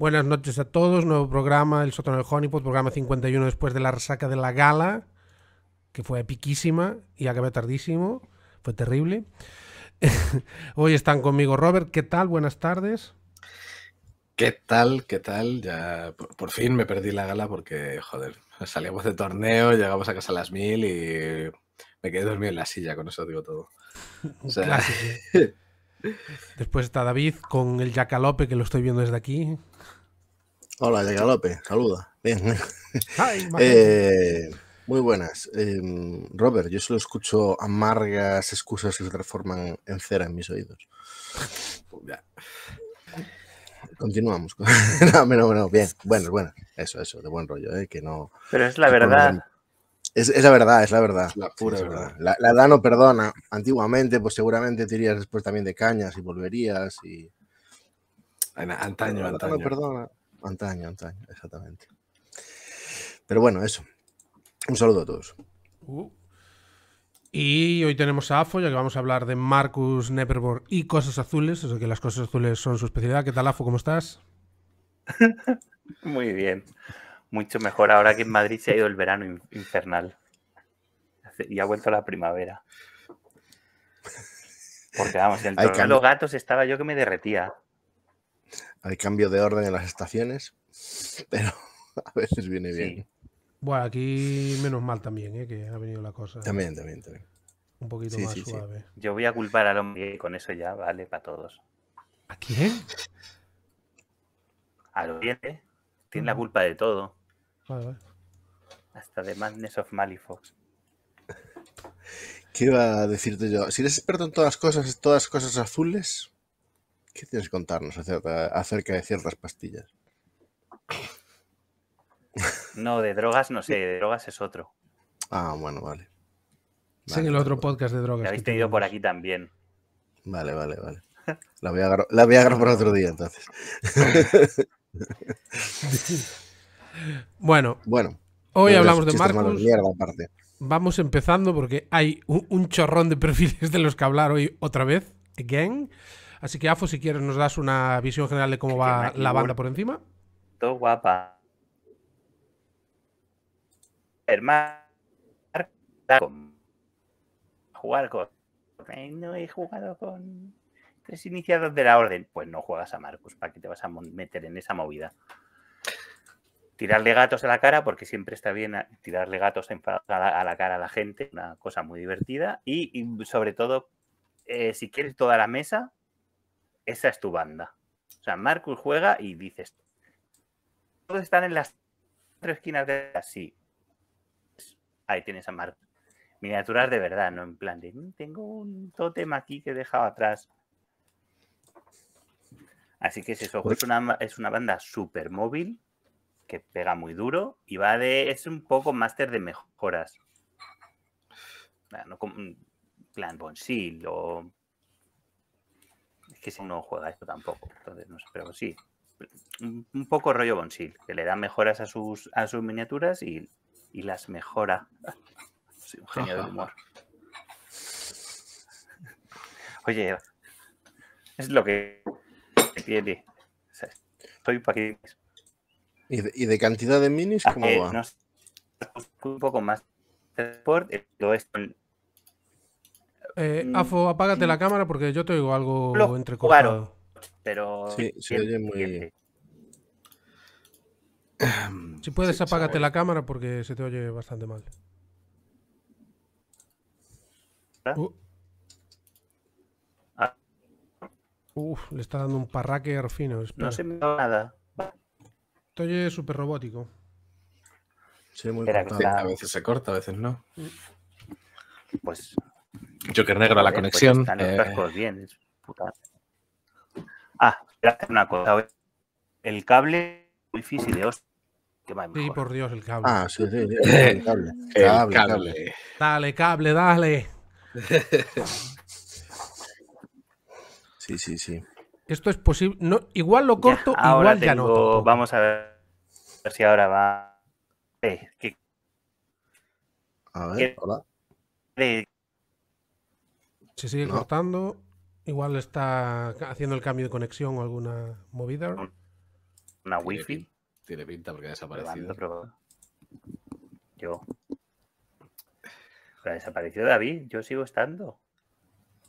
Buenas noches a todos, nuevo programa, El Sótano del Honeypot, programa 51 después de la resaca de la gala, que fue epiquísima y acabé tardísimo, fue terrible. Hoy están conmigo Robert, ¿qué tal? Buenas tardes. ¿Qué tal? ¿Qué tal? Ya por, fin me perdí la gala porque, joder, salíamos de torneo, llegamos a casa a las mil y me quedé dormido en la silla, con eso digo todo. O sea, Después está David con el Yacalope, que lo estoy viendo desde aquí. Hola, Yacalope, saluda. Bien. Eh, muy buenas. Eh, Robert, yo solo escucho amargas excusas que se transforman en cera en mis oídos. Continuamos. no, no, no, bien, bueno, bueno, eso, eso, de buen rollo, eh, que no. Pero es la verdad. Es, la verdad, es la verdad. La pura verdad. La, edad no perdona. Antiguamente, pues seguramente te irías después también de cañas y volverías y. Antaño, antaño. No perdona. Antaño, antaño, exactamente. Pero bueno, eso. Un saludo a todos. Uh. Y hoy tenemos a AFO, ya que vamos a hablar de Marcus Nepperborg y Cosas Azules, Eso que las Cosas Azules son su especialidad. ¿Qué tal, AFO? ¿Cómo estás? Muy bien. Mucho mejor ahora que en Madrid se ha ido el verano infernal. Y ha vuelto la primavera. Porque vamos, el de los gatos estaba yo que me derretía. Hay cambio de orden en las estaciones, pero a veces viene bien. Bueno, aquí menos mal también, ¿eh? que ha venido la cosa. También, también, también. Un poquito más suave. Yo voy a culpar a hombre con eso ya vale para todos. ¿A quién? Al oriente. Tiene la culpa de todo. Hasta The Madness of Malifox. ¿Qué iba a decirte yo? Si eres experto en todas cosas, todas cosas azules, ¿qué tienes que contarnos acerca de ciertas pastillas? No, de drogas no sé, de drogas es otro. Ah, bueno, vale. en el otro podcast de drogas. habéis tenido por aquí también. Vale, vale, vale. La voy a, agarrar por otro día entonces. Bueno, bueno hoy eh, hablamos de Marcos Vamos empezando porque hay un, chorrón de perfiles de los que hablar hoy otra vez, again. Así que, Afo, si quieres, nos das una visión general de cómo va la banda por encima. Todo guapa. Hermano, jugar con. No he jugado con tres iniciados de la orden. Pues no juegas a Marcus, ¿para qué te vas a meter en esa movida? Tirarle gatos a la cara, porque siempre está bien ah, tirarle gatos a la, cara a la gente, una cosa muy divertida. Y, sobre todo, eh, si quieres toda la mesa, esa es tu banda. O sea, Marcus juega y dices, todos están en las tres esquinas de la así. Ahí tienes a Marcus. Miniaturas de verdad, no en plan de, mm, tengo un tótem aquí que he dejado atrás. Así que es eso, pues es una, es una banda súper móvil que pega muy duro y va de. Es un poco máster de mejoras. Ah, no, mm, plan Bonsil o. Es que si no juega esto tampoco, entonces no sé, pero sí. Un, poco rollo Bonsil, que le da mejoras a sus, a sus miniaturas y, las mejora. Soy un genio del humor. Oye, es lo que estoy para que ¿Y de, cantidad de minis cómo eh, va? un poco más. Eh, lo es eh, mm, Afo, apágate la mm. cámara porque yo te oigo algo entre entrecortado. pero... Sí, se oye muy... Si puedes, apágate la cámara porque se te oye bastante mal. Uh. Ah. Uf, le está dando un parraque fino. No se me da nada. Te oye eh, súper robótico. Sí, muy Espera, A veces se corta, a veces no. Pues. Joker negro a la pues conexión. Pues están los eh. bien, puta. Ah, una cosa. El cable muy físico. de eh, hostia. Sí, por Dios, el cable. Ah, sí, sí, el cable. El cable, cable. Dale, cable, dale. sí, sí, sí. Esto es posible. No, igual lo corto, igual ya no. Vamos a ver ver si ahora va. Eh, A ver, hola. Se sigue cortando, igual está haciendo el cambio de conexión o alguna movida. Una wifi. Tiene, pinta porque ha desaparecido. Yo. ha desaparecido David, yo sigo estando.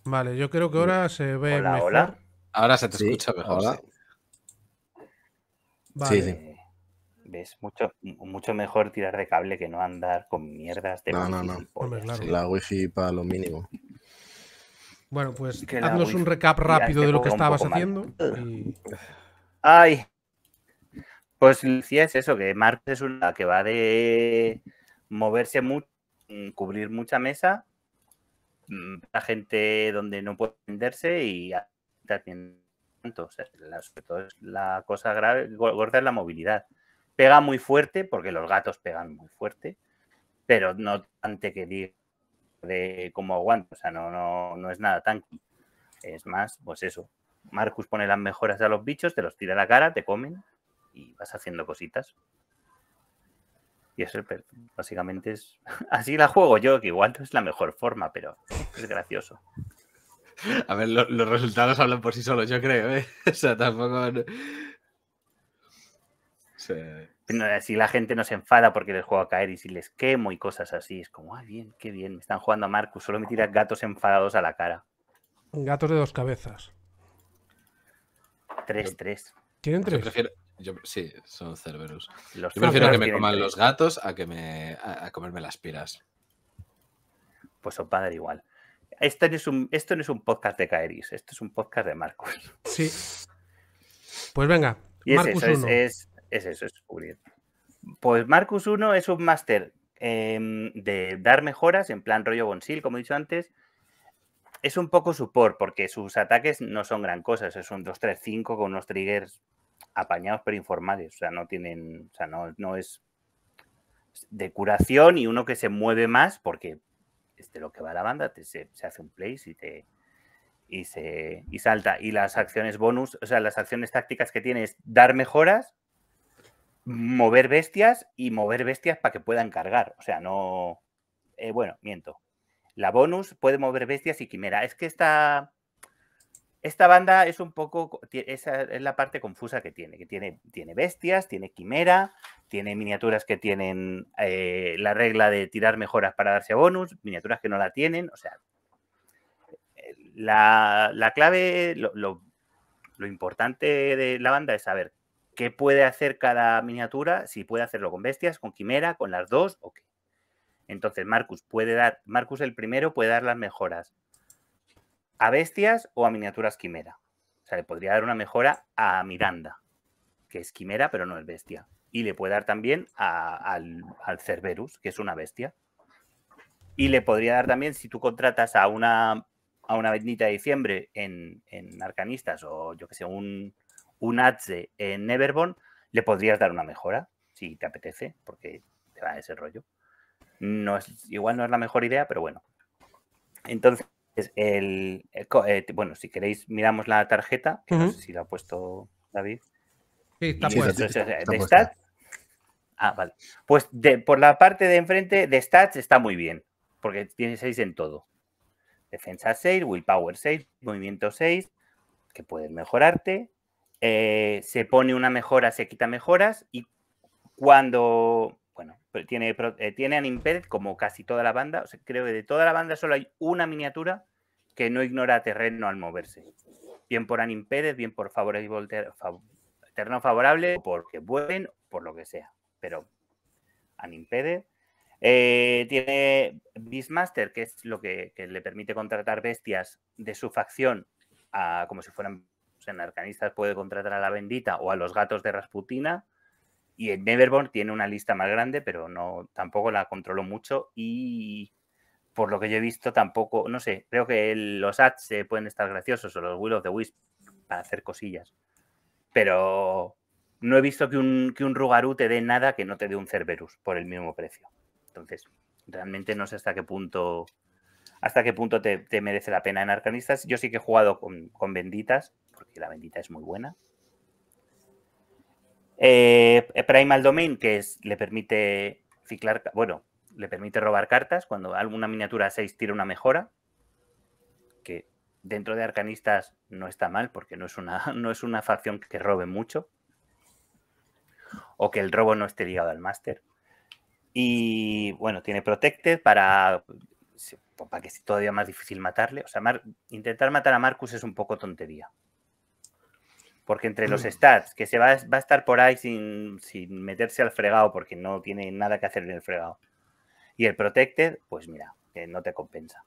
Vale, yo creo que ahora se ve mejor. Ahora se te escucha mejor. sí. sí. ¿Ves? Mucho, mucho mejor tirar de cable que no andar con mierdas de. No, no, no. la wifi para lo mínimo. Bueno, pues que un recap rápido de lo que estabas haciendo. Ay. Pues Lucía es eso, que Marx es una que va de moverse mucho, mm, cubrir mucha mesa, la mm, gente donde no puede venderse y atiende tanto. sobre todo la cosa grave, gorda es la movilidad. Pega muy fuerte, porque los gatos pegan muy fuerte, pero no tanto que diga de cómo aguanto, o sea, no, no, no es nada tan... Es más, pues eso. Marcus pone las mejoras a los bichos, te los tira a la cara, te comen y vas haciendo cositas. Y eso, básicamente es. Así la juego yo, que igual no es la mejor forma, pero es gracioso. A ver, los resultados hablan por sí solos, yo creo, ¿eh? O sea, tampoco. Eh, si la gente no se enfada porque les juego a caer y les quemo y cosas así. Es como, ay bien, qué bien, me están jugando a Marcus. Solo me tiras gatos enfadados a la cara. Gatos de dos cabezas. Tres, tres. ¿Tienen tres? sí, son Cerberus. yo prefiero que me coman los gatos a que me a, comerme las piras. Pues son padre igual. Esto no, es un, esto no es un podcast de Caeris, esto es un podcast de Marcus. Sí. Pues venga, Marcus es es eso, es cubrir. Pues Marcus 1 es un máster em, de dar mejoras en plan rollo Bonsil, como he dicho antes. Es un poco support porque sus ataques no son gran cosa, es un 2-3-5 con unos triggers apañados pero informales, o sea, no tienen, o sea, no, no es de curación y uno que se mueve más porque es de lo que va la banda, se, hace un place y te y se y salta. Y las acciones bonus, o sea, las acciones tácticas que tiene es dar mejoras mover bestias y mover bestias para que puedan cargar. O sea, no. Eh, bueno, miento. La bonus puede mover bestias y quimera. Es que esta. Esta banda es un poco. Esa es la parte confusa que tiene. Que tiene, tiene bestias, tiene quimera, tiene miniaturas que tienen eh, la regla de tirar mejoras para darse bonus, miniaturas que no la tienen. O sea. Eh, la, la clave, lo, lo importante de la banda es saber qué puede hacer cada miniatura, si puede hacerlo con bestias, con quimera, con las dos o qué. Entonces, Marcus puede dar, Marcus el primero puede dar las mejoras a bestias o a miniaturas quimera. O sea, le podría dar una mejora a Miranda, que es quimera, pero no es bestia. Y le puede dar también al, Cerberus, que es una bestia. Y le podría dar también, si tú contratas a una, a una bendita de diciembre en, en arcanistas o yo que sé, un, un H en Neverborn, le podrías dar una mejora, si te apetece, porque te va a ese rollo. No es, igual no es la mejor idea, pero bueno. Entonces, el, eh, bueno, si queréis, miramos la tarjeta, que no sé si la ha puesto David. Sí, está eh, de stats. Ah, vale. Pues por la parte de enfrente de stats está muy bien, porque tiene 6 en todo. Defensa 6, willpower 6, movimiento 6, que puedes mejorarte, eh, se pone una mejora, se quita mejoras y cuando, bueno, tiene, eh, tiene como casi toda la banda, o sea, creo que de toda la banda solo hay una miniatura que no ignora terreno al moverse. Bien por Unimpeded, bien por favorable, terreno favorable, porque vuelven, por lo que sea, pero Anim Eh, tiene Beastmaster, que es lo que, le permite contratar bestias de su facción como si fueran pues, en Arcanistas puede contratar a la bendita o a los gatos de Rasputina. Y en Neverborn tiene una lista más grande, pero no tampoco la controló mucho. Y por lo que yo he visto, tampoco, no sé, creo que los ads eh, pueden estar graciosos o los Will of the Wisp para hacer cosillas. Pero no he visto que un, que un te dé nada que no te dé un Cerberus por el mismo precio. Entonces, realmente no sé hasta qué punto hasta qué punto te, merece la pena en arcanistas. Yo sí que he jugado con, benditas, porque la bendita es muy buena. Eh, eh, Primal Domain, que le permite ciclar, bueno, le permite robar cartas. Cuando alguna miniatura 6 tira una mejora, que dentro de arcanistas no está mal, porque no es una, no es una facción que robe mucho. O que el robo no esté ligado al máster. Y bueno, tiene Protected para para que sea todavía más difícil matarle. O sea, intentar matar a Marcus es un poco tontería. Porque entre los mm. stats, que se va, va a estar por ahí sin, meterse al fregado porque no tiene nada que hacer en el fregado. Y el Protected, pues mira, eh, no te compensa.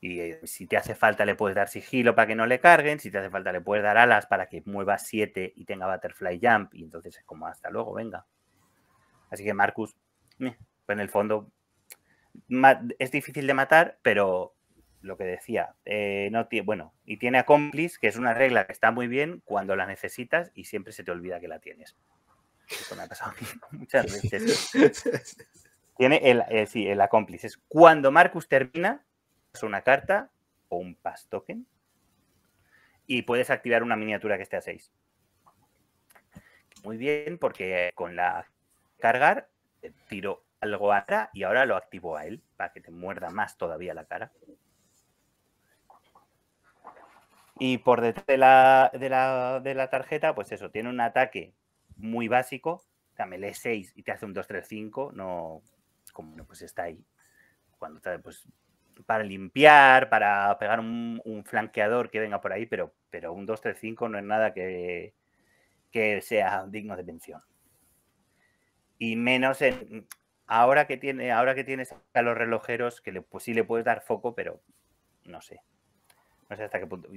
Y eh, si te hace falta le puedes dar sigilo para que no le carguen, si te hace falta le puedes dar alas para que mueva 7 y tenga Butterfly Jump. Y entonces es como hasta luego, venga. Así que Marcus, en el fondo es difícil de matar, pero lo que decía, eh, no bueno, y tiene accomplice, que es una regla que está muy bien cuando la necesitas y siempre se te olvida que la tienes. Eso me ha pasado muchas veces. tiene el, eh, el Es cuando Marcus termina, es una carta o un pass token y puedes activar una miniatura que esté a 6. Muy bien, porque con la cargar eh, tiro algo a y ahora lo activo a él para que te muerda más todavía la cara. Y por detrás de la, de la, de la tarjeta, pues eso, tiene un ataque muy básico, también el 6 y te hace un 2-3-5, no, como no, pues está ahí. Cuando está, pues para limpiar, para pegar un, flanqueador que venga por ahí, pero, pero un 2-3-5 no es nada que, que sea digno de mención. Y menos en, ahora que tiene, ahora que tienes a los relojeros, que le, pues sí le puedes dar foco, pero no sé. No sé hasta qué punto.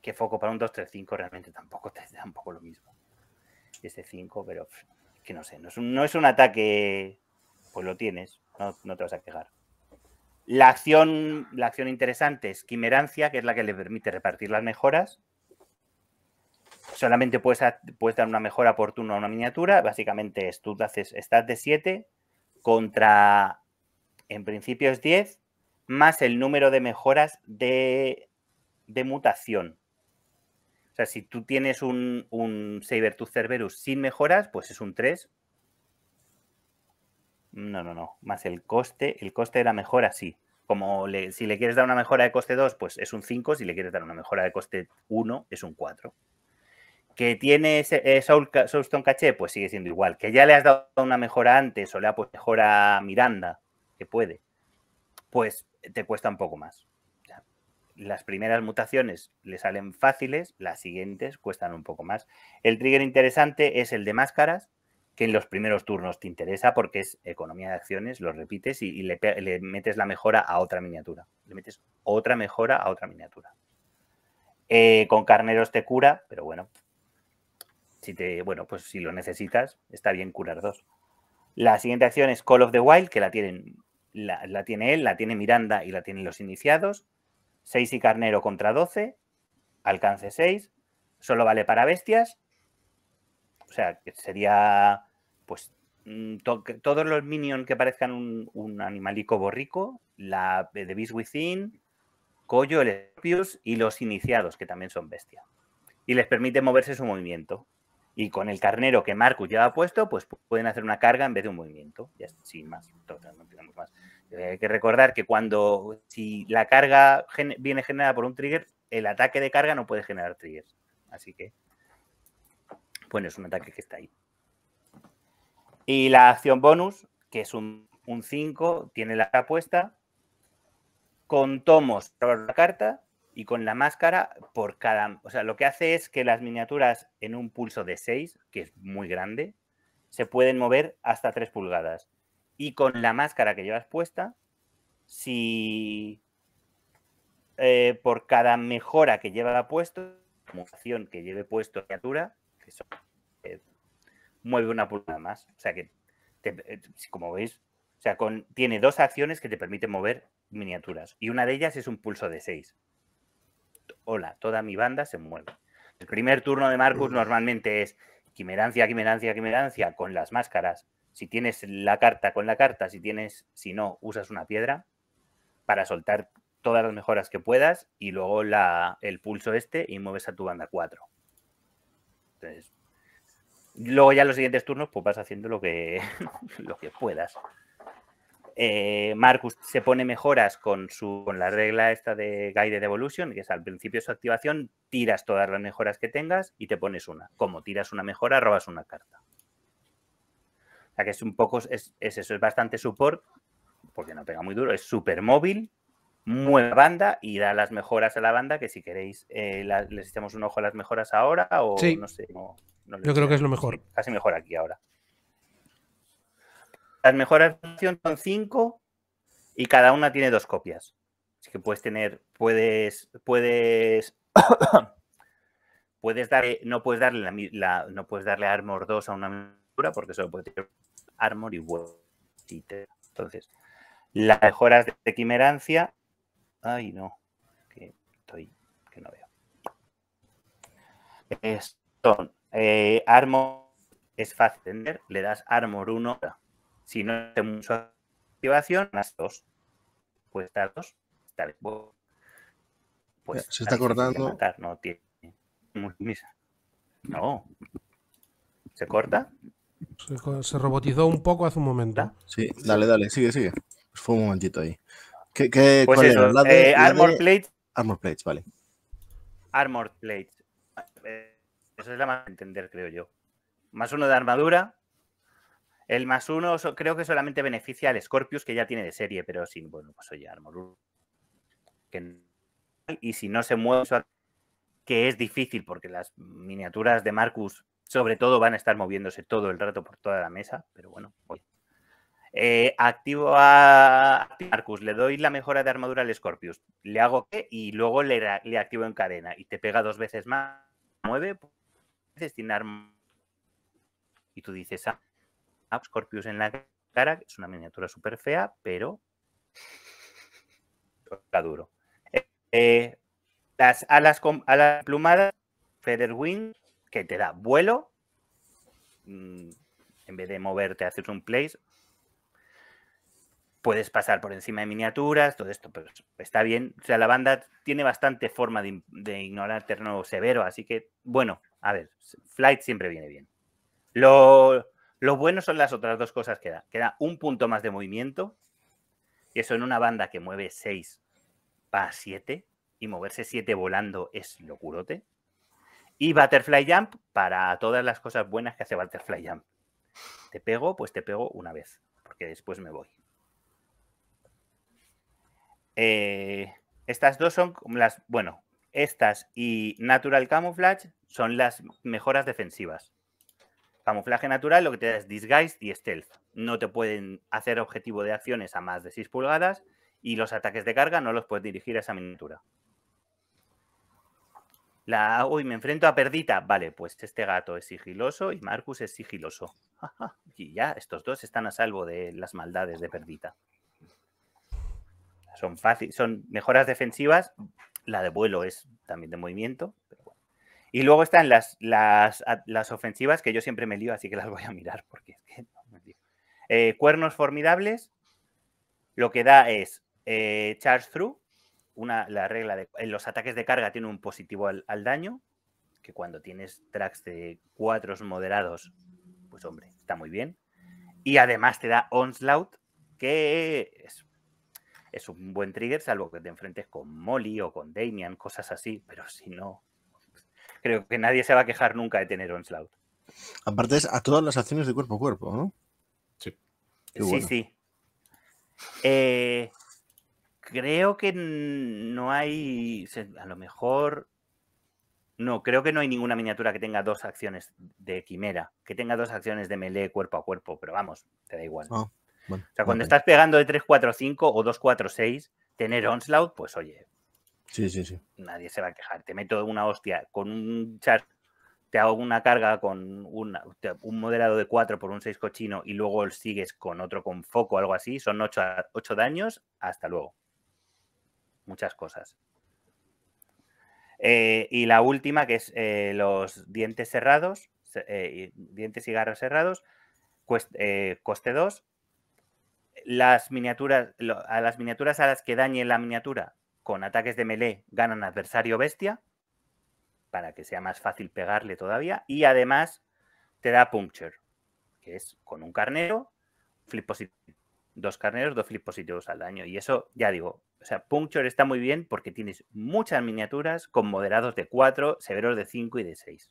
qué foco para un 2-3-5 realmente tampoco te da un poco lo mismo. Ese 5, pero que no sé. No es, un, ataque. Pues lo tienes. No, te vas a quejar. La acción, la acción interesante es Quimerancia, que es la que le permite repartir las mejoras. Solamente puedes, puedes dar una mejora oportuna a una miniatura. Básicamente tú haces estás de 7, contra, en principio es 10, más el número de mejoras de, mutación. O sea, si tú tienes un, un Sabertooth Cerberus sin mejoras, pues es un 3. No, no, no. Más el coste. El coste de la mejora, sí. Como si le quieres dar una mejora de coste 2, pues es un 5. Si le quieres dar una mejora de coste 1, es un 4. ¿Que tiene ese, eh, Soulstone Caché? Pues sigue siendo igual. ¿Que ya le has dado una mejora antes o le ha puesto mejora a Miranda? Que puede. Pues te cuesta un poco más. Las primeras mutaciones le salen fáciles, las siguientes cuestan un poco más. El trigger interesante es el de máscaras, que en los primeros turnos te interesa porque es economía de acciones, lo repites y, le, metes la mejora a otra miniatura. Le metes otra mejora a otra miniatura. Eh, con carneros te cura, pero bueno, si bueno, pues si lo necesitas, está bien curar dos. La siguiente acción es Call of the Wild, que la tienen, la, tiene él, la tiene Miranda y la tienen los iniciados. 6 y carnero contra 12, alcance 6, solo vale para bestias. O sea, que sería pues mm, todos los minions que parezcan un, animalico borrico, la de Beast Within, collo el Scorpius y los iniciados, que también son bestia. Y les permite moverse su movimiento. Y con el carnero que Marcus ha puesto, pues pueden hacer una carga en vez de un movimiento. Ya sin más. Eh, hay que recordar que cuando, si la carga viene generada por un trigger, el ataque de carga no puede generar triggers. Así que, bueno, es un ataque que está ahí. Y la acción bonus, que es un 5, tiene la apuesta Con tomos, la carta y con la máscara por cada... O sea, lo que hace es que las miniaturas en un pulso de 6, que es muy grande, se pueden mover hasta 3 pulgadas. Y con la máscara que llevas puesta, si eh, por cada mejora que lleva puesto, acción que lleve puesto miniatura, eh, mueve una pulgada más. O sea que, eh, como veis, o sea, con, tiene dos acciones que te permiten mover miniaturas. Y una de ellas es un pulso de 6 hola, toda mi banda se mueve. El primer turno de Marcus normalmente es quimerancia, quimerancia, quimerancia con las máscaras. Si tienes la carta con la carta, si tienes, si no, usas una piedra para soltar todas las mejoras que puedas y luego la, el pulso este y mueves a tu banda 4. Entonces, luego ya los siguientes turnos pues vas haciendo lo que, lo que puedas. Eh, Marcus se pone mejoras con, su, con la regla esta de de Evolution, que es al principio de su activación, tiras todas las mejoras que tengas y te pones una. Como tiras una mejora, robas una carta. O sea que es un poco, es, eso, es bastante support, porque no pega muy duro, es súper móvil, mueve banda y da las mejoras a la banda, que si queréis eh, les echamos un ojo a las mejoras ahora o no sé. Yo creo que es lo mejor. Casi mejor aquí ahora. Las mejoras son 5 y cada una tiene dos copias. Así que puedes tener, puedes, puedes, puedes darle, eh, no puedes darle la, no puedes darle Armor 2 a una miniatura porque solo puede tener Armor y Entonces, las mejoras de quimerancia, ay no, que estoy, que no veo. Eh, armor es fácil de tener, le das Armor 1 si no hace mucha activación, más dos. Pues estar dos. pues, se está cortando. no tiene. No. ¿Se corta? Se, robotizó un poco hace un momento. Sí, dale, dale, sigue, sigue. Pues fue un momentito ahí. ¿Qué, qué pues cuál de, eh, armor Armor vale. Armor plates. Eh, Esa es la más entender, creo yo. Más uno de armadura, el más uno creo que solamente beneficia al Scorpius, que ya tiene de serie, pero sin, bueno, pues oye, Armor. Y si no se mueve, que es difícil, porque las miniaturas de Marcus, sobre todo, van a estar moviéndose todo el rato por toda la mesa, pero bueno, eh, activo a Marcus, le doy la mejora de armadura al Scorpius, le hago que y luego le, activo en cadena y te pega dos veces más, mueve, pues, veces Y tú dices, ah, Scorpius en la cara, que es una miniatura súper fea, pero está duro. Eh, las alas, con, alas plumadas, Featherwing, que te da vuelo, mm, en vez de moverte, haces un place, puedes pasar por encima de miniaturas, todo esto, pero está bien. O sea, la banda tiene bastante forma de, de, ignorar terreno severo, así que, bueno, a ver, Flight siempre viene bien. Lo, lo bueno son las otras dos cosas que da. Queda un punto más de movimiento, y eso en una banda que mueve 6 va a 7, y moverse 7 volando es locurote. Y Butterfly Jump para todas las cosas buenas que hace Butterfly Jump. Te pego, pues te pego una vez, porque después me voy. Eh, estas dos son las, bueno, estas y Natural Camouflage son las mejoras defensivas. Camuflaje natural lo que te da es disguise y stealth. No te pueden hacer objetivo de acciones a más de 6 pulgadas y los ataques de carga no los puedes dirigir a esa miniatura. La, uy, me enfrento a Perdita. Vale, pues este gato es sigiloso y Marcus es sigiloso. y ya, estos dos están a salvo de las maldades de Perdita. Son fácil, son mejoras defensivas. La de vuelo es también de movimiento, y luego están las, ofensivas que yo siempre me lío, así que las voy a mirar porque es eh, cuernos formidables, lo que da es eh, charge through, una, la regla de en eh, los ataques de carga tiene un positivo al, daño, que cuando tienes tracks de cuatro moderados, pues hombre, está muy bien. Y además te da onslaught, que es, es un buen trigger, salvo que te enfrentes con Molly o con Damian, cosas así, pero si no, creo que nadie se va a quejar nunca de tener Onslaught. Aparte es a todas las acciones de cuerpo a cuerpo, ¿no? Sí. Sí, sí. Eh, creo que no hay, a lo mejor, no, creo que no hay ninguna miniatura que tenga dos acciones de quimera, que tenga dos acciones de melee cuerpo a cuerpo, pero vamos, te da igual. Ah, o sea, cuando estás pegando de 3, 4, 5 o 2, 4, 6, tener onslaught, pues oye, Sí, sí, sí. Nadie se va a quejar. Te meto una hostia con un char, te hago una carga con un moderado de 4 por un 6 cochino y luego sigues con otro con foco o algo así. Son 8, daños. Hasta luego. Muchas cosas. Eh, y la última, que es eh, los dientes cerrados, eh, dientes y garras cerrados, coste 2. Las miniaturas, a las miniaturas a las que dañe la miniatura con ataques de melee ganan adversario bestia, para que sea más fácil pegarle todavía, y además te da puncture, que es con un carnero, flip dos carneros, dos flip positivos al daño. Y eso, ya digo, o sea, puncture está muy bien porque tienes muchas miniaturas con moderados de 4, severos de 5 y de 6.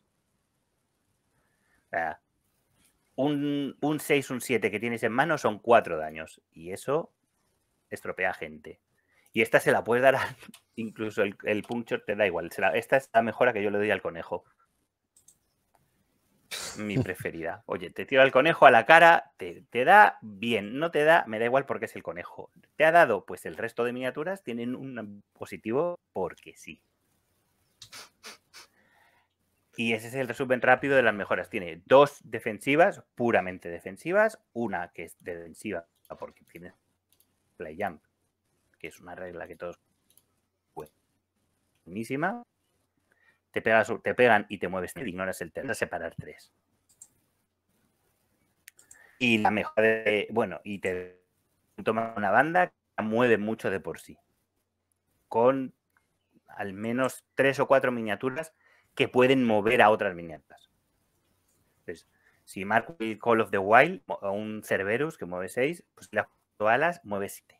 un, un 6, un 7 que tienes en mano son 4 daños. Y eso estropea gente. Y esta se la puedes dar incluso el, el te da igual. esta es la mejora que yo le doy al conejo. Mi preferida. Oye, te tiro al conejo a la cara, te, te, da bien, no te da, me da igual porque es el conejo. Te ha dado, pues el resto de miniaturas tienen un positivo porque sí. Y ese es el resumen rápido de las mejoras. Tiene dos defensivas, puramente defensivas, una que es defensiva porque tiene play jump que es una regla que todos. Pues, buenísima. Te, pegas, te pegan y te mueves, te ignoras el tema, separar tres. Y la mejor de. Bueno, y te toma una banda que mueve mucho de por sí. Con al menos tres o cuatro miniaturas que pueden mover a otras miniaturas. Entonces, pues, si marco el Call of the Wild un Cerberus que mueve seis, pues las alas mueve siete.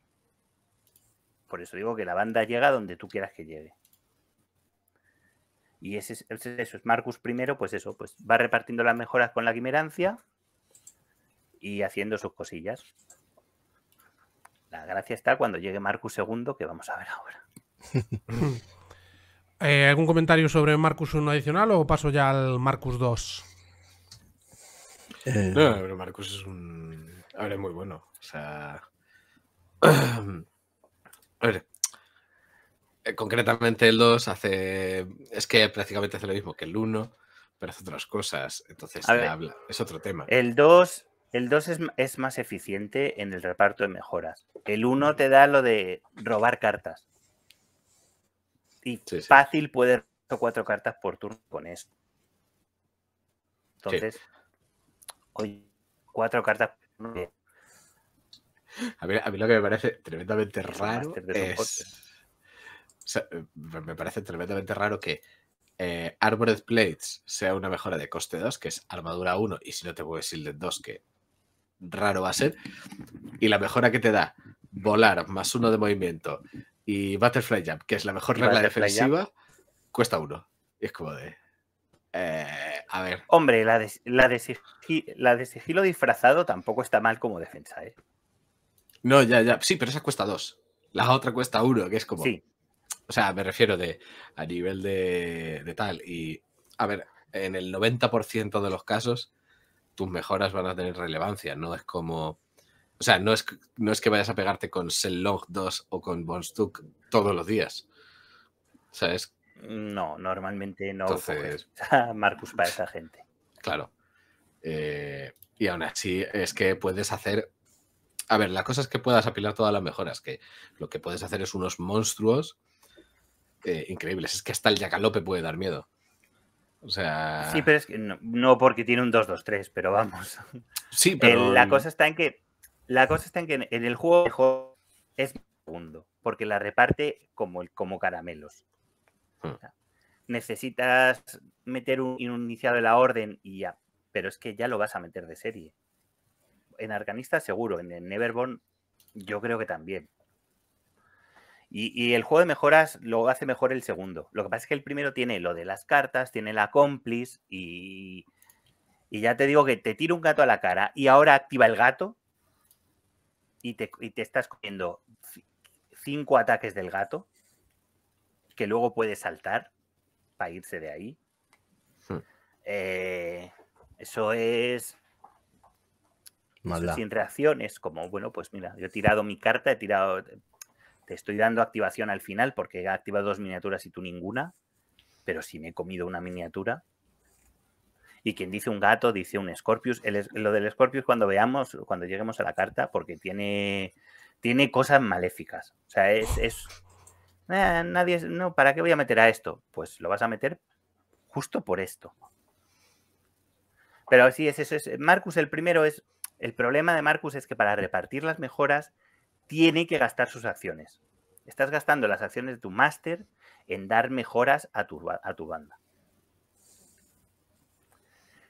Por eso digo que la banda llega donde tú quieras que llegue. Y ese es, eso es Marcus primero, pues eso, pues va repartiendo las mejoras con la quimerancia y haciendo sus cosillas. La gracia está cuando llegue Marcus segundo, que vamos a ver ahora. Eh, ¿Algún comentario sobre Marcus 1 adicional o paso ya al Marcus 2? Eh. No, pero Marcus es un. Ahora es muy bueno. O sea. A ver, eh, concretamente el 2 hace. Es que prácticamente hace lo mismo que el 1, pero hace otras cosas. Entonces habla. Es otro tema. El 2. El 2 es, más eficiente en el reparto de mejoras. El 1 te da lo de robar cartas. Y fácil puede robar cuatro cartas por turno con esto. Entonces, oye, cuatro cartas por turno a mí, lo que me parece tremendamente raro es. Eh, me parece tremendamente raro que eh, Armored Plates sea una mejora de coste 2, que es armadura 1, y si no te mueves de 2, que raro va a ser. Y la mejora que te da volar más uno de movimiento y Butterfly Jump, que es la mejor regla defensiva, cuesta uno. Y es como de. Eh, a ver. Hombre, la de, la, la de sigilo disfrazado tampoco está mal como defensa, ¿eh? No, ya, ya. Sí, pero esa cuesta dos. La otra cuesta uno, que es como. Sí. O sea, me refiero de a nivel de, de tal. Y a ver, en el 90% de los casos, tus mejoras van a tener relevancia. No es como. O sea, no es, no es que vayas a pegarte con sellog 2 o con Bonstuck todos los días. ¿Sabes? No, normalmente no. Ah, Marcus para esa gente. Claro. Eh, y aún así es que puedes hacer a ver, la cosa es que puedas apilar todas las mejoras, que lo que puedes hacer es unos monstruos eh, increíbles. Es que hasta el Jackalope puede dar miedo. O sea. Sí, pero es que no, porque tiene un 2-2-3, pero vamos. Sí, pero. la cosa está en que. La cosa está en que en el juego, es mundo, porque la reparte como, como caramelos. Hmm. necesitas meter un, un iniciado de la orden y ya. Pero es que ya lo vas a meter de serie en Arcanista seguro, en, Neverborn yo creo que también. Y, el juego de mejoras lo hace mejor el segundo. Lo que pasa es que el primero tiene lo de las cartas, tiene la cómplice y, y ya te digo que te tira un gato a la cara y ahora activa el gato y te, estás comiendo cinco ataques del gato que luego puede saltar para irse de ahí. Hmm. Eh, eso es sin Sin reacciones, como, bueno, pues mira, yo he tirado mi carta, he tirado. Te estoy dando activación al final porque he activado dos miniaturas y tú ninguna, pero si me he comido una miniatura. Y quien dice un gato, dice un Scorpius. lo del Scorpius cuando veamos, cuando lleguemos a la carta, porque tiene, tiene cosas maléficas. O sea, es. Ah, nadie. No, ¿para qué voy a meter a esto? Pues lo vas a meter justo por esto. Pero sí, es eso. Es, Marcus, el primero es el problema de Marcus es que para repartir las mejoras tiene que gastar sus acciones. Estás gastando las acciones de tu máster en dar mejoras a tu, a tu banda.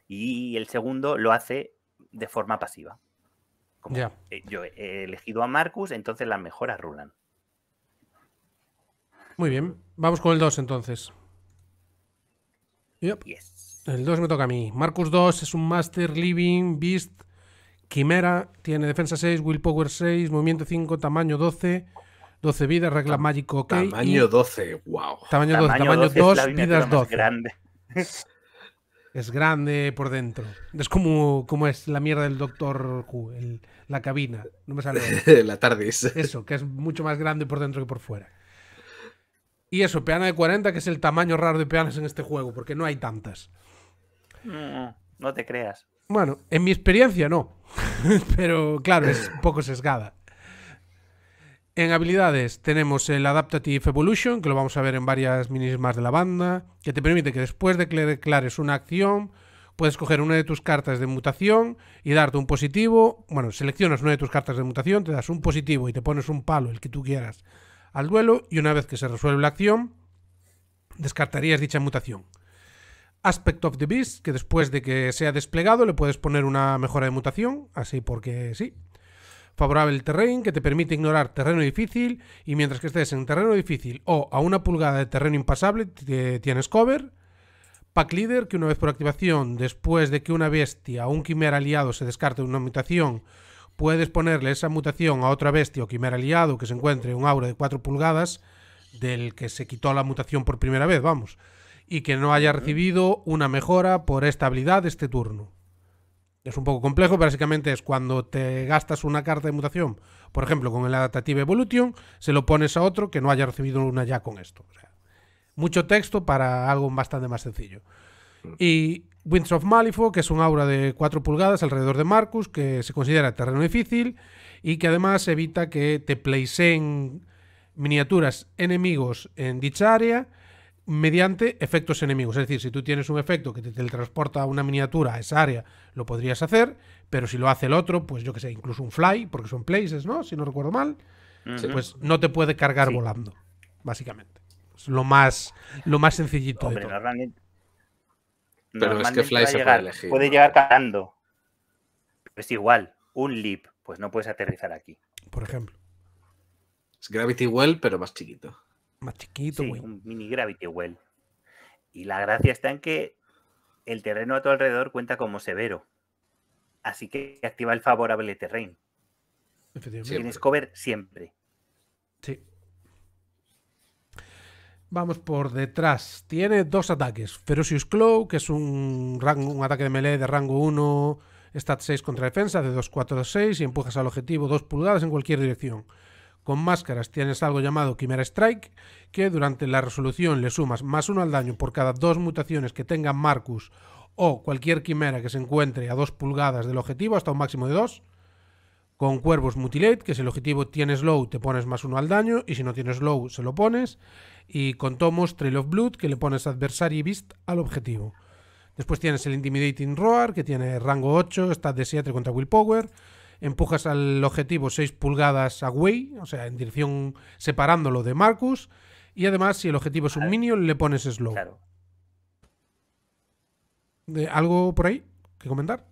Y el segundo lo hace de forma pasiva. Yo he elegido a Marcus, entonces las mejoras rulan. Muy bien, vamos con el 2 entonces. El 2 me toca a mí. Marcus 2 es un Master Living Beast Quimera tiene defensa 6, willpower 6, movimiento 5, tamaño 12, 12 vidas, regla mágico Tamaño 12, wow. Tamaño, 12, tamaño 2, es vidas 12. Grande. Es grande por dentro. Es como, es la mierda del Doctor Who, la cabina. No me sale. la TARDIS. Eso, que es mucho más grande por dentro que por fuera. Y eso, peana de 40, que es el tamaño raro de peanas en este juego, porque no hay tantas. Mm, no te creas. Bueno, en mi experiencia no. pero claro, es un poco sesgada. En habilidades tenemos el Adaptative Evolution, que lo vamos a ver en varias minis más de la banda, que te permite que después de que declares una acción, puedes coger una de tus cartas de mutación y darte un positivo. Bueno, seleccionas una de tus cartas de mutación, te das un positivo y te pones un palo, el que tú quieras, al duelo, y una vez que se resuelve la acción, descartarías dicha mutación. Aspect of the Beast, que después de que sea desplegado le puedes poner una mejora de mutación, así porque sí. Favorable terrain, que te permite ignorar terreno difícil y mientras que estés en terreno difícil o a una pulgada de terreno impasable tienes cover. Pack Leader, que una vez por activación, después de que una bestia o un quimera aliado se descarte de una mutación, puedes ponerle esa mutación a otra bestia o quimera aliado que se encuentre en un aura de 4 pulgadas del que se quitó la mutación por primera vez, vamos y que no haya recibido una mejora por esta habilidad este turno. Es un poco complejo, básicamente es cuando te gastas una carta de mutación, por ejemplo, con el Adaptative Evolution, se lo pones a otro que no haya recibido una ya con esto. mucho texto para algo bastante más sencillo. Y Winds of malifo que es un aura de 4 pulgadas alrededor de Marcus, que se considera terreno difícil y que además evita que te placeen miniaturas enemigos en dicha área mediante efectos enemigos. Es decir, si tú tienes un efecto que te transporta a una miniatura a esa área, lo podrías hacer, pero si lo hace el otro, pues yo que sé, incluso un fly, porque son places, ¿no? Si no recuerdo mal, pues no te puede cargar volando, básicamente. Es lo más, lo más sencillito de todo. pero es que fly se puede elegir. Puede llegar Es igual, un leap, pues no puedes aterrizar aquí. Por ejemplo. Es Gravity Well, pero más chiquito. Más chiquito, Un mini Gravity Well. Y la gracia está en que el terreno a tu alrededor cuenta como severo. Así que activa el favorable terreno. Tienes cover siempre. Sí. Vamos por detrás. Tiene dos ataques. Ferocious Claw, que es un, un ataque de melee de rango 1, stat 6 contra defensa, de 2, 4, 6, y empujas al objetivo dos pulgadas en cualquier dirección con máscaras tienes algo llamado Quimera Strike, que durante la resolución le sumas más uno al daño por cada dos mutaciones que tenga Marcus o cualquier quimera que se encuentre a dos pulgadas del objetivo hasta un máximo de dos. Con Cuervos Mutilate, que si el objetivo tiene slow te pones más uno al daño y si no tienes slow se lo pones. Y con Tomos Trail of Blood, que le pones Adversary Beast al objetivo. Después tienes el Intimidating Roar, que tiene rango 8, está de 7 contra Willpower empujas al objetivo 6 pulgadas away, o sea, en dirección separándolo de Marcus. Y además, si el objetivo es un minion, le pones slow. ¿Algo por ahí que comentar?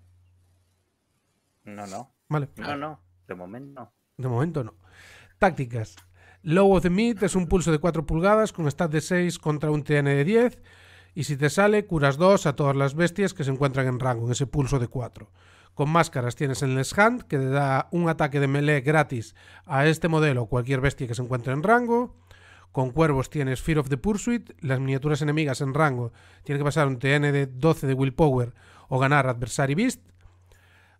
No, no. Vale. No, no. De momento no. De momento no. Tácticas. Low of the Meat es un pulso de 4 pulgadas con stat de 6 contra un TN de 10. Y si te sale, curas 2 a todas las bestias que se encuentran en rango, en ese pulso de 4 con máscaras tienes el Hand, que te da un ataque de melee gratis a este modelo o cualquier bestia que se encuentre en rango. Con cuervos tienes Fear of the Pursuit, las miniaturas enemigas en rango tienen que pasar un TN de 12 de Willpower o ganar Adversary Beast.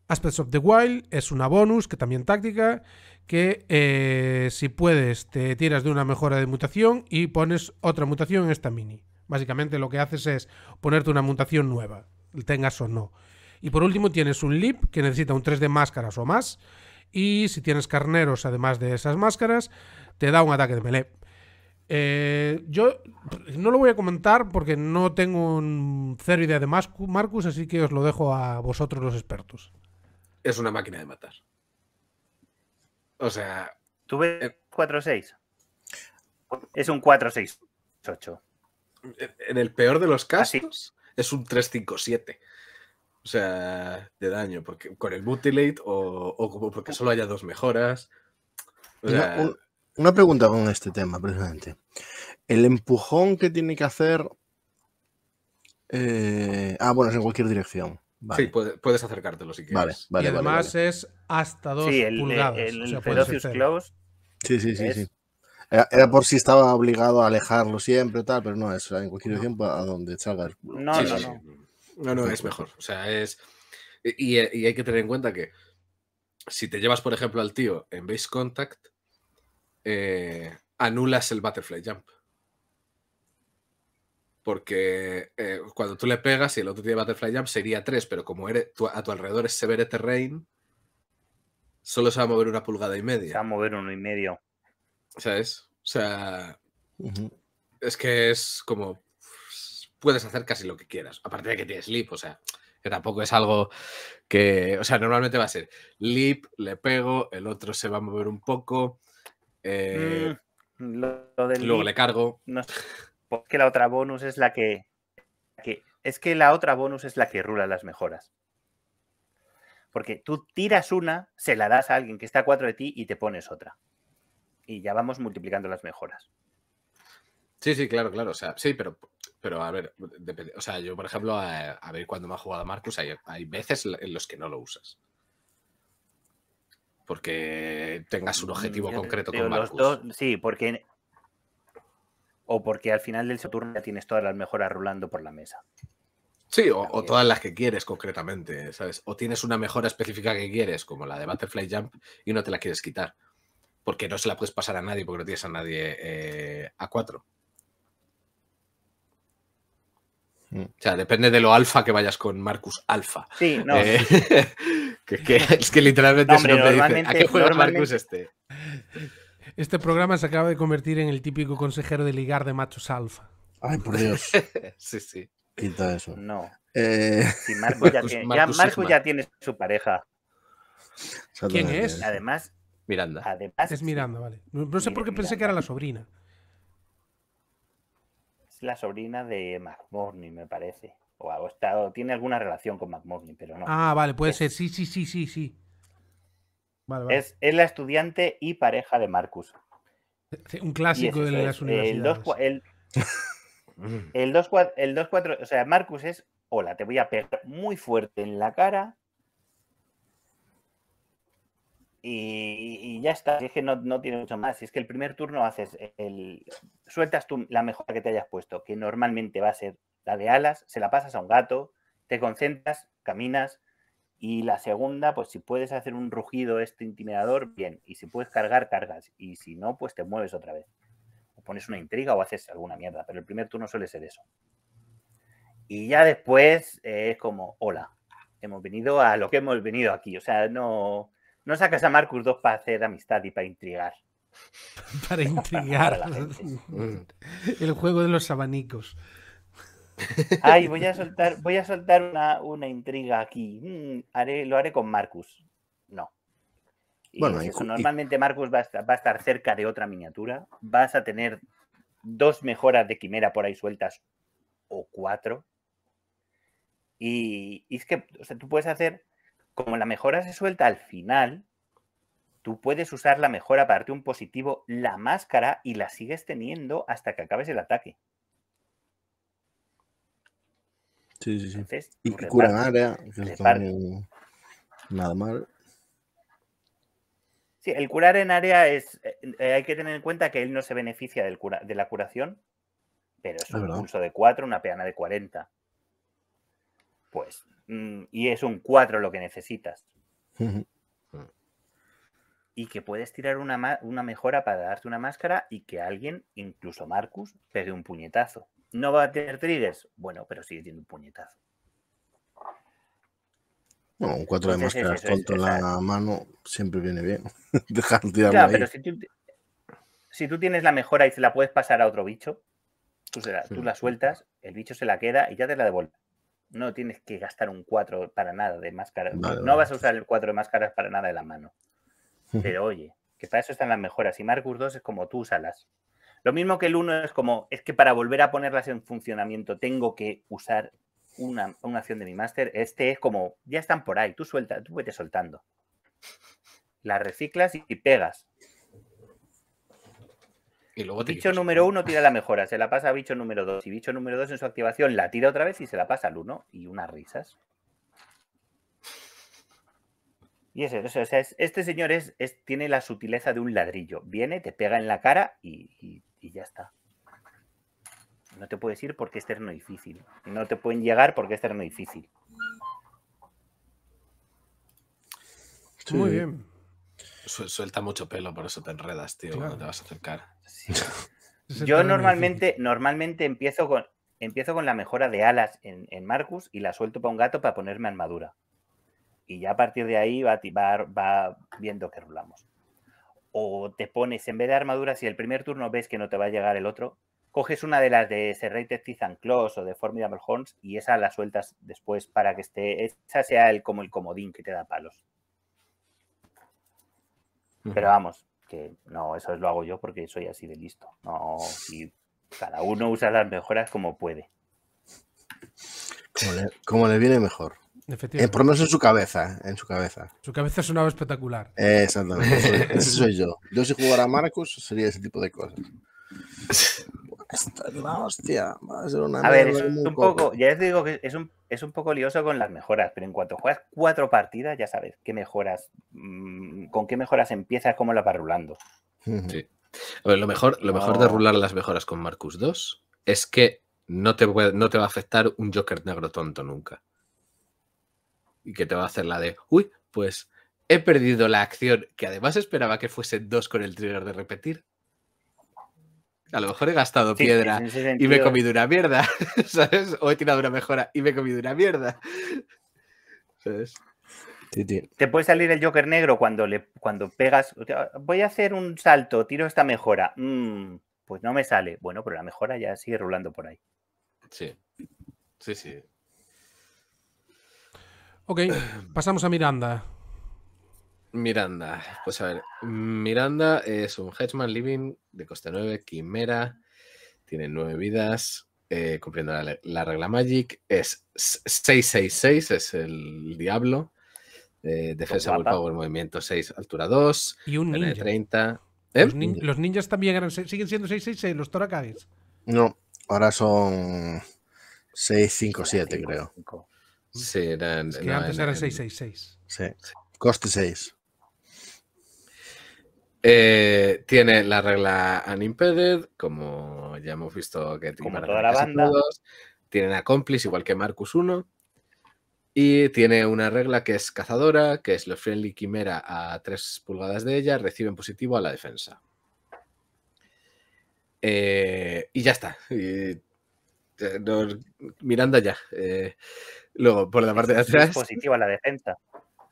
Aspects of the Wild es una bonus, que también táctica, que eh, si puedes te tiras de una mejora de mutación y pones otra mutación en esta mini. Básicamente lo que haces es ponerte una mutación nueva, tengas o no. Y por último tienes un Leap que necesita un 3 de máscaras o más. Y si tienes carneros además de esas máscaras, te da un ataque de melee. Eh, yo no lo voy a comentar porque no tengo un cero idea de Marcus, así que os lo dejo a vosotros los expertos. Es una máquina de matar. O sea... Tuve 4-6. Eh, es un 4-6-8. En el peor de los casos, es un 3-5-7. O sea, de daño, porque con el mutilate o, o porque solo haya dos mejoras. una, pregunta con este tema, precisamente. El empujón que tiene que hacer. Eh, ah, bueno, es en cualquier dirección. Sí, puedes, acercártelo si quieres. y además es hasta dos pulgadas. Sí, sí, sí, Era, por si estaba obligado a alejarlo siempre, tal, pero no, es en cualquier dirección pues, a donde salga. El... No, no, no. No, no, es mejor. O sea, es. Y, hay que tener en cuenta que si te llevas, por ejemplo, al tío en base contact, eh, anulas el butterfly jump. Porque eh, cuando tú le pegas y el otro tiene butterfly jump sería 3, pero como eres, a tu alrededor es severe terrain, solo se va a mover una pulgada y media. Se va a mover uno y medio. O sea. o Es que es como puedes hacer casi lo que quieras, aparte de que tienes Leap, o sea, que tampoco es algo que, o sea, normalmente va a ser Leap, le pego, el otro se va a mover un poco, eh, mm, luego le cargo. porque pues la otra bonus es la que, que, es que la otra bonus es la que rula las mejoras. Porque tú tiras una, se la das a alguien que está a cuatro de ti y te pones otra. Y ya vamos multiplicando las mejoras. Sí, sí, claro, claro. O sea, sí, pero, pero a ver, O sea, yo, por ejemplo, a, ver cuando me ha jugado Marcus, hay, veces en los que no lo usas porque tengas un mm, objetivo concreto con Marcus. sí, porque o porque al final del Saturno ya tienes todas las mejoras rulando por la mesa. Sí, o, todas las que quieres concretamente, ¿sabes? O tienes una mejora específica que quieres, como la de Butterfly Jump, y no te la quieres quitar, porque no se la puedes pasar a nadie, porque no tienes a nadie eh, a cuatro. Mm. O sea, depende de lo alfa que vayas con Marcus Alfa. Sí, no. Eh, es que literalmente ¿a qué juega Marcus este? Este programa se acaba de convertir en el típico consejero de ligar de machos alfa. Ay, por Dios. sí, sí. eso. No. Eh, Marcus, ya, tiene, su pareja. ¿Quién es? Además, Miranda. Además, es Miranda, vale. No sé por qué pensé que era la sobrina la sobrina de Morney me parece. O estado, tiene alguna relación con McMorning, pero no. Ah, vale, puede ser. Sí, sí, sí, sí, sí. Es, es, la estudiante y pareja de Marcus. Un clásico de las universidades. El, el 2-4, o sea, Marcus es, hola, te voy a pegar muy fuerte en la cara y, ya está, es que no, no, tiene mucho más. Es que el primer turno haces el. Sueltas tú la mejor que te hayas puesto, que normalmente va a ser la de alas, se la pasas a un gato, te concentras, caminas. Y la segunda, pues si puedes hacer un rugido este intimidador, bien. Y si puedes cargar, cargas. Y si no, pues te mueves otra vez. O pones una intriga o haces alguna mierda. Pero el primer turno suele ser eso. Y ya después eh, es como, hola, hemos venido a lo que hemos venido aquí. O sea, no no sacas a Marcus dos para hacer amistad y para intrigar. para intrigar. El juego de los abanicos. Ay, voy a soltar, voy a soltar una, una intriga aquí. Mm, haré, lo haré con Marcus. No. bueno, normalmente Marcus va a, estar, cerca de otra miniatura. Vas a tener dos mejoras de quimera por ahí sueltas o cuatro. Y, y es que o sea, tú puedes hacer como la mejora se suelta al final, tú puedes usar la mejora para darte un positivo, la máscara, y la sigues teniendo hasta que acabes el ataque. Sí, sí, sí. y pues, cura en área, nada mal. Sí, el curar en área es. Eh, eh, hay que tener en cuenta que él no se beneficia del de la curación, pero es un pulso de 4, una peana de 40. Pues Mm, y es un 4 lo que necesitas. y que puedes tirar una, una mejora para darte una máscara y que alguien, incluso Marcus, dé un puñetazo. ¿No va a tener triggers? Bueno, pero sigue teniendo un puñetazo. un 4 de máscara la mano siempre viene bien. Dejar si tú, tienes la mejora y se la puedes pasar a otro bicho, tú, la, tú la sueltas, el bicho se la queda y ya te la devuelve. No tienes que gastar un 4 para nada de máscaras, no vas a usar el 4 de máscaras para nada de la mano. Pero oye, que para eso están las mejoras. Y Marcus 2 es como tú usalas. Lo mismo que el 1 es como, es que para volver a ponerlas en funcionamiento tengo que usar una, acción de mi máster. Este es como, ya están por ahí, tú sueltas tú vete soltando. Las reciclas y pegas. Y bicho número uno tira la mejora, se la pasa a bicho número dos. Y bicho número dos en su activación la tira otra vez y se la pasa al uno. Y unas risas. Y ese, o sea, este señor tiene la sutileza de un ladrillo. Viene, te pega en la cara y, ya está. No te puedes ir porque es terno difícil. No te pueden llegar porque es terno difícil. muy bien suelta mucho pelo, por eso te enredas, tío, cuando te vas a acercar. Yo normalmente, normalmente empiezo con empiezo con la mejora de alas en, Marcus y la suelto para un gato para ponerme armadura. Y ya a partir de ahí va, va, va viendo que rulamos. O te pones, en vez de armadura, si el primer turno ves que no te va a llegar el otro, coges una de las de Serrated Teeth and Claws o de Formidable Horns y esa la sueltas después para que esté, esa sea el, como el comodín que te da palos. Pero vamos, que no, eso lo hago yo porque soy así de listo. No, y cada uno usa las mejoras como puede. Como le, viene mejor. Eh, por lo menos en su cabeza, en su cabeza. Su cabeza sonaba espectacular. exactamente, ese soy yo. Yo si jugara a Marcus sería ese tipo de cosas. es a ver, es un, poco, ya digo que es un, poco lioso con las mejoras, pero en cuanto juegas cuatro partidas, ya sabes qué mejoras, mm, con qué mejoras empiezas, cómo la vas rulando. Sí. A ver, lo mejor, lo mejor de rular las mejoras con Marcus 2 es que no te, no te va a afectar un Joker negro tonto nunca. Y que te va a hacer la de, uy, pues he perdido la acción que además esperaba que fuese dos con el trigger de repetir a lo mejor he gastado piedra y me he comido una mierda, ¿sabes? O he tirado una mejora y me he comido una mierda. ¿Sabes? Sí, Te puede salir el Joker negro cuando le cuando pegas. Voy a hacer un salto, tiro esta mejora. Mm, pues no me sale. Bueno, pero la mejora ya sigue rulando por ahí. Sí. Sí, sí. Ok, pasamos a Miranda. Miranda. Pues a ver, Miranda es un Hedgeman Living de coste 9, Quimera, tiene 9 vidas, eh, cumpliendo la, regla Magic. Es 666, es el diablo. Eh, defensa, full power, movimiento 6, altura 2. Y un ninja. 30. ¿eh? Los, ninjas también eran, siguen siendo 666, los Toracares. No, ahora son 657, creo. antes eran 666. coste 6. Eh, tiene la regla Unimpeded, como ya hemos visto que tiene toda la banda. Todos. Tienen a Complice, igual que Marcus 1. Y tiene una regla que es cazadora, que es lo Friendly Quimera a 3 pulgadas de ella, reciben positivo a la defensa. Eh, y ya está. Eh, Miranda ya. luego, por la parte de atrás. a la defensa.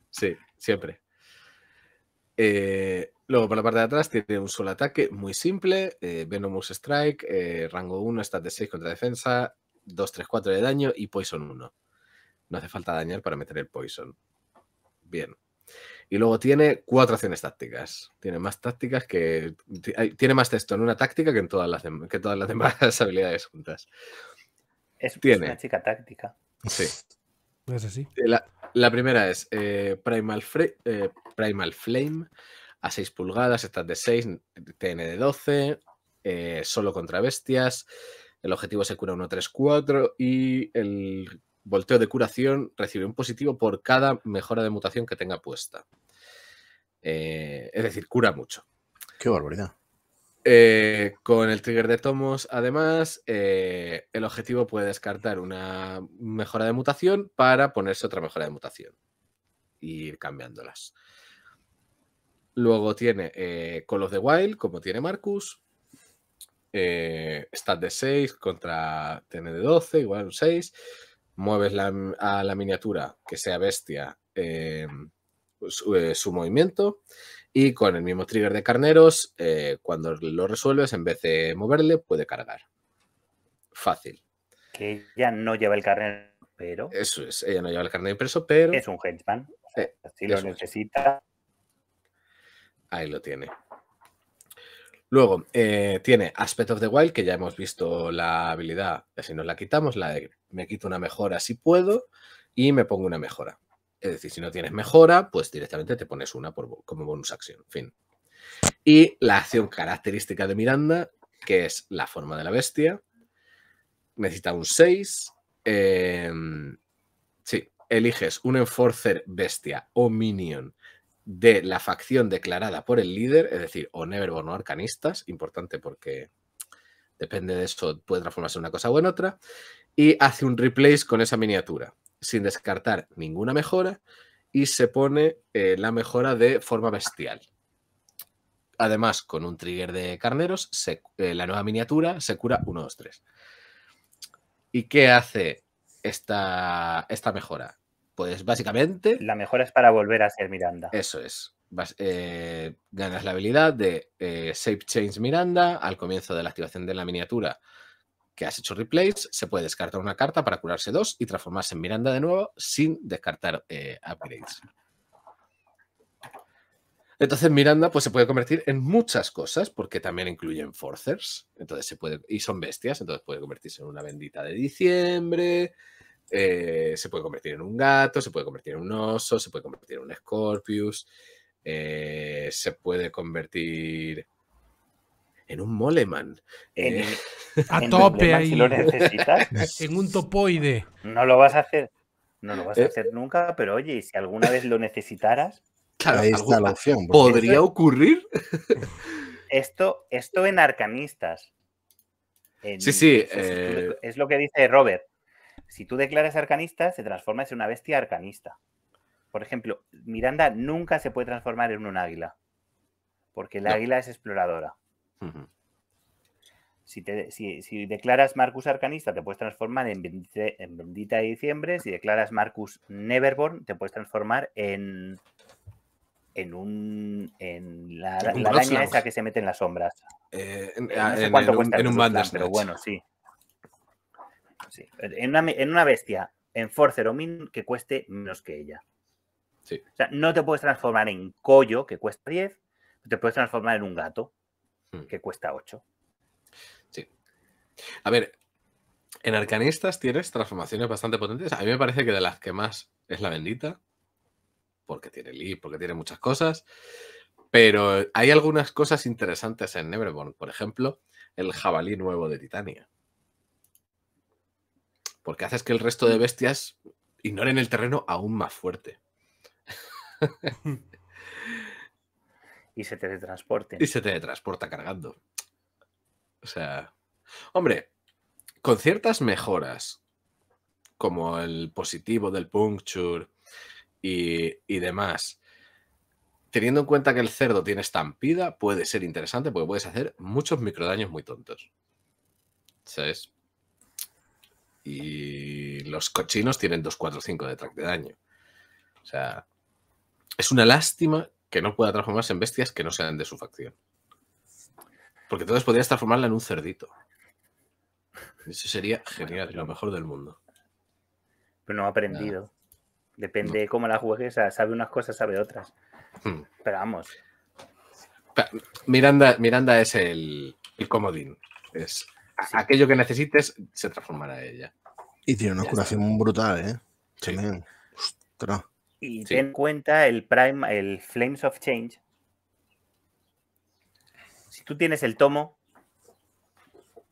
Sí, siempre. Eh, Luego, por la parte de atrás, tiene un solo ataque muy simple: eh, Venomous Strike, eh, rango 1, stat de 6 contra defensa, 2, 3, 4 de daño y Poison 1. No hace falta dañar para meter el Poison. Bien. Y luego tiene cuatro acciones tácticas. Tiene más tácticas que. Tiene más texto en una táctica que en todas las, que todas las demás habilidades juntas. Es, una chica táctica. Sí. Es así. La, primera es eh, Primal, Primal Flame a 6 pulgadas, estas de 6, TN de 12, eh, solo contra bestias, el objetivo se cura 1-3-4 y el volteo de curación recibe un positivo por cada mejora de mutación que tenga puesta. Eh, es decir, cura mucho. Qué barbaridad. Eh, con el trigger de tomos, además, el objetivo puede descartar una mejora de mutación para ponerse otra mejora de mutación y ir cambiándolas. Luego tiene eh, Call of the Wild, como tiene Marcus. Eh, stat de 6 contra TN de 12, igual un 6. Mueves a la miniatura, que sea bestia, eh, eh, su, movimiento. Y con el mismo trigger de carneros, eh, cuando lo resuelves, en vez de moverle, puede cargar. Fácil. Que ya no lleva el carnero, pero. Eso es, ella no lleva el carnet impreso, pero. Es un henchman lo necesita, Ahí lo tiene. Luego, eh, tiene Aspect of the Wild, que ya hemos visto la habilidad, si nos la quitamos, la me quito una mejora si puedo y me pongo una mejora. Es decir, si no tienes mejora, pues directamente te pones una por, como bonus acción, fin. Y la acción característica de Miranda, que es la forma de la bestia, necesita un 6. Eh, em, sí, eliges un enforcer bestia o minion de la facción declarada por el líder, es decir, o Neverborn o Arcanistas, importante porque depende de eso, puede transformarse en una cosa o en otra, y hace un replace con esa miniatura, sin descartar ninguna mejora, y se pone eh, la mejora de forma bestial. Además, con un trigger de carneros, eh, la nueva miniatura se cura 1, 2, 3. ¿Y qué hace esta, esta mejora? Pues básicamente. La mejor es para volver a ser Miranda. Eso es. Eh, ganas la habilidad de eh, Save Change Miranda. Al comienzo de la activación de la miniatura que has hecho replace, se puede descartar una carta para curarse dos y transformarse en Miranda de nuevo sin descartar eh, upgrades. Entonces Miranda pues, se puede convertir en muchas cosas porque también incluyen forcers, entonces se puede y son bestias, entonces puede convertirse en una bendita de diciembre, eh, se puede convertir en un gato, se puede convertir en un oso, se puede convertir en un Scorpius, eh, se puede convertir en un Moleman. Eh, a tope ahí. Si lo necesitas. en un topoide. No lo vas a hacer. No lo vas a hacer nunca, pero oye, si alguna vez lo necesitaras. ¿Podría ocurrir? esto, esto en arcanistas. sí, sí. es lo que dice Robert si tú declaras arcanista, se transforma en una bestia arcanista. Por ejemplo, Miranda nunca se puede transformar en un águila, porque el águila es exploradora. si, declaras Marcus arcanista, te puedes transformar en, Bendita de Diciembre. Si declaras Marcus Neverborn, te puedes transformar en. En un. En la, araña esa que se mete en las sombras. Eh, en, eh, ah, un, bandas, Pero bueno, sí. En, una, bestia en Forcer o Min que cueste menos que ella. Sí. O sea, no te puedes transformar en Collo, que cuesta 10, te puedes transformar en un gato, mm. que cuesta 8. Sí. A ver, en Arcanistas tienes transformaciones bastante potentes. A mí me parece que de las que más es la bendita, porque tiene Lee, porque tiene muchas cosas. Pero hay algunas cosas interesantes en Neverborn. Por ejemplo, el jabalí nuevo de Titania porque haces que el resto de bestias ignoren el terreno aún más fuerte. y se teletransporte. Y se teletransporta cargando. O sea, hombre, con ciertas mejoras, como el positivo del puncture y, y demás, teniendo en cuenta que el cerdo tiene estampida, puede ser interesante porque puedes hacer muchos microdaños muy tontos. ¿Sabes? y los cochinos tienen 2, 4, 5 de track de daño. O sea, es una lástima que no pueda transformarse en bestias que no sean de su facción. Porque entonces podrías transformarla en un cerdito. Eso sería genial, lo mejor del mundo. Pero no ha aprendido. Depende de cómo la juegues, sabe unas cosas, sabe otras. Hmm. Pero vamos. Miranda, Miranda es el, el comodín. Es aquello que necesites se transformará en ella. Y tiene una curación brutal, ¿eh? Y ten en cuenta el Prime, el Flames of Change. Si tú tienes el tomo,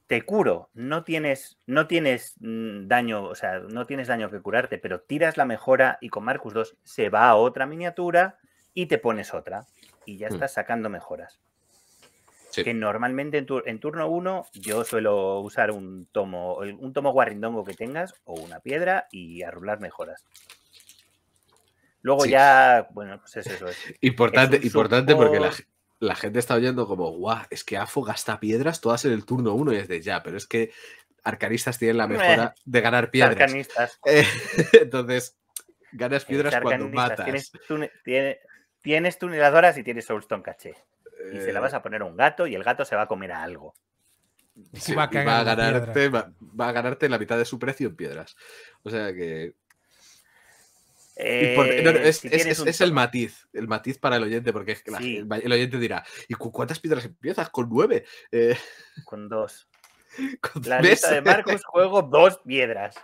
te curo, no tienes, no tienes mm, daño, o sea, no tienes daño que curarte, pero tiras la mejora y con Marcus 2 se va a otra miniatura y te pones otra. Y ya hmm. estás sacando mejoras. Que normalmente en, turno 1 yo suelo usar un tomo, un tomo guarindongo que tengas o una piedra y arrular mejoras. Luego ya, bueno, pues es eso. Es, importante, importante porque la, gente está oyendo como, guau, es que AFO gasta piedras todas en el turno 1 y es de ya, pero es que arcanistas tienen la mejora de ganar piedras. Arcanistas. Eh, entonces, ganas eh, piedras cuando matas. tienes tuneladoras y tienes Soulstone caché. Y se la eh. vas a poner a un gato y el gato se va a comer a algo. Y va, a ganarte, va, la mitad de su precio en piedras. O sea que. Eh, es, el matiz, el matiz para el oyente, porque el, oyente dirá: ¿Y cuántas piedras empiezas? Con nueve. Eh, con dos. la lista de Marcos juego dos piedras.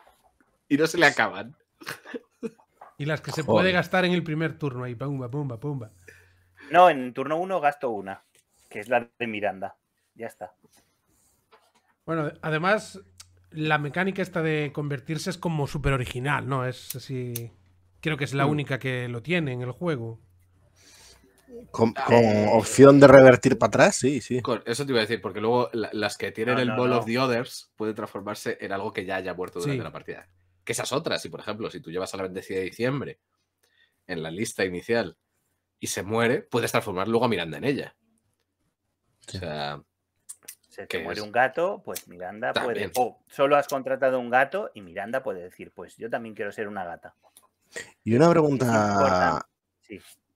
Y no se le acaban. Y las que se puede gastar en el primer turno ahí, pumba, pumba, pumba. No, en turno 1 gasto una, que es la de Miranda. Ya está. Bueno, además, la mecánica esta de convertirse es como súper original, ¿no? Es así. Creo que es la mm. única que lo tiene en el juego. Con, opción de revertir para atrás, sí, sí. eso te iba a decir, porque luego las que tienen el Ball of the Others puede transformarse en algo que ya haya muerto durante la partida. Que esas otras, si por ejemplo, si tú llevas a la bendecida de diciembre en la lista inicial y se muere, puedes transformar luego a Miranda en ella. O sea. Se te muere un gato, pues Miranda puede. O solo has contratado un gato y Miranda puede decir, pues yo también quiero ser una gata. Y una pregunta.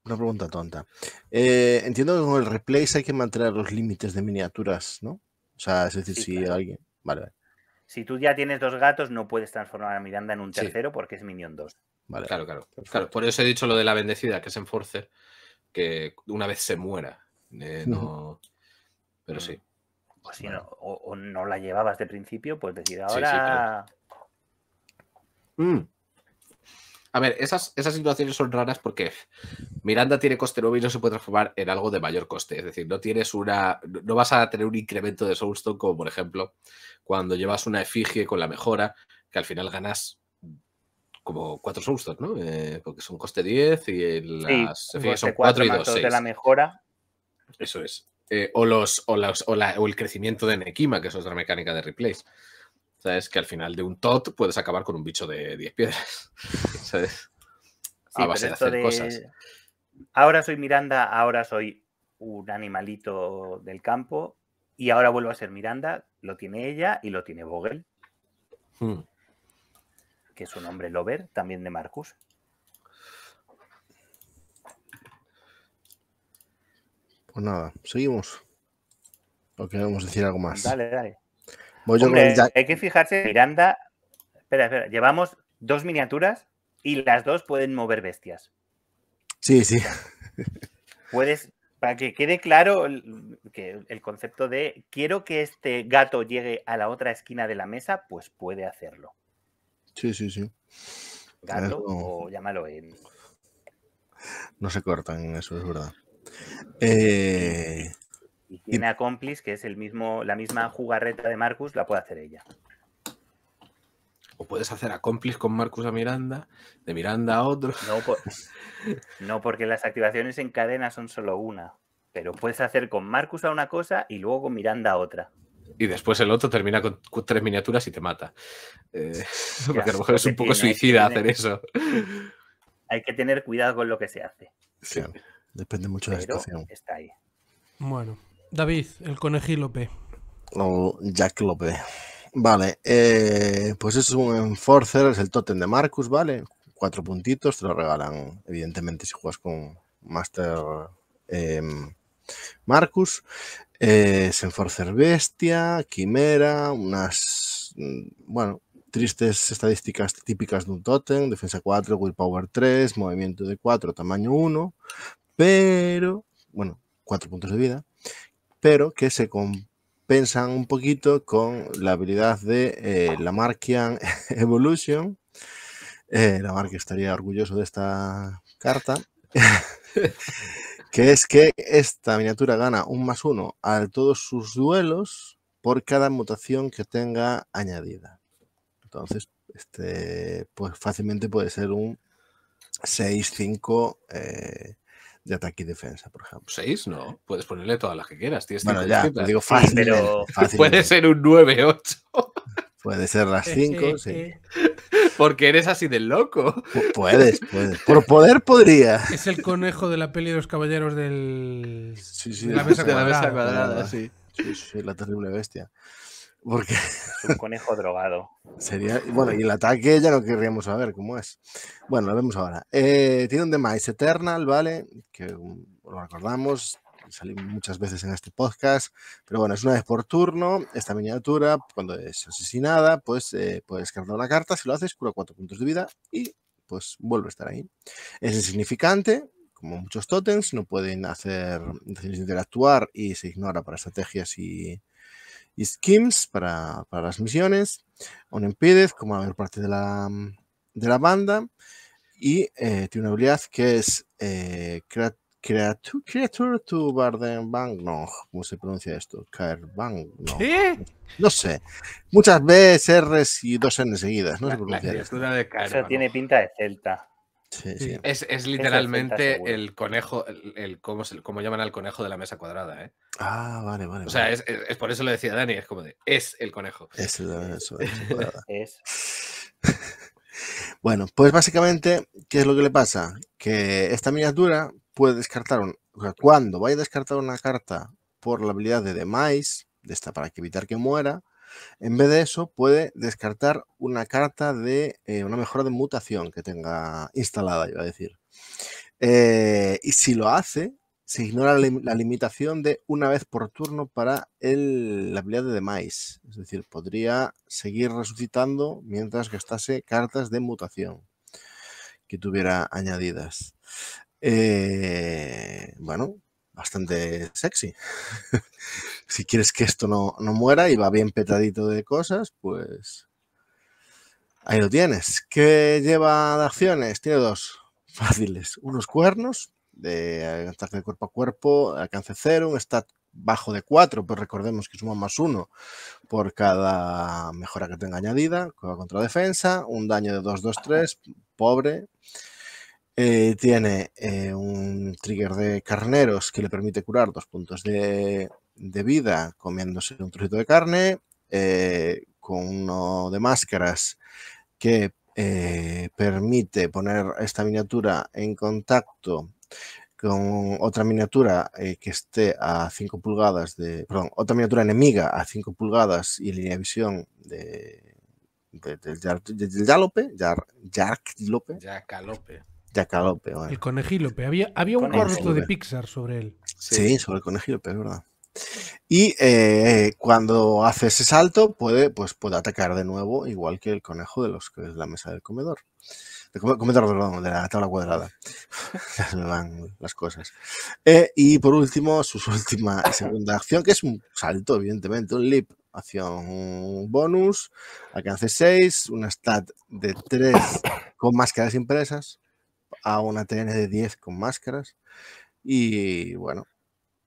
Una pregunta tonta. Eh, entiendo que con el replace hay que mantener los límites de miniaturas, ¿no? O sea, es decir, si alguien. Vale, vale. Si tú ya tienes dos gatos, no puedes transformar a Miranda en un tercero porque es Minion 2. Claro, claro. Claro, por eso he dicho lo de la bendecida, que es Enforcer, que una vez se muera. Eh, no, pero mm. sí. Pues si no, o, no la llevabas de principio, pues decir ahora. Mm. A ver, esas, esas, situaciones son raras porque Miranda tiene coste nuevo y no se puede transformar en algo de mayor coste. Es decir, no tienes una. No vas a tener un incremento de Soulstone como, por ejemplo, cuando llevas una efigie con la mejora, que al final ganas como cuatro sustos ¿no? Eh, porque son coste 10 y las son 4, y 2. de la mejora. Eso es. Eh, o, los, o, o, el crecimiento de Nekima, que es otra mecánica de replays. ¿Sabes? Que al final de un tot puedes acabar con un bicho de 10 piedras. ¿Sabes? a base de hacer cosas. Ahora soy Miranda, ahora soy un animalito del campo y ahora vuelvo a ser Miranda. Lo tiene ella y lo tiene Vogel. Hmm que es un hombre lover, también de Marcus. Pues nada, seguimos. ¿O queremos decir algo más? Dale, dale. Voy Hay que fijarse, Miranda. Espera, espera, llevamos dos miniaturas y las dos pueden mover bestias. Sí, sí. Puedes, para que quede claro que el concepto de quiero que este gato llegue a la otra esquina de la mesa, pues puede hacerlo. Sí, sí, sí. llámalo en. No se cortan eso, es verdad. Y tiene eh, a cómplice, que es el mismo, la misma jugarreta de Marcus, la puede hacer ella. O puedes hacer a cómplice con Marcus a Miranda, de Miranda a otro. No, no porque las activaciones en cadena son solo una. Pero puedes hacer con Marcus a una cosa y luego con Miranda a otra y después el otro termina con tres miniaturas y te mata. Eh, porque a lo mejor es un poco suicida hacer eso. Hay que tener cuidado con lo que se hace. Sí, depende mucho de la situación. Está ahí. Bueno, David, el conejílope. O Jack Lope. Vale, eh, pues es un Enforcer, es el tótem de Marcus, ¿vale? Cuatro puntitos, te lo regalan, evidentemente, si juegas con Master em, Marcus es eh, Enforcer Bestia, Quimera, unas, mm, bueno, tristes estadísticas típicas de un totem, defensa 4, willpower 3, movimiento de 4, tamaño 1, pero, bueno, 4 puntos de vida, pero que se compensan un poquito con la habilidad de eh, la Evolution. Eh, la estaría orgulloso de esta carta. que es que esta miniatura gana un más uno a todos sus duelos por cada mutación que tenga añadida. Entonces, este, pues fácilmente puede ser un 6-5 eh, de ataque y defensa, por ejemplo. 6, no, puedes ponerle todas las que quieras. bueno, ya, digo fácil, pero puede ser un 9-8. Puede ser las 5, sí. Porque eres así de loco. puedes, puedes. Por poder podría. Es el conejo de la peli de los caballeros del... de la mesa cuadrada, sí. sí. Sí, la terrible bestia. Porque... Es un conejo drogado. Sería... Bueno, y el ataque ya lo querríamos saber cómo es. Bueno, lo vemos ahora. Eh, tiene un de Eternal, ¿vale? Que mm, lo recordamos sale muchas veces en este podcast, pero bueno, es una vez por turno. Esta miniatura, cuando es asesinada, pues eh, puedes cargar la carta, si lo haces, cura cuatro puntos de vida y pues vuelve a estar ahí. Es insignificante, como muchos totems, no pueden hacer interactuar y se ignora para estrategias y, schemes para, las misiones. Aún impide, como la mayor parte de la, de la banda. Y eh, tiene una habilidad que es eh, crear Creature, creature to no, ¿cómo se pronuncia esto? No. ¿Qué? No sé. Muchas Bs, R's y dos N seguidas, no se pronuncia. La de tiene pinta de celta. Sí, sí. Es, literalmente el, conejo, cómo, como llaman al conejo de la mesa cuadrada. ¿eh? Ah, vale, vale. O sea, Es, por eso lo decía Dani, es como de, es el conejo. Es el de la mesa es. bueno, pues básicamente, ¿qué es lo que le pasa? Que esta miniatura puede descartar, cuando vaya a descartar una carta por la habilidad de demais, de esta para evitar que muera, en vez de eso puede descartar una carta de eh, una mejora de mutación que tenga instalada, iba a decir. Eh, y si lo hace, se ignora la limitación de una vez por turno para el, la habilidad de demais. Es decir, podría seguir resucitando mientras gastase cartas de mutación que tuviera añadidas. Eh, bueno, bastante sexy. si quieres que esto no, no, muera y va bien petadito de cosas, pues ahí lo tienes. ¿Qué lleva de acciones? Tiene dos fáciles. Unos cuernos de ataque de cuerpo a cuerpo, alcance cero, un stat bajo de 4, pues recordemos que suma más uno por cada mejora que tenga añadida, contra defensa, un daño de 2-2-3, pobre, eh, tiene eh, un trigger de carneros que le permite curar dos puntos de, vida comiéndose un trocito de carne, eh, con uno de máscaras que permite poner esta miniatura en contacto con otra miniatura que esté a 5 pulgadas de. Perdón, otra miniatura enemiga a 5 pulgadas y línea de visión de, del Yalope. El conejílope. Había, había un corto de Pixar sobre él. Sí, sobre el conejilope es verdad. Y eh, cuando hace ese salto, puede, pues, puede atacar de nuevo, igual que el conejo de los que es la mesa del comedor. De comedor, perdón, de la tabla cuadrada. Me van las cosas. Eh, y por último, su última segunda acción, que es un salto, evidentemente, un leap hacia un bonus, alcance 6, una stat de 3 con máscaras impresas a una TN de 10 con máscaras. Y bueno,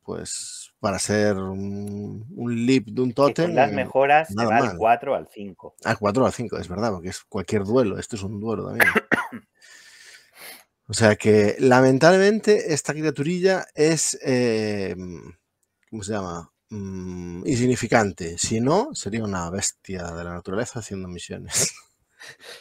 pues para ser un, leap de un totem. las eh, mejoras se al 4 al 5. Al 4 al 5, es verdad, porque es cualquier duelo. Esto es un duelo también. o sea que lamentablemente esta criaturilla es. Eh, ¿Cómo se llama? Mm, insignificante. Si no, sería una bestia de la naturaleza haciendo misiones.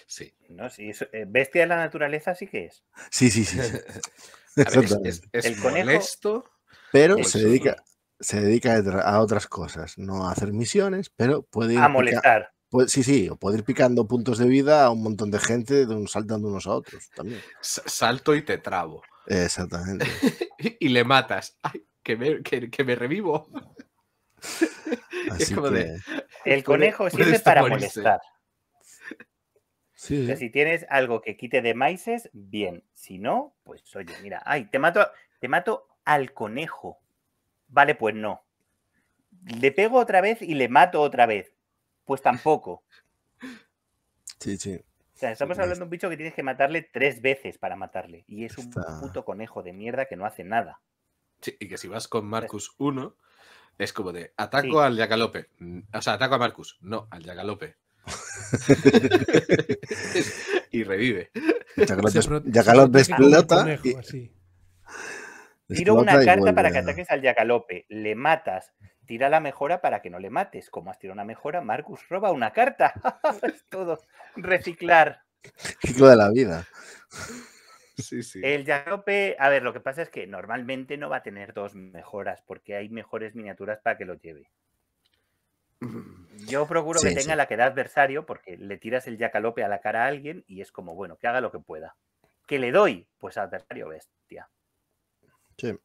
Sí. No, sí, eh, bestia de la naturaleza sí que es. Sí, sí, sí. el conejo, pero pues se dedica, se dedica a otras cosas, no a hacer misiones, pero puede ir a molestar. sí, sí, o puede ir picando puntos de vida a un montón de gente saltando unos a otros también. Salto y te trabo. Exactamente. y le matas. Ay, que me, que, me revivo. es como que... de, el conejo sirve para molestar si tienes algo que quite de maíces, bien. Si no, pues oye, mira, ay, te mato, te mato al conejo. Vale, pues no. Le pego otra vez y le mato otra vez. Pues tampoco. Sí, sí. O sea, estamos este hablando de un bicho que tienes que matarle tres veces para matarle. Y es un puto conejo de mierda que no hace nada. Sí, y que si vas con Marcus 1, es como de ataco al Yagalope. O sea, ataco a Marcus. No, al Yagalope. y revive. Yacalope explota. Tiro una carta para que ataques al Yacalope. Le matas. Tira la mejora para que no le mates. Como has tirado una mejora, Marcus roba una carta. es todo. Reciclar. Ciclo de la vida. El Yacalope, a ver, lo que pasa es que normalmente no va a tener dos mejoras porque hay mejores miniaturas para que lo lleve. Yo procuro que tenga la que da adversario porque le tiras el yacalope a la cara a alguien y es como, bueno, que haga lo que pueda. ¿Qué le doy? Pues adversario bestia. Sí.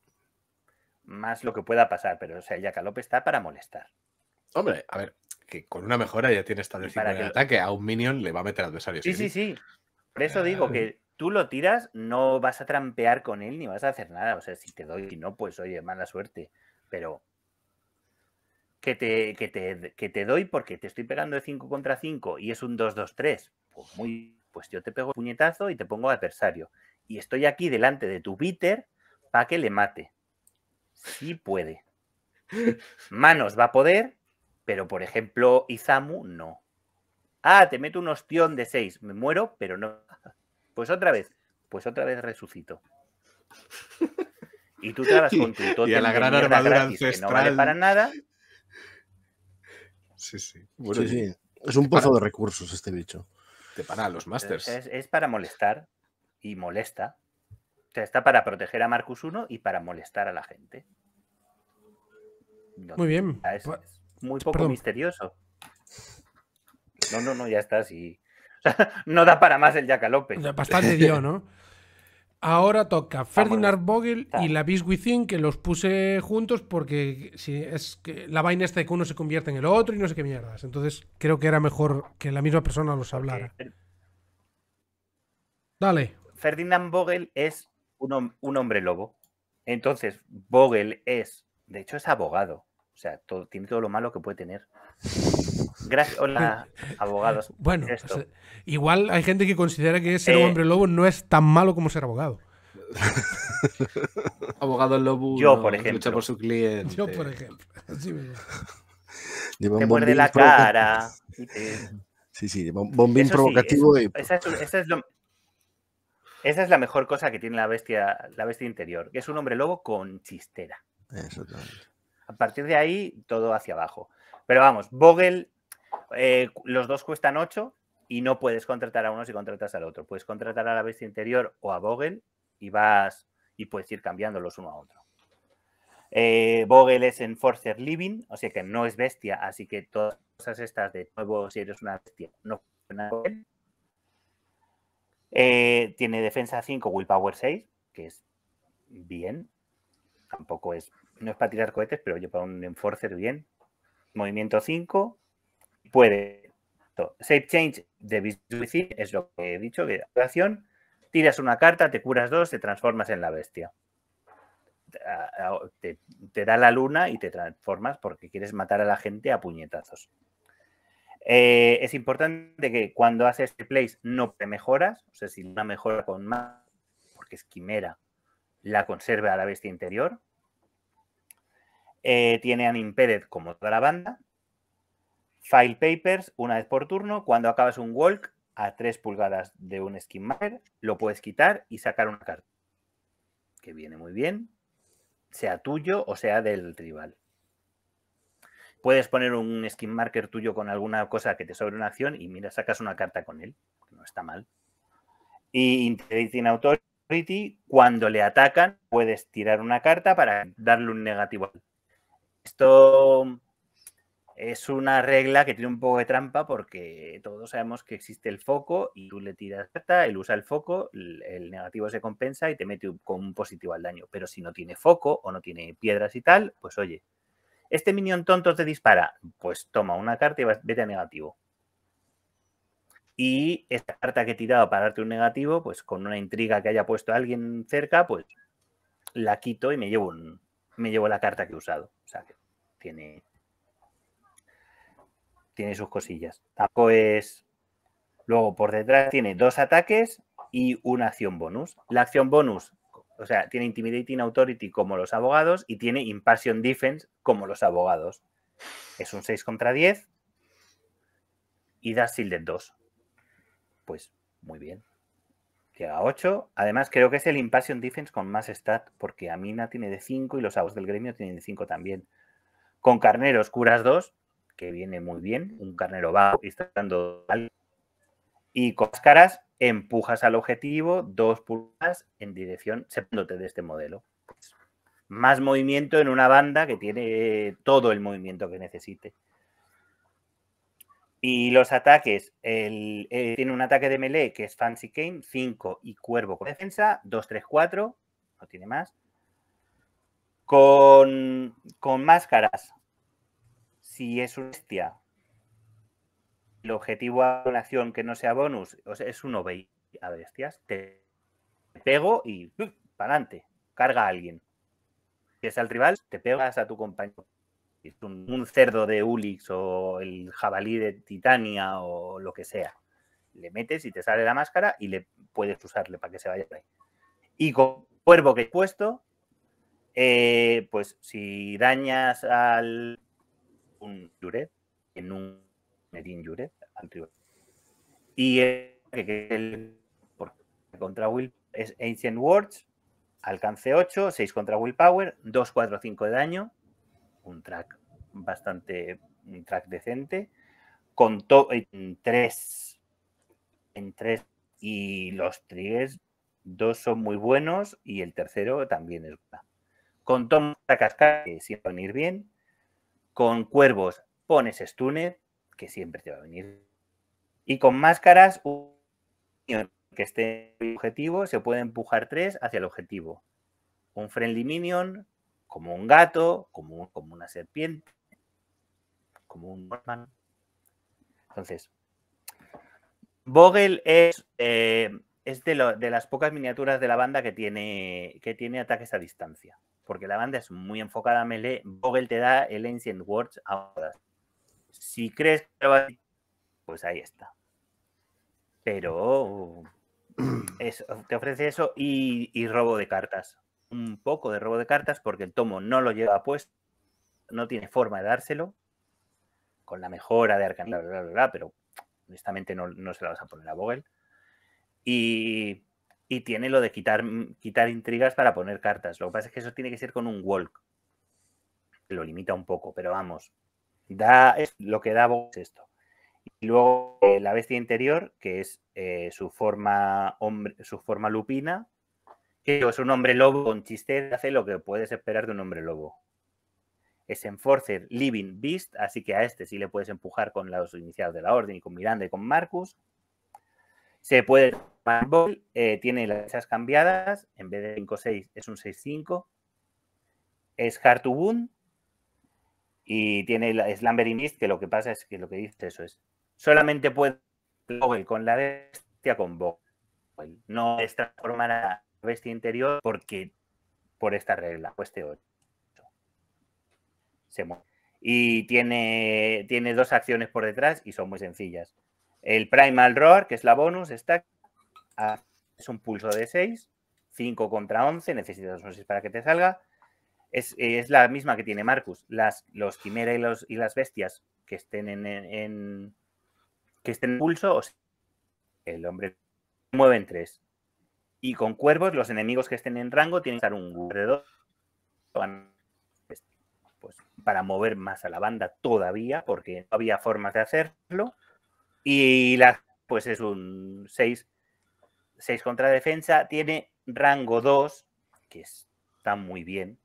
Más lo que pueda pasar, pero o sea, el yacalope está para molestar. Hombre, a ver, que con una mejora ya tiene establecido el que... ataque. A un minion le va a meter adversario. Sí, sí, sí. Por eso digo que tú lo tiras, no vas a trampear con él ni vas a hacer nada. O sea, si te doy, y no, pues oye, mala suerte. Pero que te, que te, que te doy porque te estoy pegando de 5 contra 5 y es un 2-2-3. Pues muy, pues yo te pego puñetazo y te pongo adversario. Y estoy aquí delante de tu Peter para que le mate. Sí puede. Manos va a poder, pero por ejemplo, Izamu no. Ah, te meto un ostión de 6. Me muero, pero no. Pues otra vez. Pues otra vez resucito. Y tú te vas con tu totem y la gran gratis, Que no vale para nada. Sí, sí. Es un pozo de recursos este bicho. Te para los Masters. Es, para molestar y molesta. O sea, está para proteger a Marcus 1 y para molestar a la gente. muy bien. Es, muy poco misterioso. No, no, no, ya está, sí. no da para más el Jackalope. Bastante dio, ¿no? Ahora toca Ferdinand Vogel y la Beast Within, que los puse juntos porque si es que la vaina está de que uno se convierte en el otro y no sé qué mierdas. Entonces creo que era mejor que la misma persona los hablara. Eh, Dale. Ferdinand Vogel es un, hombre lobo. Entonces, Vogel es, de hecho, es abogado. O sea, tiene todo lo malo que puede tener. Gracias, hola, abogados. Bueno, igual hay gente que considera que ser eh, hombre lobo no es tan malo como ser abogado. abogado lobo yo, por ejemplo. lucha por su cliente. Yo, por ejemplo. te muerde la cara. Sí, sí, bombín provocativo. esa, es, la mejor cosa que tiene la bestia, la bestia interior, que es un hombre lobo con chistera. A partir de ahí, todo hacia abajo. Pero vamos, Vogel eh, los dos cuestan 8 y no puedes contratar a uno si contratas al otro. Puedes contratar a la bestia interior o a Vogel y vas y puedes ir cambiándolos uno a otro. Eh, Vogel es Enforcer Living, o sea que no es bestia, así que todas estas de nuevo, si eres una bestia, no funciona eh, tiene defensa 5, willpower 6, que es bien. Tampoco es, no es para tirar cohetes, pero yo para un enforcer bien. Movimiento 5, puede. Save Change de es lo que he dicho, que tiras una carta, te curas dos, te transformas en la bestia. Te, da la luna y te transformas porque quieres matar a la gente a puñetazos. Eh, es importante que cuando haces place no te mejoras, o sea, si una mejora con más, porque es quimera, la conserva a la bestia interior. Eh, tiene an impeded como toda la banda, File papers una vez por turno. Cuando acabas un walk a 3 pulgadas de un skin marker, lo puedes quitar y sacar una carta. Que viene muy bien, sea tuyo o sea del rival. Puedes poner un skin marker tuyo con alguna cosa que te sobre una acción y mira, sacas una carta con él. No está mal. Y in Authority, cuando le atacan, puedes tirar una carta para darle un negativo. Esto es una regla que tiene un poco de trampa porque todos sabemos que existe el foco y tú le tiras carta, él usa el foco, el negativo se compensa y te mete con un positivo al daño. Pero si no tiene foco o no tiene piedras y tal, pues oye, este minion tonto te dispara, pues toma una carta y vete a negativo. Y esta carta que he tirado para darte un negativo, pues con una intriga que haya puesto alguien cerca, pues la quito y me llevo, me llevo la carta que he usado. O sea, que tiene, tiene sus cosillas. Tampoco es. Luego, por detrás tiene dos ataques y una acción bonus. La acción bonus, o sea, tiene Intimidating Authority como los abogados y tiene Impassion Defense como los abogados. Es un 6 contra 10 y da de 2. Pues muy bien. Llega a 8. Además, creo que es el Impassion Defense con más stat, porque Amina tiene de 5 y los Avos del gremio tienen de 5 también. Con carneros curas 2 que viene muy bien, un carnero va y está dando y con las caras empujas al objetivo dos pulgas en dirección separándote de este modelo. más movimiento en una banda que tiene todo el movimiento que necesite. Y los ataques, eh, tiene un ataque de melee que es Fancy game, 5 y Cuervo con defensa, 2, 3, 4, no tiene más. Con, con máscaras, si es un bestia, el objetivo a una acción que no sea bonus es un obey a bestias, te pego y para adelante, carga a alguien. Si es al rival, te pegas a tu compañero. Es un, cerdo de Ulix o el jabalí de Titania o lo que sea. Le metes y te sale la máscara y le puedes usarle para que se vaya por ahí. Y con cuervo que he puesto, eh, pues si dañas al un Juret, en un Medin Juret anterior. Y el, contra Will es Ancient Words, alcance 8, 6 contra Willpower, 2, 4, 5 de daño, un track bastante, un track decente, con en 3, en 3 y los triggers, dos son muy buenos y el tercero también es bueno. Con Tom Cascada, que siempre van a ir bien, con cuervos pones Stunner, que siempre te va a venir. Y con máscaras, un que esté en el objetivo, se puede empujar tres hacia el objetivo. Un friendly minion, como un gato, como, como una serpiente, como un Entonces, Vogel es, eh, de, de, las pocas miniaturas de la banda que tiene, que tiene ataques a distancia porque la banda es muy enfocada a melee, Vogel te da el Ancient Words ahora. Si crees que va pues ahí está. Pero te ofrece eso y, robo de cartas. Un poco de robo de cartas porque el tomo no lo lleva puesto, no tiene forma de dárselo, con la mejora de Arcana, bla, bla, bla, pero honestamente no, no se la vas a poner a Vogel. Y y tiene lo de quitar, mm, quitar intrigas para poner cartas. Lo que pasa es que eso tiene que ser con un walk. lo limita un poco, pero vamos. Da, lo que da es esto. Y luego eh, la bestia interior, que es eh, su forma hombre, su forma lupina, que es un hombre lobo con chiste, hace lo que puedes esperar de un hombre lobo. Es Enforcer Living Beast, así que a este sí le puedes empujar con los iniciados de la orden y con Miranda y con Marcus. Se puede eh, tiene las cambiadas, en vez de 5-6 es un 6-5. Es Hard to Boom y tiene la Slamber y Mist, que lo que pasa es que lo que dice eso es, solamente puede con la bestia con Bob. No es transformar a la bestia interior porque por esta regla, cueste pues 8. Y tiene, tiene dos acciones por detrás y son muy sencillas. El Primal Roar, que es la bonus, está es un pulso de 6, 5 contra 11, necesitas un 6 para que te salga. Es, la misma que tiene Marcus. Las, los quimera y, los, y las bestias que estén en, que estén en pulso, o el hombre mueve en 3. Y con cuervos, los enemigos que estén en rango tienen que estar un 2 pues, para mover más a la banda todavía, porque no había formas de hacerlo. Y las pues es un 6 6 contra defensa, tiene rango 2, que está muy bien.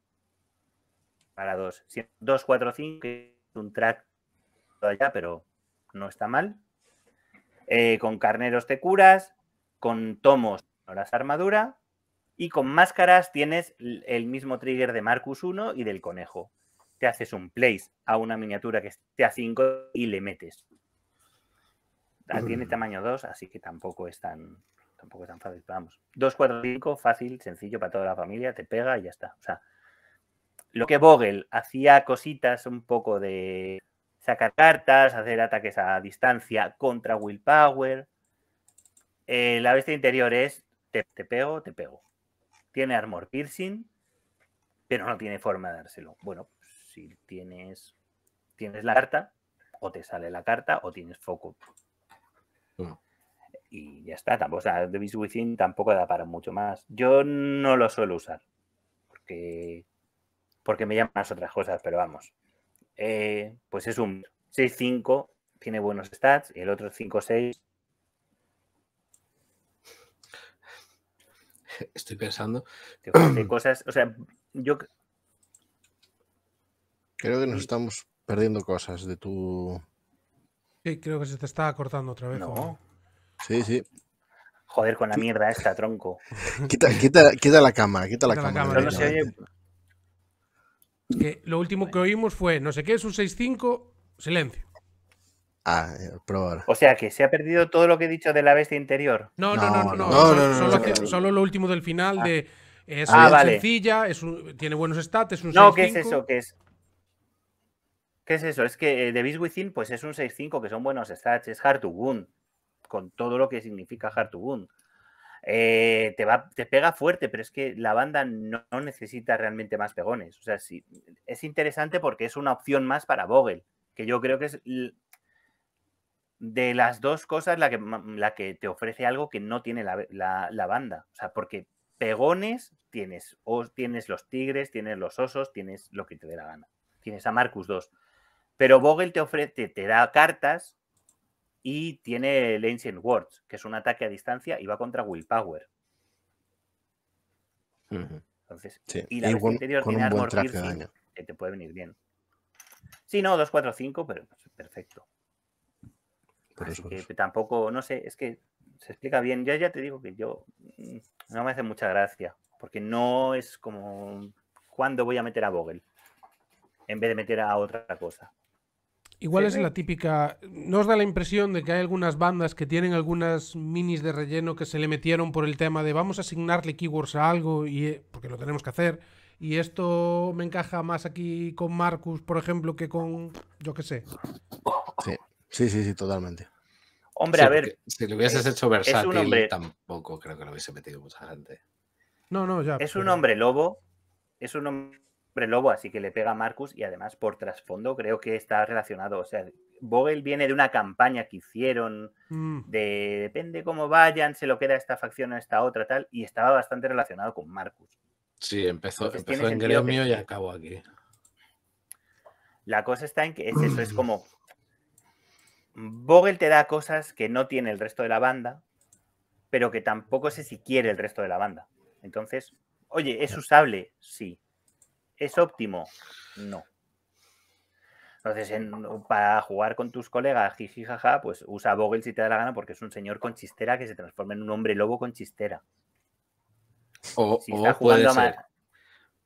Para 2. 2, 4, 5, es un track allá, pero no está mal. Eh, con carneros te curas, con tomos no las armadura y con máscaras tienes el mismo trigger de Marcus 1 y del conejo. Te haces un place a una miniatura que esté a 5 y le metes. Ah, tiene mm. tamaño 2, así que tampoco es tan un poco tan fácil, vamos. 2, 4, 5, fácil, sencillo para toda la familia, te pega y ya está. O sea, lo que Vogel hacía cositas un poco de sacar cartas, hacer ataques a distancia contra Willpower. Eh, la bestia interior es te, te pego, te pego. Tiene armor piercing, pero no tiene forma de dárselo. Bueno, si tienes, tienes la carta, o te sale la carta, o tienes foco y ya está. Tampoco, o sea, Within tampoco da para mucho más. Yo no lo suelo usar porque, porque me llaman a otras cosas, pero vamos. Eh, pues es un 6-5, tiene buenos stats, y el otro 5-6. Estoy pensando. cosas, o sea, yo. Creo que nos estamos perdiendo cosas de tu. Sí, creo que se te está cortando otra vez. ¿no? Sí, sí. Joder con la mierda esta, tronco. quita, quita, la cámara, quita, la cámara. Eh. lo último que oímos fue, no sé qué, es un 6-5, silencio. Ah, eh, probar. O sea que se ha perdido todo lo que he dicho de la bestia interior. No, no, no, no. solo, lo último del final de. Ah. Es una ah, sencilla, es tiene buenos stats, es un No, 6, ¿qué es eso? ¿Qué es? ¿Qué es eso? Es que eh, de The Beast Within, pues es un 6-5, que son buenos stats, es Hard to Wound con todo lo que significa Hard to eh, te, pega fuerte, pero es que la banda no, necesita realmente más pegones. O sea, es interesante porque es una opción más para Vogel, que yo creo que es de las dos cosas la que, la que te ofrece algo que no tiene la, banda. O sea, porque pegones tienes, o tienes los tigres, tienes los osos, tienes lo que te dé la gana. Tienes a Marcus 2. Pero Vogel te te da cartas y tiene el Ancient Words, que es un ataque a distancia y va contra Willpower. Entonces, y la y interior tiene Armor Piercing, que te puede venir bien. Sí, no, 2, 4, 5, pero perfecto. tampoco, no sé, es que se explica bien. Yo ya te digo que yo mm, no me hace mucha gracia, porque no es como cuándo voy a meter a Vogel en vez de meter a otra cosa. Igual es la típica. ¿No os da la impresión de que hay algunas bandas que tienen algunas minis de relleno que se le metieron por el tema de vamos a asignarle keywords a algo y eh, porque lo tenemos que hacer? Y esto me encaja más aquí con Marcus, por ejemplo, que con yo qué sé. Sí, sí, sí, totalmente. Hombre, a ver. Si lo hubieses hecho versátil, tampoco creo que lo hubiese metido mucha gente. No, no, ya. Es un hombre lobo, es un hombre hombre lobo, así que le pega a Marcus y además por trasfondo creo que está relacionado. O sea, Vogel viene de una campaña que hicieron mm. de depende cómo vayan, se lo queda esta facción o esta otra, tal, y estaba bastante relacionado con Marcus. Sí, empezó, empezó en gremio y acabó aquí. La cosa está en que es eso, es como Vogel te da cosas que no tiene el resto de la banda, pero que tampoco sé si quiere el resto de la banda. Entonces, oye, ¿es usable? Sí. ¿Es óptimo? No. Entonces, para jugar con tus colegas, jiji, jaja, pues usa Vogel si te da la gana, porque es un señor con chistera que se transforma en un hombre lobo con chistera. O, o, puede, ser,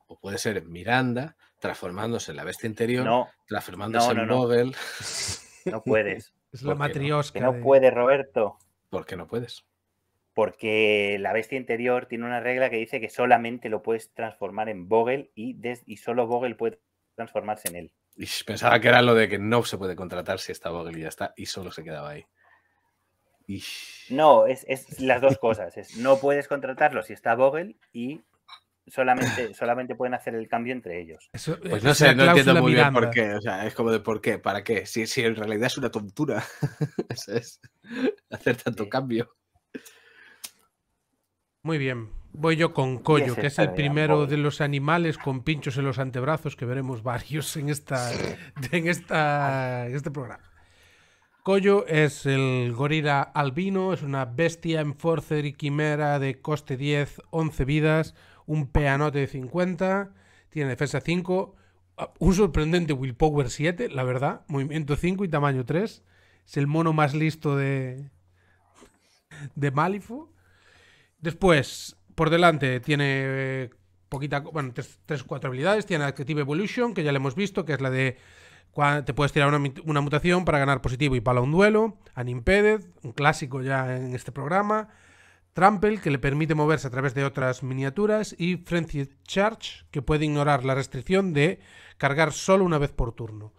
o puede, ser, Miranda transformándose en la bestia interior, transformándose en Vogel. No puedes. Es lo matrios Que no puedes, Roberto. ¿Por qué no puedes? porque la bestia interior tiene una regla que dice que solamente lo puedes transformar en Vogel y, solo Vogel puede transformarse en él. Y pensaba que era lo de que no se puede contratar si está Vogel y ya está, y solo se quedaba ahí. No, es, las dos cosas. no puedes contratarlo si está Vogel y solamente, pueden hacer el cambio entre ellos. pues eh, no sé, no entiendo muy bien por qué. es como de por qué, para qué. Si, en realidad es una tontura es, hacer tanto cambio. Muy bien. Voy yo con Collo, que es el primero de los animales con pinchos en los antebrazos, que veremos varios en, esta, en, esta, en este programa. Collo es el gorila albino, es una bestia enforcer y quimera de coste 10, 11 vidas, un peanote de 50, tiene defensa 5, uh, un sorprendente willpower 7, la verdad, movimiento 5 y tamaño 3. Es el mono más listo de, de Malifo. Después, por delante, tiene eh, poquita, bueno, tres 4 habilidades. Tiene Active Evolution, que ya le hemos visto, que es la de te puedes tirar una, mutación para ganar positivo y pala un duelo. Unimpeded, un clásico ya en este programa. Trample, que le permite moverse a través de otras miniaturas. Y Frenzy Charge, que puede ignorar la restricción de cargar solo una vez por turno.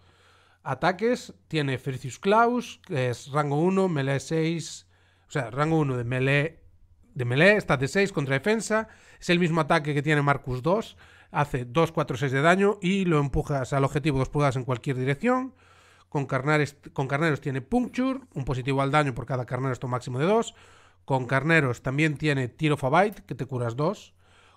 Ataques, tiene Fercius Claus, que es rango 1, melee 6, o sea, rango 1 de melee de melee, está de 6 contra defensa, es el mismo ataque que tiene Marcus 2, hace 2, 4, 6 de daño y lo empujas al objetivo dos pulgadas en cualquier dirección. Con carneros, con carneros tiene Puncture, un positivo al daño por cada carnero, esto máximo de 2. Con carneros también tiene Tiro of Bite, que te curas 2.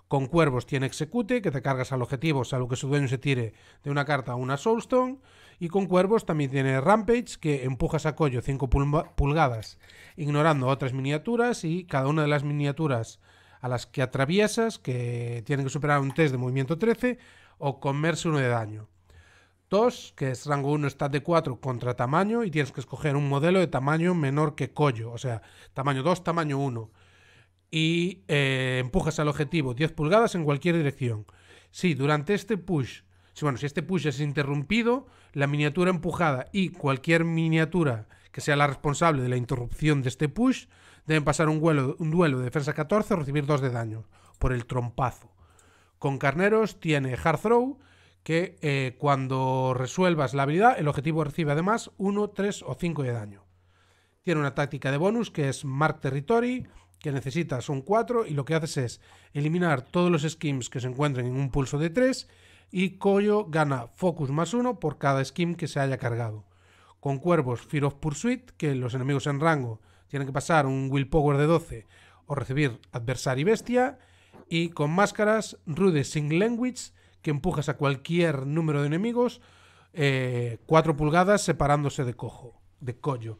Con cuervos tiene Execute, que te cargas al objetivo, salvo que su dueño se tire de una carta a una Soulstone. Y con cuervos también tiene Rampage, que empujas a Collo 5 pulgadas, ignorando otras miniaturas y cada una de las miniaturas a las que atraviesas, que tienen que superar un test de movimiento 13 o comerse uno de daño. 2, que es rango 1, está de 4 contra tamaño y tienes que escoger un modelo de tamaño menor que Collo, o sea, tamaño 2, tamaño 1. Y eh, empujas al objetivo 10 pulgadas en cualquier dirección. Si durante este push, si, bueno, si este push es interrumpido, la miniatura empujada y cualquier miniatura que sea la responsable de la interrupción de este push deben pasar un, duelo, de defensa 14 o recibir 2 de daño por el trompazo. Con carneros tiene Hard Throw, que eh, cuando resuelvas la habilidad, el objetivo recibe además 1, 3 o 5 de daño. Tiene una táctica de bonus que es Mark Territory, que necesitas son 4 y lo que haces es eliminar todos los skins que se encuentren en un pulso de 3 y Koyo gana Focus más uno por cada skin que se haya cargado. Con cuervos Fear of Pursuit, que los enemigos en rango tienen que pasar un Willpower de 12 o recibir Adversario Bestia. Y con máscaras Rude Sing Language, que empujas a cualquier número de enemigos 4 eh, pulgadas separándose de cojo, de collo.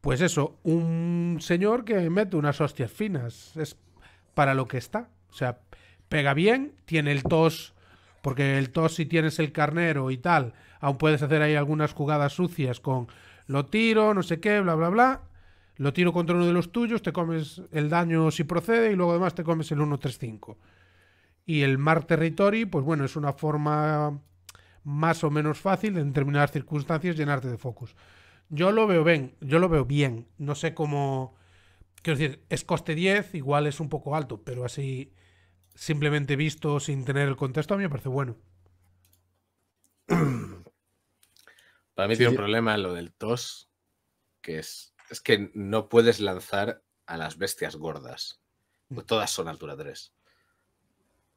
Pues eso, un señor que mete unas hostias finas. Es para lo que está. O sea, pega bien, tiene el tos porque el tos si tienes el carnero y tal, aún puedes hacer ahí algunas jugadas sucias con lo tiro, no sé qué, bla, bla, bla, lo tiro contra uno de los tuyos, te comes el daño si procede y luego además te comes el 1-3-5. Y el Mar Territory, pues bueno, es una forma más o menos fácil de, en determinadas circunstancias llenarte de focus. Yo lo veo bien, yo lo veo bien. No sé cómo... Quiero decir, es coste 10, igual es un poco alto, pero así simplemente visto sin tener el contexto, a mí me parece bueno. Para mí tiene un problema lo del tos, que es, es que no puedes lanzar a las bestias gordas. Mm. todas son altura 3.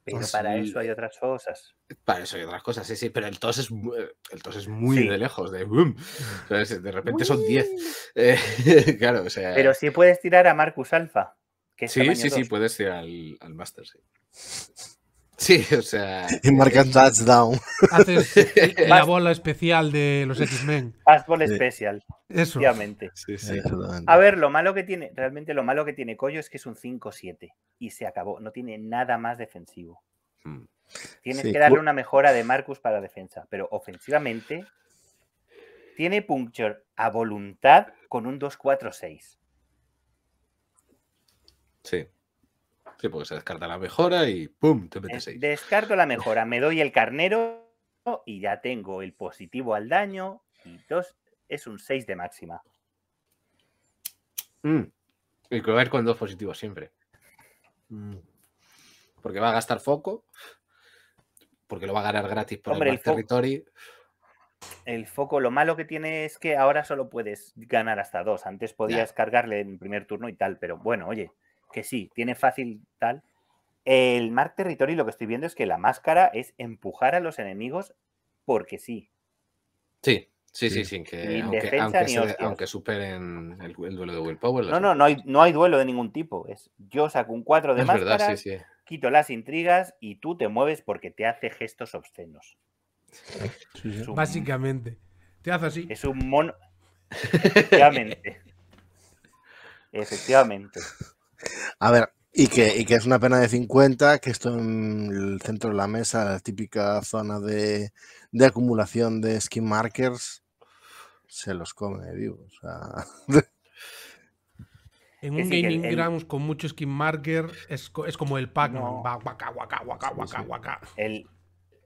Pero pues para eso hay otras cosas. Para eso hay otras cosas, sí, sí, pero el tos es, eh, el tos es muy de lejos, de boom. de repente son 10. Eh, claro, o sea... Pero sí puedes tirar a Marcus Alpha. Que sí, sí, sí, puedes tirar al, al Master, sí. Sí, o sea. Y marcan eh, touchdown. Eh, la bola especial de los X-Men. Fastball especial. Eso. Obviamente. A ver, lo malo que tiene, realmente lo malo que tiene Coyo es que es un 5-7 y se acabó. No tiene nada más defensivo. Mm. Tienes que darle una mejora de Marcus para defensa, pero ofensivamente tiene puncture a voluntad con un 2-4-6. Sí. Sí, porque se descarta la mejora y ¡pum! Te metes eh, 6. Descarto la mejora, me doy el carnero y ya tengo el positivo al daño y 2 es un 6 de máxima. Mm. va Y ir con dos positivos siempre. Mm. Porque va a gastar foco, porque lo va a ganar gratis por el, territorio. El foco, lo malo que tiene es que ahora solo puedes ganar hasta dos. Antes podías cargarle en primer turno y tal, pero bueno, oye que sí, tiene fácil tal. El Mark Territory lo que estoy viendo es que la máscara es empujar a los enemigos porque sí. Sí, sí, sí, sí. Que, aunque, aunque, superen el, duelo de Willpower. No, no, no hay, no hay duelo de ningún tipo. Es, yo saco un cuatro de máscara, quito las intrigas y tú te mueves porque te hace gestos obscenos. Básicamente. Te hace así. Es un mono. Efectivamente. Efectivamente. A ver, y que, es una pena de 50, que esto en el centro de la mesa, la típica zona de, acumulación de skin markers, se los come vivo. En un gaming con mucho skin marker es, es como el pack. Va, guaca, guaca, guaca, El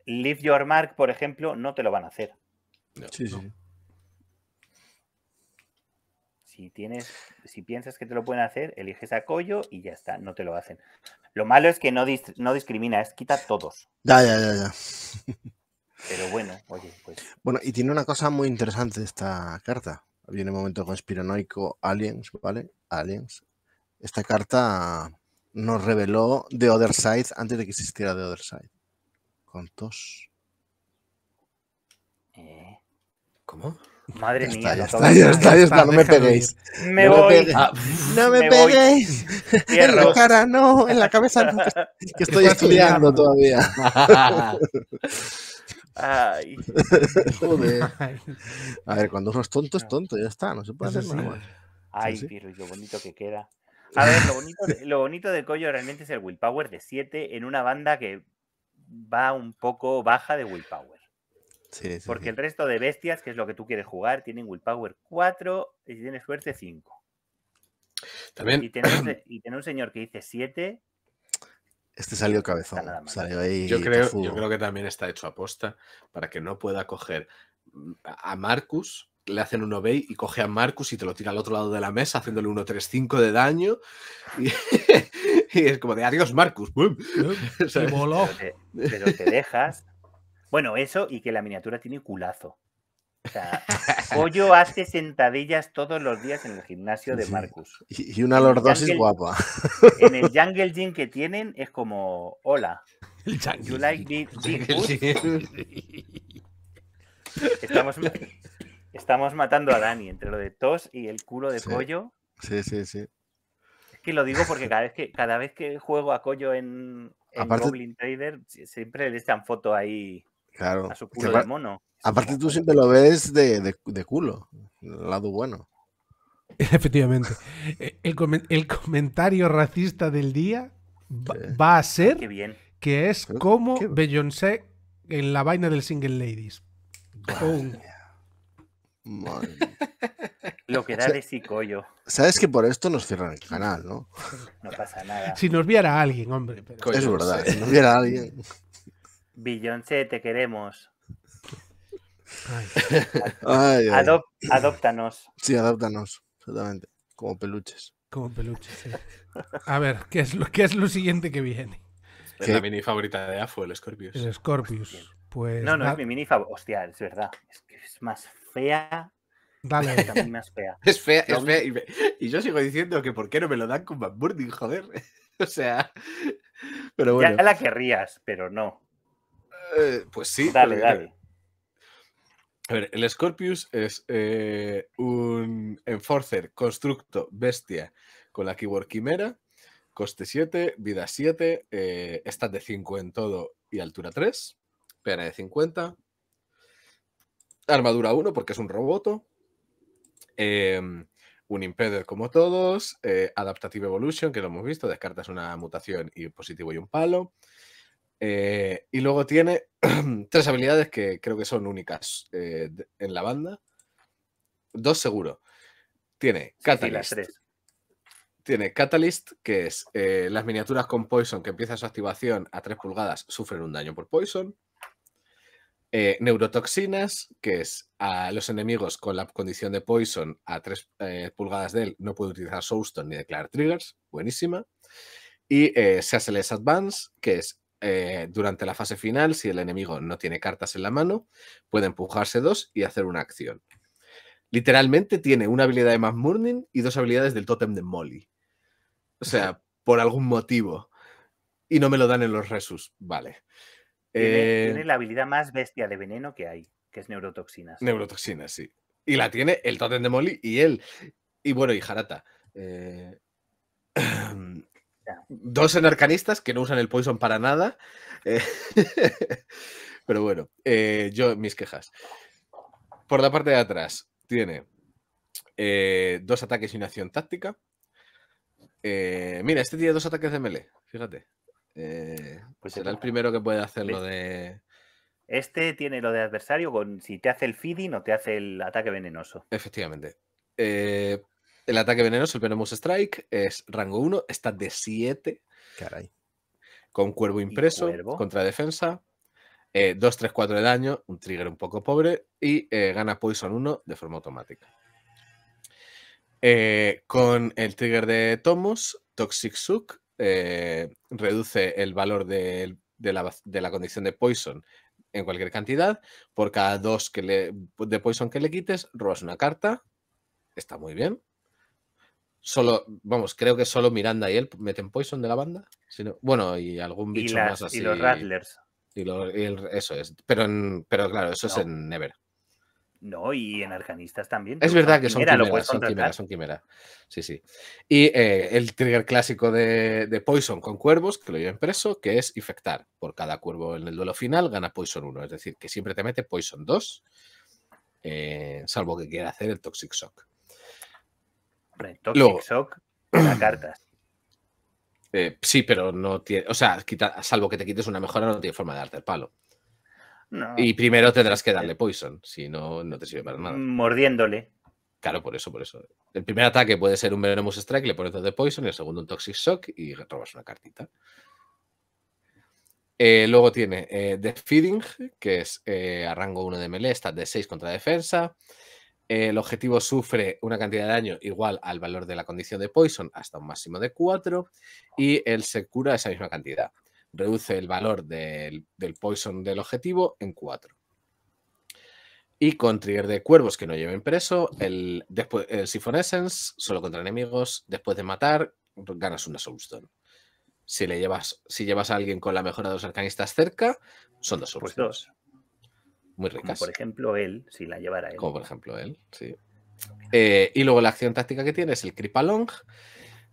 Leave Your Mark, por ejemplo, no te lo van a hacer. sí, sí. Si tienes, si piensas que te lo pueden hacer, eliges a collo y ya está, no te lo hacen. Lo malo es que no, discrimina, es quita todos. Ya, ya, ya, ya. Pero bueno, oye, pues. Bueno, y pues tiene una cosa muy interesante esta carta. Viene un momento conspiranoico, aliens, ¿vale? Aliens. Esta carta nos reveló The Other Side antes de que existiera The Other Side. Con tos. Eh. ¿Cómo? Madre mía, ya, no me peguéis. Me no voy. Me peguéis. Ah, no me, peguéis. en la cara, no, en la cabeza. No, que estoy estudiando todavía. Ay. Joder. A ver, cuando uno es tonto, es tonto, ya está, no se puede hacer nada más. Ay, Pirro, y lo bonito que queda. A ver, lo bonito, de, lo bonito de Coyo realmente es el willpower de 7 en una banda que va un poco baja de willpower porque el resto de bestias, que es lo que tú quieres jugar, tienen willpower 4 y si tienes suerte 5. También. Y tiene un señor que dice 7. Este salió cabezón. yo, creo, yo creo que también está hecho aposta para que no pueda coger mm, a Marcus le hacen un obey y coge a Marcus y te lo tira al otro lado de la mesa haciéndole 1-3-5 de daño. Y, es como de adiós, Marcus. pero, te, dejas, bueno, eso y que la miniatura tiene culazo. O sea, Pollo hace sentadillas todos los días en el gimnasio de Marcus. Y una lordosis guapa. En el Jungle Gym que tienen es como, hola. you like Estamos, estamos matando a Dani entre lo de tos y el culo de sí, Sí, sí, sí. Es que lo digo porque cada vez que, cada vez que juego a Pollo en, Goblin Trader siempre le echan foto ahí Claro. A su culo de mono. Aparte tú siempre lo ves de, de, de culo, lado bueno. Efectivamente. E, el, comentario racista del día va, a ser que es como Beyoncé en la vaina del Single Ladies. Lo que da de sí, de Sabes que por esto nos cierran el canal, ¿no? No pasa nada. Si nos viera alguien, hombre. Es verdad, si nos viera alguien. Billoncete te queremos. Ay. adóptanos. Sí, adóptanos, exactamente. Como peluches. Como peluches, sí. A ver, ¿qué es lo, es lo siguiente que viene? la mini favorita de AFO, el Scorpius. El Scorpius. Pues, no, no es mi mini favorita. Hostia, es verdad. Es que es más fea. Vale Es también más fea. es fea, es fea. Y, yo sigo diciendo que ¿por qué no me lo dan con Van joder? o sea. Pero bueno. Ya la querrías, pero no. Eh, pues sí. Dale, dale. A ver, el Scorpius es eh, un Enforcer, constructo, bestia, con la keyword quimera, coste 7, vida 7, eh, de 5 en todo y altura 3, pena de 50, armadura 1 porque es un roboto, em, un impeder como todos, eh, Adaptative Evolution, que lo hemos visto, descartas una mutación y positivo y un palo, eh, y luego tiene tres habilidades que creo que son únicas eh, en la banda. Dos seguro. Tiene Catalyst. Tiene Catalyst, que es eh, las miniaturas con Poison que empieza su activación a 3 pulgadas sufren un daño por Poison. neurotoxinas, que es a los enemigos con la condición de Poison a 3 pulgadas de él no puede utilizar Soulstone ni declarar triggers, buenísima. Y eh, Advance, que es eh, durante la fase final, si el enemigo no tiene cartas en la mano, puede empujarse dos y hacer una acción. Literalmente tiene una habilidad de Murning y dos habilidades del Totem de Molly. O sea, por algún motivo. Y no me lo dan en los Resus. Vale. Eh, tiene, la habilidad más bestia de veneno que hay, que es neurotoxinas. Neurotoxinas, sí. Y la tiene el Totem de Molly y él. Y bueno, y Jarata eh, mm. Dos enarcanistas que no usan el Poison para nada. Eh, pero bueno, eh, yo mis quejas. Por la parte de atrás tiene eh, dos ataques y una acción táctica. mira, este tiene dos ataques de melee, fíjate. pues será el primero que puede hacer lo de... Este tiene lo de adversario con si te hace el feeding o te hace el ataque venenoso. Efectivamente. El ataque venenoso, el Venomous Strike, es rango 1, está de 7. Caray. Con cuervo impreso, contra defensa. 2, 3, 4 de daño, un trigger un poco pobre. Y eh, gana Poison 1 de forma automática. Eh, con el trigger de Tomos, Toxic Suck, eh, reduce el valor de, la, condición de Poison en cualquier cantidad. Por cada 2 de Poison que le quites, robas una carta. Está muy bien solo, vamos, creo que solo Miranda y él meten Poison de la banda. bueno, y algún bicho más así. Y los Rattlers. Y, eso es. Pero, pero claro, eso es en Never. No, y en Arcanistas también. Es verdad que son quimeras son quimeras son Sí, sí. Y eh, el trigger clásico de, Poison con cuervos, que lo lleva impreso, que es infectar. Por cada cuervo en el duelo final gana Poison 1. Es decir, que siempre te mete Poison 2, eh, salvo que quiera hacer el Toxic Shock. Toxic Shock para carta eh, sí, pero no tiene. O sea, salvo que te quites una mejora, no tiene forma de darte el palo. Y primero tendrás que darle eh, poison, si no, no te sirve para nada. Mm, mordiéndole. Claro, por eso, por eso. El primer ataque puede ser un Venomous Strike, le pones dos de poison, el segundo un Toxic Shock y robas una cartita. Eh, luego tiene eh, The Feeding, que es a rango 1 de melee, está de 6 contra defensa el objetivo sufre una cantidad de daño igual al valor de la condición de Poison hasta un máximo de 4 y él se cura esa misma cantidad. Reduce el valor del, Poison del objetivo en 4. Y con trigger de cuervos que no lleven preso, el, después, Siphon Essence, solo contra enemigos, después de matar, ganas una solución. Si, le llevas, si llevas a alguien con la mejora de los arcanistas cerca, son dos soluciones. Pues muy ricas. Como por ejemplo él, si la llevara él. Como por ejemplo él, sí. Eh, y luego la acción táctica que tiene es el along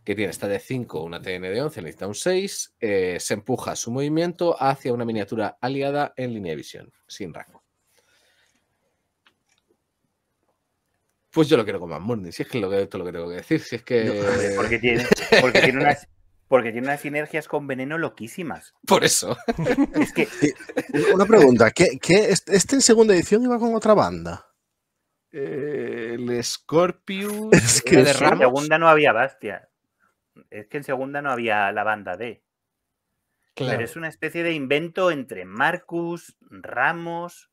que tiene esta de 5, una TN de 11, necesita un 6. Eh, se empuja su movimiento hacia una miniatura aliada en línea de visión, sin rango. Pues yo lo quiero con más Morning, si es que lo que, esto lo que tengo que decir. Si es que. porque, porque tiene, una, porque tiene unas sinergias con veneno loquísimas. Por eso. Es que... Una pregunta, ¿qué, este, este en segunda edición iba con otra banda? Eh, el Scorpius... Es que en segunda no había Bastia. Es que en segunda no había la banda D. Claro. Pero es una especie de invento entre Marcus, Ramos,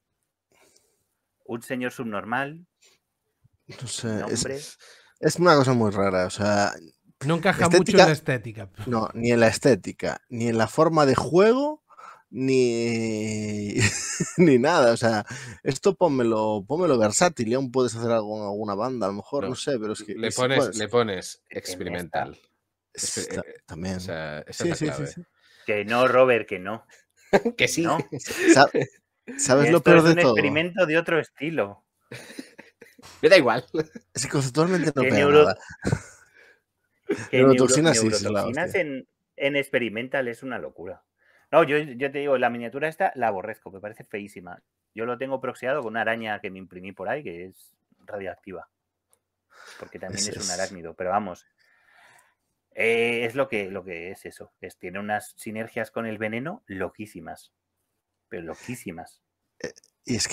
un señor subnormal. No sé, es, es, una cosa muy rara. O sea, no encaja mucho en la estética. No, ni en la estética, ni en la forma de juego, ni, ni nada. O sea, esto pónmelo, pónmelo versátil. Aún puedes hacer algo en alguna banda, a lo mejor, no, sé, pero es que. Le pones, le pones experimental. también. sí, Sí, sí, que no, Robert, que no. que sí. ¿Sabes lo peor de todo? Un experimento de otro estilo. Me da igual. Es conceptualmente no pega que neurotoxinas, en, experimental es una locura. No, yo, yo, te digo, la miniatura esta la aborrezco, me parece feísima. Yo lo tengo proxiado con una araña que me imprimí por ahí, que es radioactiva. Porque también es, un arácnido, pero vamos. Eh, es lo que, lo que es eso. Es, tiene unas sinergias con el veneno loquísimas. Pero loquísimas. Eh,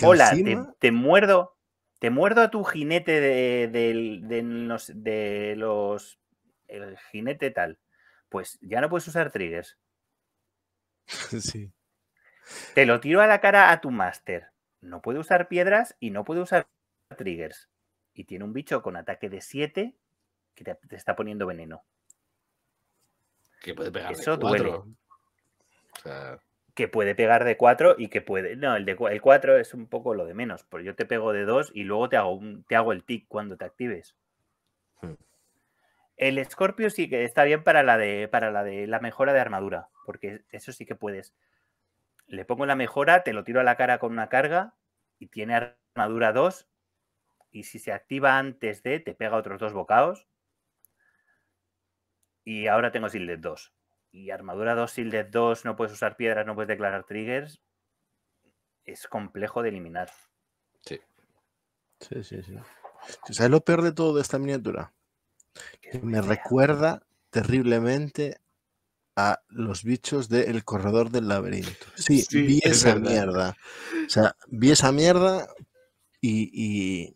Hola, te, muerdo, te muerdo a tu jinete de los el jinete tal. Pues ya no puedes usar triggers. Sí. Te lo tiro a la cara a tu máster. No puede usar piedras y no puede usar triggers. Y tiene un bicho con ataque de 7 que te, está poniendo veneno. Que puede pegar de 4. Que puede pegar de 4 y que puede. No, el de 4 es un poco lo de menos. Porque yo te pego de 2 y luego te hago, te hago el tick cuando te actives. Hmm. El Scorpio sí que está bien para la de para la de la mejora de armadura, porque eso sí que puedes. Le pongo la mejora, te lo tiro a la cara con una carga y tiene armadura 2 y si se activa antes de te pega otros dos bocados. Y ahora tengo Sildet 2. Y armadura 2, Sildet 2, no puedes usar piedras, no puedes declarar triggers. Es complejo de eliminar. Sí. Sí, sí, sí. ¿Sabes lo peor de todo de esta miniatura? me recuerda terriblemente a los bichos de El corredor del laberinto. Sí, vi esa mierda. O sea, vi esa mierda y, y,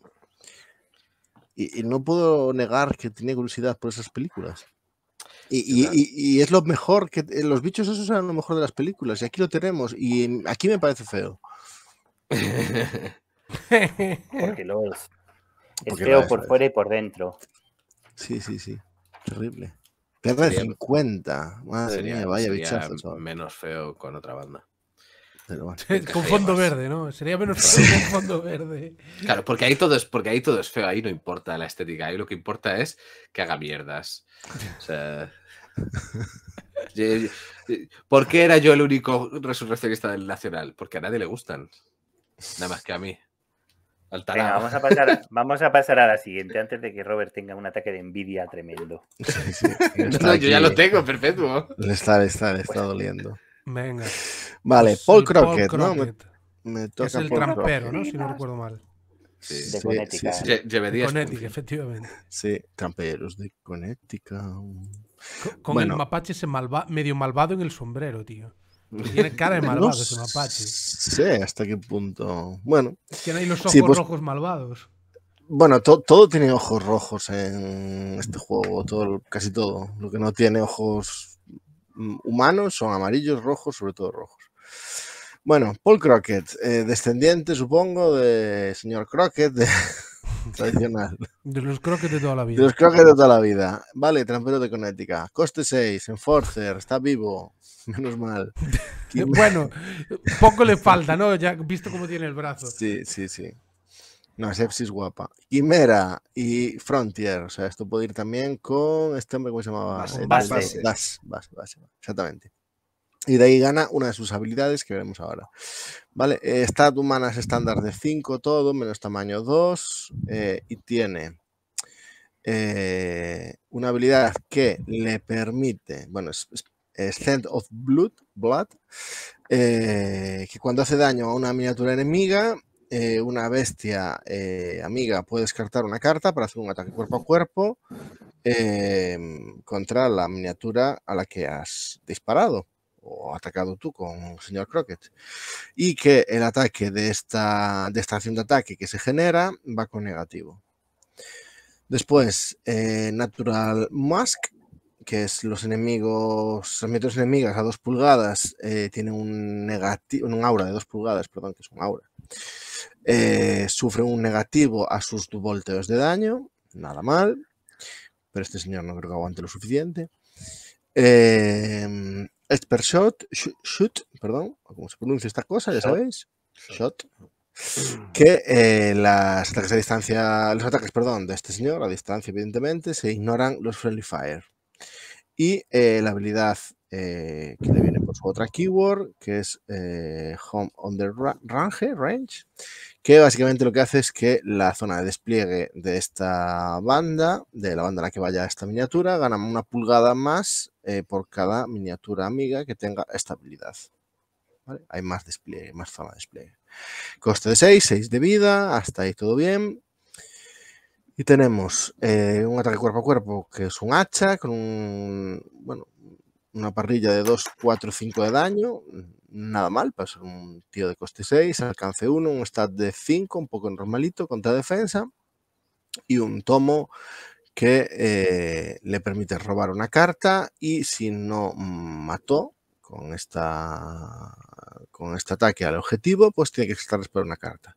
no puedo negar que tiene curiosidad por esas películas. Y, es lo mejor que eh, los bichos esos eran lo mejor de las películas y aquí lo tenemos y aquí me parece feo. Porque lo es. Es feo por fuera y por dentro. Sí, sí, sí. Terrible. Pierde 50. sería, vaya Menos feo con otra banda. con fondo verde, ¿no? Sería menos feo con fondo verde. Claro, porque ahí, todo es, porque ahí todo es feo, ahí no importa la estética, ahí lo que importa es que haga mierdas. O sea. ¿Por qué era yo el único resurreccionista del Nacional? Porque a nadie le gustan. Nada más que a mí vamos, a pasar, vamos a pasar a la siguiente antes de que Robert tenga un ataque de envidia tremendo. yo ya lo tengo, perfecto. Le está, le está, está pues, doliendo. Venga. Vale, Paul Crockett, ¿no? toca es el trampero, ¿no? Si no recuerdo mal. Sí, de conética Sí, de conética, efectivamente. Sí, tramperos de conética Con, el mapache ese medio malvado en el sombrero, tío. Tiene cara de malvado, es un apache. hasta qué punto. Bueno. Tiene los ojos pues, rojos malvados. Bueno, todo tiene ojos rojos en este juego, todo, casi todo. Lo que no tiene ojos mm, humanos son amarillos, rojos, sobre todo rojos. Bueno, Paul Crockett, eh, descendiente, supongo, de señor Crockett, de, tradicional. De los Crockett de toda la vida. De los Crockett de toda la vida. Vale, trampero de Conética. Coste 6, Enforcer, está vivo. menos mal. bueno, poco le falta, ¿no? Ya visto cómo tiene el brazo. Sí, sí, sí. No, Sepsis guapa. Quimera y Frontier. O sea, esto puede ir también con este hombre, ¿cómo se llamaba? Base, base, base, Exactamente. Y de ahí gana una de sus habilidades que veremos ahora. Vale, eh, stat humanas estándar de 5 todo, menos tamaño 2. Eh, y tiene eh, una habilidad que le permite, bueno, es eh, Scent of Blood, Blood eh, que cuando hace daño a una miniatura enemiga, eh, una bestia amiga puede descartar una carta para hacer un ataque cuerpo a cuerpo contra la miniatura a la que has disparado o atacado tú con un señor Crockett. Y que el ataque de esta, de esta acción de ataque que se genera va con negativo. Después, Natural Mask, que es los enemigos, las metros enemigas a dos pulgadas, eh, tiene un negativo, un aura de dos pulgadas, perdón, que es un aura. Eh, sufre un negativo a sus volteos de daño, nada mal, pero este señor no creo que aguante lo suficiente. Eh, expert shot, shoot, perdón, como se pronuncia esta cosa, ya sabéis, shot, que eh, los ataques a distancia, los ataques, perdón, de este señor a distancia, evidentemente, se ignoran los friendly fire. Y eh, la habilidad eh, que le viene por su otra keyword, que es eh, Home on the range, range, que básicamente lo que hace es que la zona de despliegue de esta banda, de la banda en la que vaya esta miniatura, gana una pulgada más por cada miniatura amiga que tenga esta habilidad. Hay más despliegue, más zona de despliegue. Coste de 6, 6 de vida, hasta ahí todo bien. Y tenemos eh, un ataque cuerpo a cuerpo que es un hacha con un, bueno, una parrilla de 2, 4, 5 de daño. Nada mal, para ser un tío de coste 6, alcance 1, un stat de 5, un poco normalito contra defensa. Y un tomo que eh, le permite robar una carta y si no mató con, esta, con este ataque al objetivo, pues tiene que estar esperando una carta.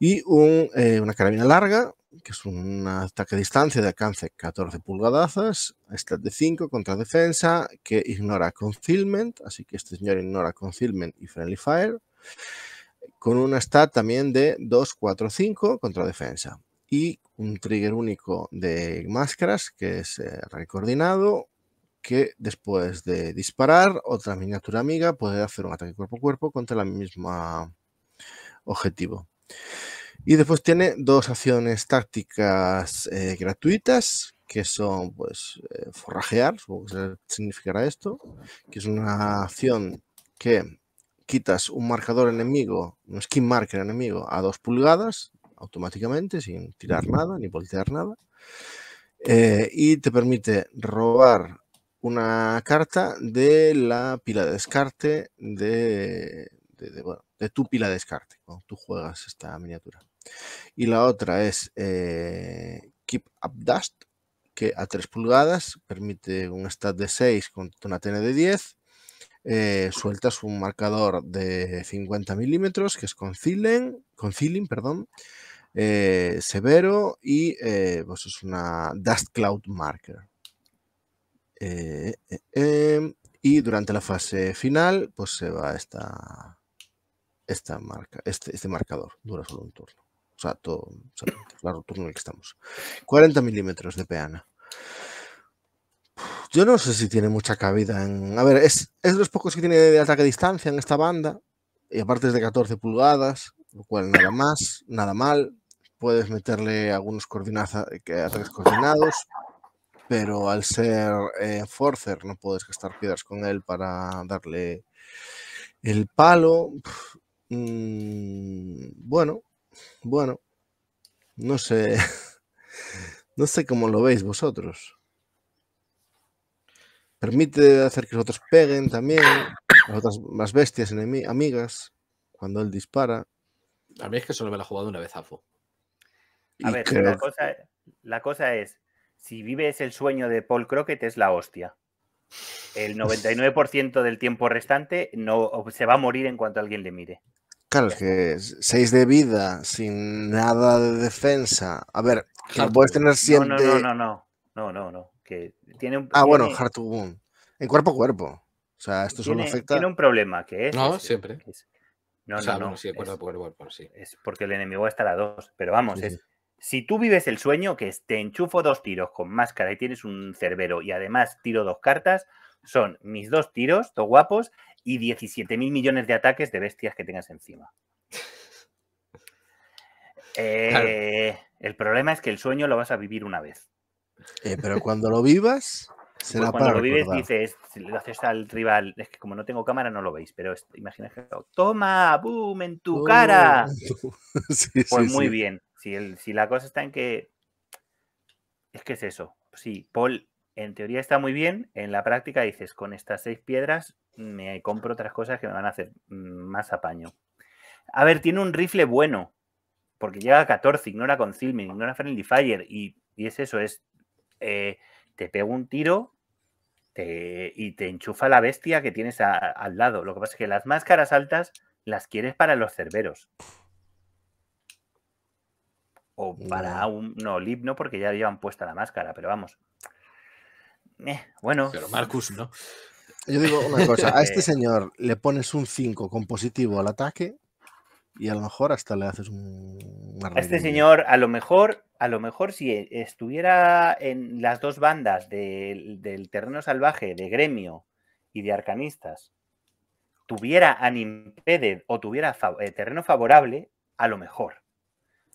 Y eh, una carabina larga que es un ataque a distancia de alcance 14 pulgadazas, stat de 5 contra defensa, que ignora concealment, así que este señor ignora concealment y friendly fire, con una stat también de 2, 4, 5 contra defensa y un trigger único de máscaras que es eh, recoordinado que después de disparar otra miniatura amiga puede hacer un ataque cuerpo a cuerpo contra el mismo objetivo. Y después tiene dos acciones tácticas eh, gratuitas, que son pues eh, forrajear, supongo que significará esto, que es una acción que quitas un marcador enemigo, un skin marker enemigo, a dos pulgadas automáticamente, sin tirar nada ni voltear nada. Eh, y te permite robar una carta de la pila de descarte de, de tu pila de descarte cuando tú juegas esta miniatura. Y la otra es eh, Keep Up Dust, que a 3 pulgadas permite un stat de 6 con una TN de 10. Eh, sueltas un marcador de 50 milímetros que es con concealing perdón, eh, severo y pues es una Dust Cloud Marker. y durante la fase final, pues se va esta, esta marca, este, este marcador, dura solo un turno. O sea, todo, la rotura en la que estamos. 40 milímetros de peana. Yo no sé si tiene mucha cabida en. A ver, es, de los pocos que tiene de ataque a distancia en esta banda. Y aparte es de 14 pulgadas, lo cual nada más, nada mal. Puedes meterle algunos eh, ataques coordinados, pero al ser eh, Forcer no puedes gastar piedras con él para darle el palo. Mm, bueno, bueno, no sé. No sé cómo lo veis vosotros. Permite hacer que los otros peguen también. Las otras más bestias amigas. Cuando él dispara. A mí es que solo me la ha jugado una vez AFO. A ver, la, cosa, es: si vives el sueño de Paul Crockett, es la hostia. El 99% del tiempo restante no se va a morir en cuanto alguien le mire. Claro, que 6 de vida sin nada de defensa. A ver, puedes tener siempre. No, no, no, no. No, no, Que tiene un... Ah, bueno, heart to Wound. En cuerpo a cuerpo. O sea, esto solo afecta. Tiene un problema que es. No, este, siempre. Es... No, no, no, Es porque el enemigo está a la 2. Pero vamos, Si tú vives el sueño que te enchufo dos tiros con máscara y tienes un cerbero y además tiro dos cartas, son mis dos tiros, dos guapos, y 17 mil millones de ataques de bestias que tengas encima. Eh, el problema es que el sueño lo vas a vivir una vez. Eh, pero cuando lo vivas, cuando lo vives, dices, lo haces al rival, es que como no tengo cámara no lo veis, pero imagina que toma, boom, en tu cara. pues muy bien. Si, si la cosa está en que. Es que es eso. Sí, Paul en teoría está muy bien, en la práctica dices, con estas seis piedras me compro otras cosas que me van a hacer mm, más apaño. A ver, tiene un rifle bueno, porque llega a 14, ignora concealment, ignora friendly fire, y, es eso, es... Eh, te pega un tiro y te enchufa la bestia que tienes al lado. Lo que pasa es que las máscaras altas las quieres para los cerberos. O para un. No, libno porque ya llevan puesta la máscara, pero vamos. Eh, bueno. Pero Marcus no. Yo digo una cosa, a este señor le pones un 5 con positivo al ataque y a lo mejor hasta le haces un... a este señor, a lo mejor, a lo mejor si e, estuviera en las dos bandas del terreno salvaje, de gremio y de arcanistas, tuviera animpeded o tuviera eh, terreno favorable, a lo mejor.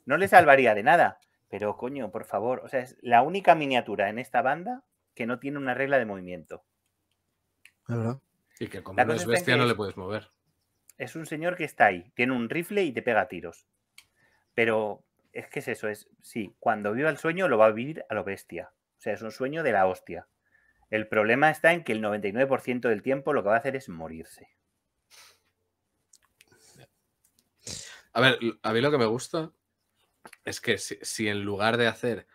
No le salvaría de nada, pero coño, por favor, o sea, es la única miniatura en esta banda que no tiene una regla de movimiento. Y que como bestia, no le puedes mover. Es un señor que está ahí, tiene un rifle y te pega tiros. Pero es que es eso, es sí, cuando viva el sueño lo va a vivir a lo bestia. O sea, es un sueño de la hostia. El problema está en que el 99% del tiempo lo que va a hacer es morirse. A ver, a mí lo que me gusta es que si en lugar de hacer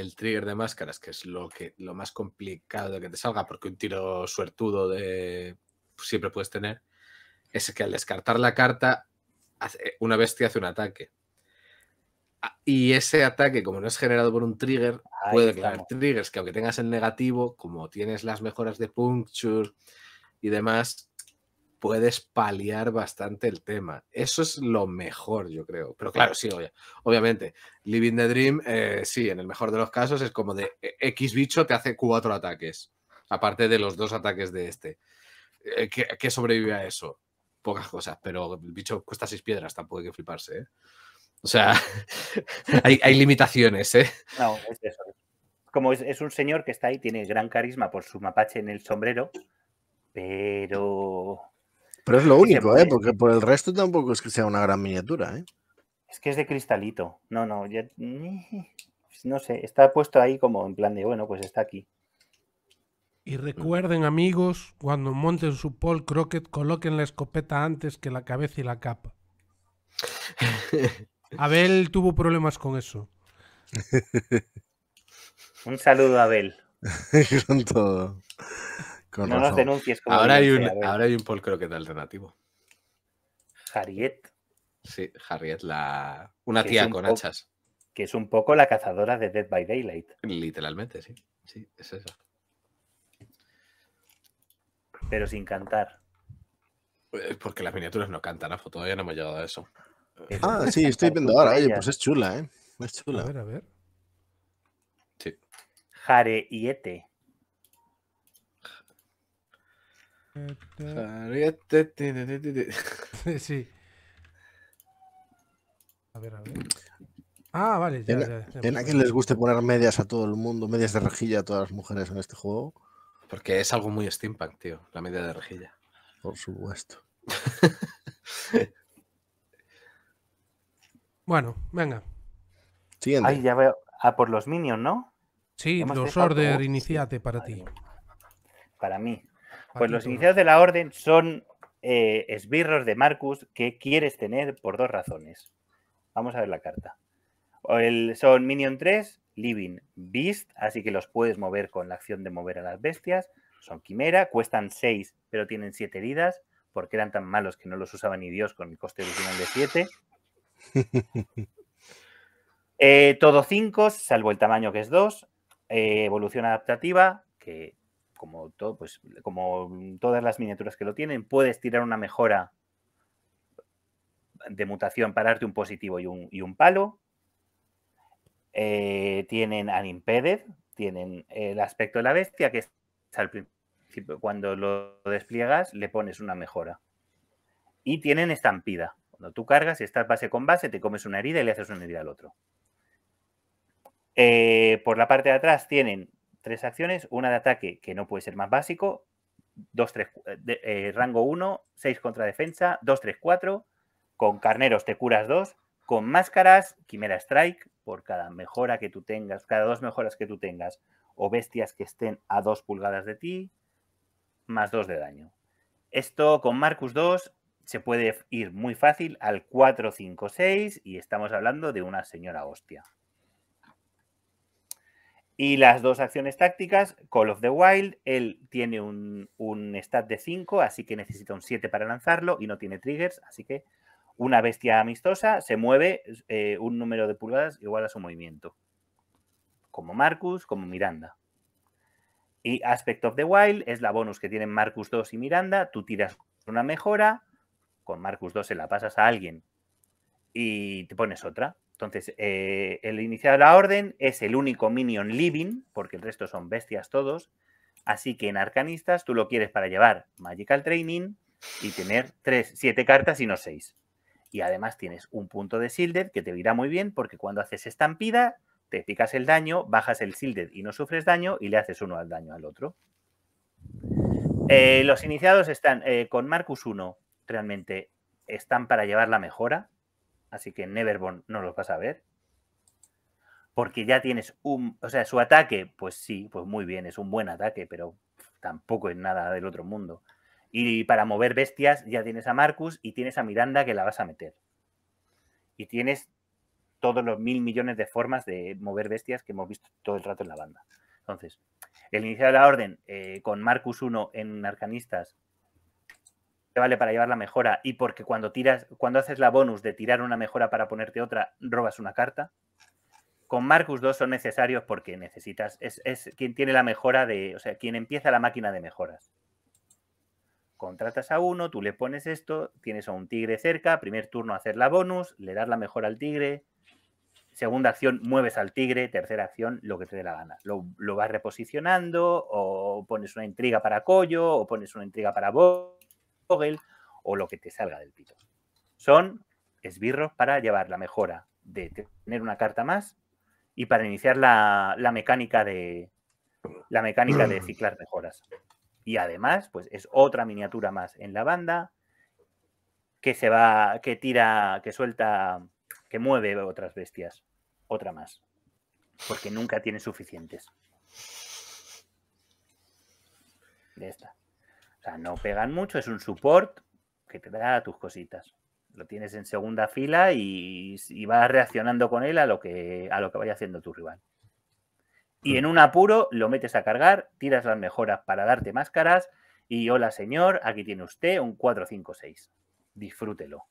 el trigger de máscaras, que es lo, que, lo más complicado de que te salga, porque un tiro suertudo de pues, siempre puedes tener, es que al descartar la carta, una bestia hace un ataque. Ah, y ese ataque, como no es generado por un trigger, puede crear triggers que aunque tengas el negativo, como tienes las mejoras de puncture y demás, puedes paliar bastante el tema. Eso es lo mejor, yo creo. Pero claro, sí, obviamente. Living the Dream, eh, sí, en el mejor de los casos es como de e-, X bicho te hace cuatro ataques, aparte de los dos ataques de este. Eh, ¿Qué sobrevive a eso? Pocas cosas, pero el bicho cuesta seis piedras, tampoco hay que fliparse. ¿eh? O sea, hay, limitaciones, No, es eso. Como es, un señor que está ahí, tiene gran carisma por su mapache en el sombrero, pero pero es lo único, ¿eh? Porque por el resto tampoco es que sea una gran miniatura, ¿eh? Es que es de cristalito. No, no, mm, No sé, está puesto ahí como en plan de, bueno, pues está aquí. Y recuerden, amigos, cuando monten su Paul Crockett, coloquen la escopeta antes que la cabeza y la capa. Abel tuvo problemas con eso. Un saludo Abel. con todo no nos denuncies. Como ahora, hay un, ahora hay un Paul Crockett alternativo. Harriet. Sí, Harriet, la... una tía con hachas. Que es un poco la cazadora de Dead by Daylight. Literalmente, sí. Sí, es eso. Pero sin cantar. Eh, porque las miniaturas no cantan, foto. Todavía no hemos llegado a eso. ah, sí, estoy viendo ahora. Oye, pues es chula, ¿eh? Es chula. A ver, a ver. Sí. Jareiete. A ver, a ver. Ah, vale. Ya, pues les guste poner medias a todo el mundo, medias de rejilla a todas las mujeres en este juego? Porque es algo muy steampunk, tío, la media de rejilla. Por supuesto. bueno, venga. Siguiente. ya veo. A ah, por los minions, ¿no? Sí, los order iniciate para ti. Para mí. Pues los iniciados de la orden son eh, esbirros de Marcus que quieres tener por dos razones. Vamos a ver la carta. son Minion 3, Living Beast, así que los puedes mover con la acción de mover a las bestias. Son quimera, cuestan 6, pero tienen 7 heridas, porque eran tan malos que no los usaba ni Dios con el coste original de 7. Eh, todo 5, salvo el tamaño que es 2. Eh, evolución adaptativa, que como, pues, como todas las miniaturas que lo tienen, puedes tirar una mejora de mutación para darte un positivo y un, y un palo. Eh, tienen tienen impeded, tienen el aspecto de la bestia, que es al principio, cuando lo despliegas, le pones una mejora. Y tienen estampida. Cuando tú cargas, y estás base con base, te comes una herida y le haces una herida al otro. Eh, por la parte de atrás tienen tres acciones, una de ataque, que no puede ser más básico, 2, eh, eh, rango 1, 6 contra defensa, 2, 3, 4, con carneros te curas 2, con máscaras, Quimera Strike, por cada mejora que tú tengas, cada dos mejoras que tú tengas, o bestias que estén a 2 pulgadas de ti, más 2 de daño. Esto con Marcus 2 se puede ir muy fácil al 4, 5, 6 y estamos hablando de una señora hostia. Y las dos acciones tácticas, Call of the Wild, él tiene un, stat de 5, así que necesita un 7 para lanzarlo y no tiene triggers, así que una bestia amistosa se mueve eh, un número de pulgadas igual a su movimiento. Como Marcus, como Miranda. Y Aspect of the Wild es la bonus que tienen Marcus 2 y Miranda. Tú tiras una mejora, con Marcus 2 se la pasas a alguien y te pones otra. Entonces, eh, el iniciado de la orden es el único minion living, porque el resto son bestias todos. Así que en Arcanistas tú lo quieres para llevar Magical Training y tener 3, 7 cartas y no 6. Y además tienes un punto de Shielded que te irá muy bien porque cuando haces estampida te picas el daño, bajas el Shielded y no sufres daño y le haces uno al daño al otro. Eh, los iniciados están eh, con Marcus 1, realmente están para llevar la mejora, así que Neverborn no los vas a ver. Porque ya tienes un. O sea, su ataque, pues sí, pues muy bien, es un buen ataque, pero tampoco es nada del otro mundo. Y para mover bestias ya tienes a Marcus y tienes a Miranda que la vas a meter. Y tienes todos los mil millones de formas de mover bestias que hemos visto todo el rato en la banda. Entonces, el iniciar de la orden eh, con Marcus 1 en Arcanistas vale para llevar la mejora y porque cuando tiras, cuando haces la bonus de tirar una mejora para ponerte otra, robas una carta. Con Marcus 2 son necesarios porque necesitas, es, quien tiene la mejora de, o sea, quien empieza la máquina de mejoras. Contratas a uno, tú le pones esto, tienes a un tigre cerca, primer turno hacer la bonus, le das la mejora al tigre, segunda acción mueves al tigre, tercera acción lo que te dé la gana. Lo, lo vas reposicionando o pones una intriga para Collo o pones una intriga para vos o lo que te salga del pito. Son esbirros para llevar la mejora de tener una carta más y para iniciar la, la mecánica de la mecánica de ciclar mejoras. Y además, pues es otra miniatura más en la banda que se va, que tira, que suelta, que mueve otras bestias. Otra más. Porque nunca tiene suficientes. De esta no pegan mucho, es un support que te da tus cositas. Lo tienes en segunda fila y, vas reaccionando con él a lo que, a lo que vaya haciendo tu rival. Y en un apuro lo metes a cargar, tiras las mejoras para darte máscaras y hola señor, aquí tiene usted un 456. Disfrútelo.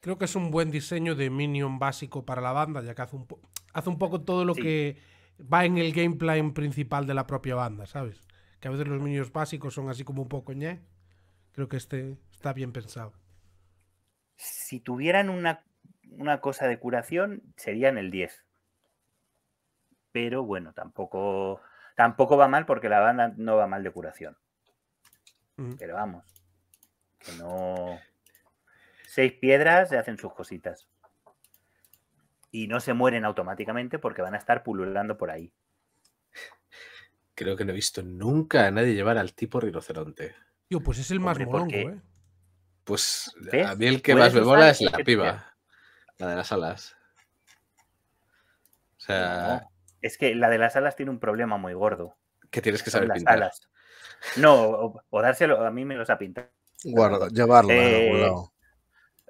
Creo que es un buen diseño de minion básico para la banda, ya que hace un, hace un poco todo lo que va en el gameplay principal de la propia banda, ¿sabes? a veces los niños básicos son así como un poco ñe, creo que este está bien pensado. Si tuvieran una, cosa de curación, serían el 10. Pero bueno, tampoco, tampoco va mal porque la banda no va mal de curación. Pero vamos, que no. Seis piedras se hacen sus cositas. Y no se mueren automáticamente porque van a estar pululando por ahí. Creo que no he visto nunca a nadie llevar al tipo rinoceronte. Yo, pues es el más ¿eh? Pues a mí el que más me mola es la piba, la de las alas. O sea. Pues es que la de las alas tiene un problema muy gordo. Que tienes que saber pintar. No, o, dárselo, a mí me los ha pintado. Guarda, llevarlo eh, eh,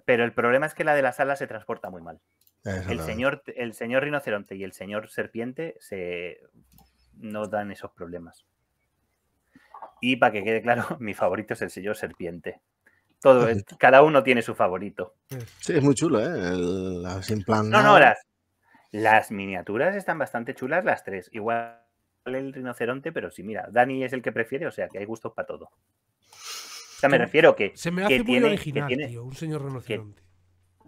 Pero el problema es que la de las alas se transporta muy mal. el señor, el señor rinoceronte y el señor serpiente se no dan esos problemas. Y para que quede claro, mi favorito es el señor serpiente. Todo, cada uno tiene su favorito. Sí, es muy chulo, ¿eh? las No, no, las, miniaturas están bastante chulas las tres. Igual el rinoceronte, pero sí, mira, Dani es el que prefiere, o sea que hay gustos para todo. O sea, me refiero que. Se me hace que tiene, un señor rinoceronte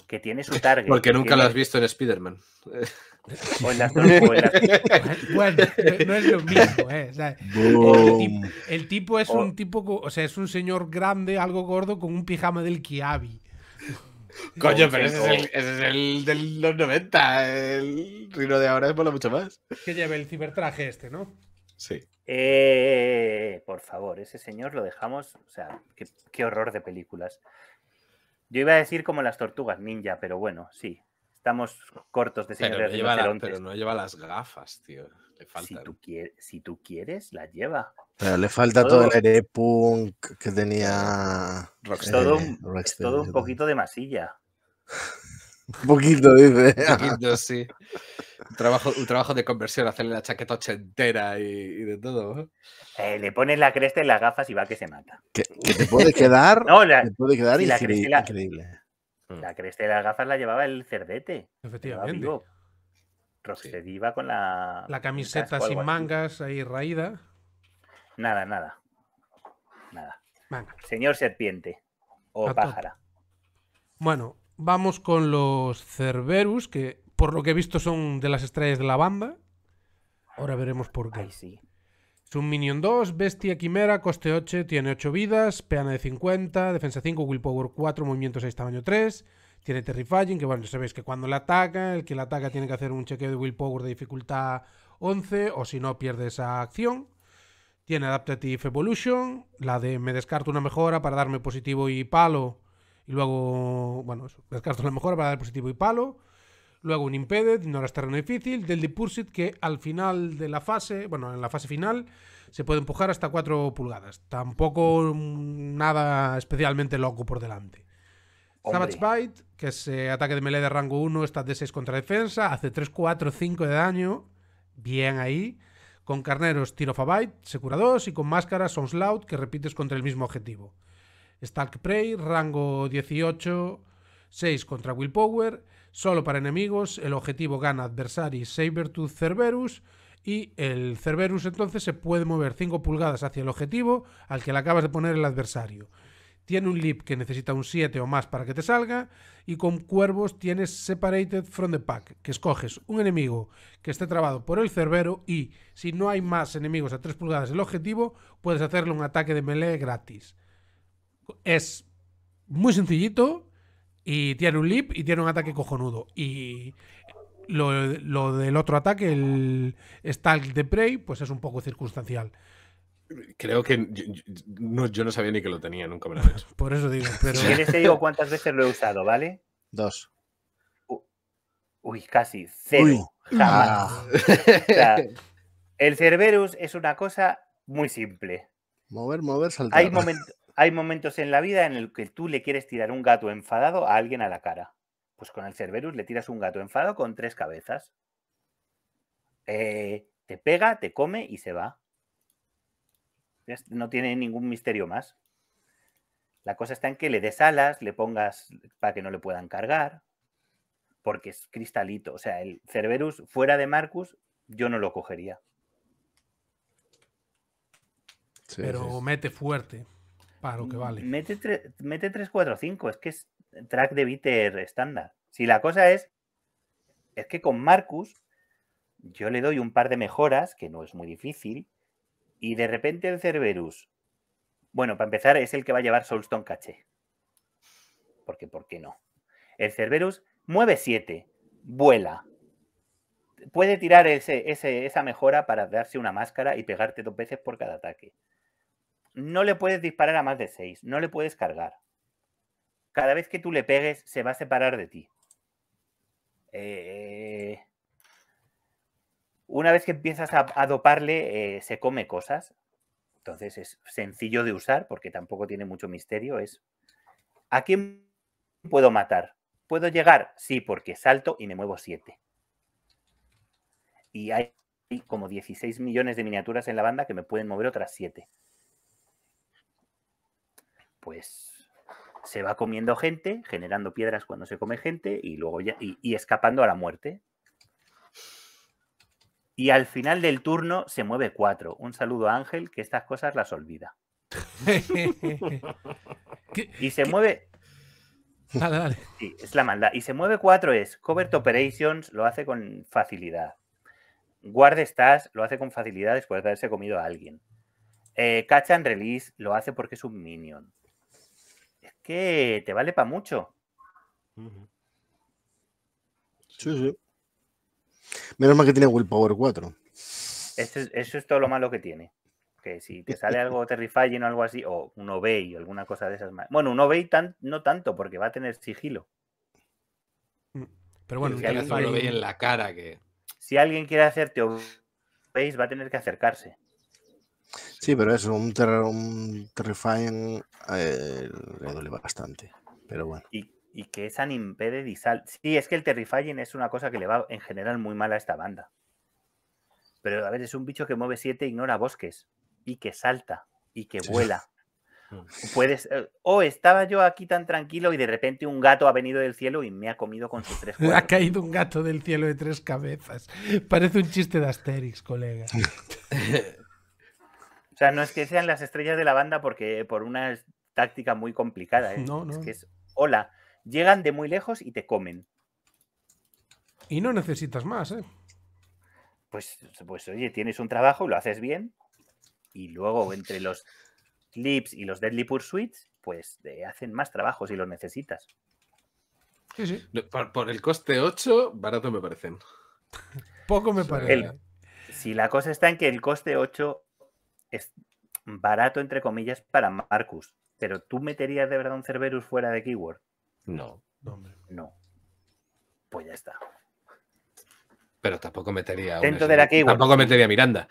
que tiene su target. Porque nunca lo has visto en Spider-Man. O en las... bueno, no es lo mismo, ¿eh? el, tipo, es un tipo, o sea, es un señor grande, algo gordo, con un pijama del Kiabi. Coño, pero ese es, el, de los 90. El Rino de ahora es bola mucho más. Que lleve el cibertraje este, ¿no? Sí. Eh, por favor, ese señor lo dejamos. O sea, qué horror de películas. Yo iba a decir como las tortugas ninja, pero bueno, sí. Estamos cortos de señores pero no lleva Pero no lleva las gafas, tío. Si tú, quieres, si las lleva. Pero le falta todo, el aire que tenía. Rockstar. Todo, todo un poquito de masilla. Un poquito, dice. Un poquito, sí. Un trabajo, trabajo de conversión, hacerle la chaqueta ochentera y, de todo. Eh, le pones la cresta en las gafas y va que se mata. Que, te puede quedar, no, la, puede quedar la increíble. Mm. La, cresta de las gafas la llevaba el cerdete. Efectivamente. con la... La camiseta sin mangas ahí raída. Nada, nada. Nada. Señor serpiente o pájaro. pájara. Bueno, Vamos con los Cerberus, que por lo que he visto son de las estrellas de la banda. Ahora veremos por qué. Es un Minion 2, Bestia Quimera, coste 8, tiene 8 vidas, peana de 50, defensa 5, willpower 4, movimiento 6, tamaño 3. Tiene Terrifying, que bueno, ya sabéis que cuando le ataca, el que le ataca tiene que hacer un chequeo de willpower de dificultad 11, o si no, pierde esa acción. Tiene Adaptative Evolution, la de me descarto una mejora para darme positivo y palo y luego, bueno, eso, descarto la mejor para dar positivo y palo. Luego un impeded, no era terreno difícil. Del deposit que al final de la fase, bueno, en la fase final, se puede empujar hasta 4 pulgadas. Tampoco mm, nada especialmente loco por delante. Savage Bite, que es eh, ataque de melee de rango 1, está de 6 contra defensa, hace 3, 4, 5 de daño. Bien ahí. Con carneros, tiro of se cura 2 y con máscaras, Sounds que repites contra el mismo objetivo. Stalk Prey, rango 18, 6 contra Willpower, solo para enemigos, el objetivo gana adversari Sabertooth Cerberus y el Cerberus entonces se puede mover 5 pulgadas hacia el objetivo al que le acabas de poner el adversario. Tiene un leap que necesita un 7 o más para que te salga y con cuervos tienes Separated from the Pack, que escoges un enemigo que esté trabado por el Cerbero y si no hay más enemigos a 3 pulgadas del objetivo, puedes hacerle un ataque de melee gratis es muy sencillito y tiene un leap y tiene un ataque cojonudo. Y lo, del otro ataque, el Stalk de Prey, pues es un poco circunstancial. Creo que yo, no, sabía ni que lo tenía, nunca me lo he Por eso digo. Pero... Si quieres te digo cuántas veces lo he usado, ¿vale? Dos. Uy, casi. Cero. Ah. el Cerberus es una cosa muy simple. Mover, mover, saltar. Hay, momentos hay momentos en la vida en el que tú le quieres tirar un gato enfadado a alguien a la cara. Pues con el Cerberus le tiras un gato enfadado con tres cabezas. Eh, te pega, te come y se va. No tiene ningún misterio más. La cosa está en que le des alas, le pongas para que no le puedan cargar, porque es cristalito. O sea, el Cerberus fuera de Marcus, yo no lo cogería. Pero mete fuerte. Mm, vale. Mete, 3, 4, 5. Es que es track de bitter estándar. Si la cosa es. Es que con Marcus. Yo le doy un par de mejoras, que no es muy difícil. Y de repente el Cerberus. Bueno, para empezar, es el que va a llevar Soulstone Caché. Porque, ¿por qué no? El Cerberus mueve 7. Vuela puede tirar ese, ese, esa mejora para darse una máscara y pegarte dos veces por cada ataque no le puedes disparar a más de 6, no le puedes cargar. Cada vez que tú le pegues, se va a separar de ti. Eh, una vez que empiezas a, doparle, eh, se come cosas. Entonces es sencillo de usar porque tampoco tiene mucho misterio. Es ¿a quién puedo matar? ¿Puedo llegar? Sí, porque salto y me muevo 7. Y hay como 16 millones de miniaturas en la banda que me pueden mover otras 7 pues se va comiendo gente, generando piedras cuando se come gente y luego y, escapando a la muerte. Y al final del turno se mueve cuatro. Un saludo a Ángel, que estas cosas las olvida. y se mueve. es la maldad. Y se mueve cuatro es Covert Operations, lo hace con facilidad. Guard Stats lo hace con facilidad después de haberse comido a alguien. Eh, catch and Release lo hace porque es un minion que te vale para mucho. Sí, sí. Menos mal que tiene Willpower 4. Eso es, todo lo malo que tiene. Que si te sale algo terrifying o algo así, o un obey o alguna cosa de esas Bueno, un obey tan, no tanto, porque va a tener sigilo. Mm. Pero bueno, si alguien, en la cara que. Si alguien quiere hacerte obey, va a tener que acercarse. Sí, pero eso, un, Terrifying eh, le duele bastante. Pero bueno. Y, que es an impede y sal. Sí, es que el Terrifying es una cosa que le va en general muy mal a esta banda. Pero a veces es un bicho que mueve siete, ignora bosques y que salta y que vuela. Mm. Puedes. Eh, oh, estaba yo aquí tan tranquilo y de repente un gato ha venido del cielo y me ha comido con sus tres cuerpos. Ha caído un gato del cielo de tres cabezas. Parece un chiste de Asterix, colega. O sea, no es que sean las estrellas de la banda porque por una táctica muy complicada. No, ¿eh? no. Es que es, hola, llegan de muy lejos y te comen. Y no necesitas más, ¿eh? Pues, pues oye, tienes un trabajo, lo haces bien, y luego entre los clips y los Deadly Pursuits, pues te hacen más trabajo si los necesitas. Sí, sí. Por, el coste 8, barato me parecen. Poco me parece. si la cosa está en que el coste 8 es barato, entre comillas, para Marcus. Pero ¿tú meterías de verdad un Cerberus fuera de Keyword? No. No. Pues ya está. Pero tampoco metería. Dentro de la Keyword. Tampoco metería a Miranda.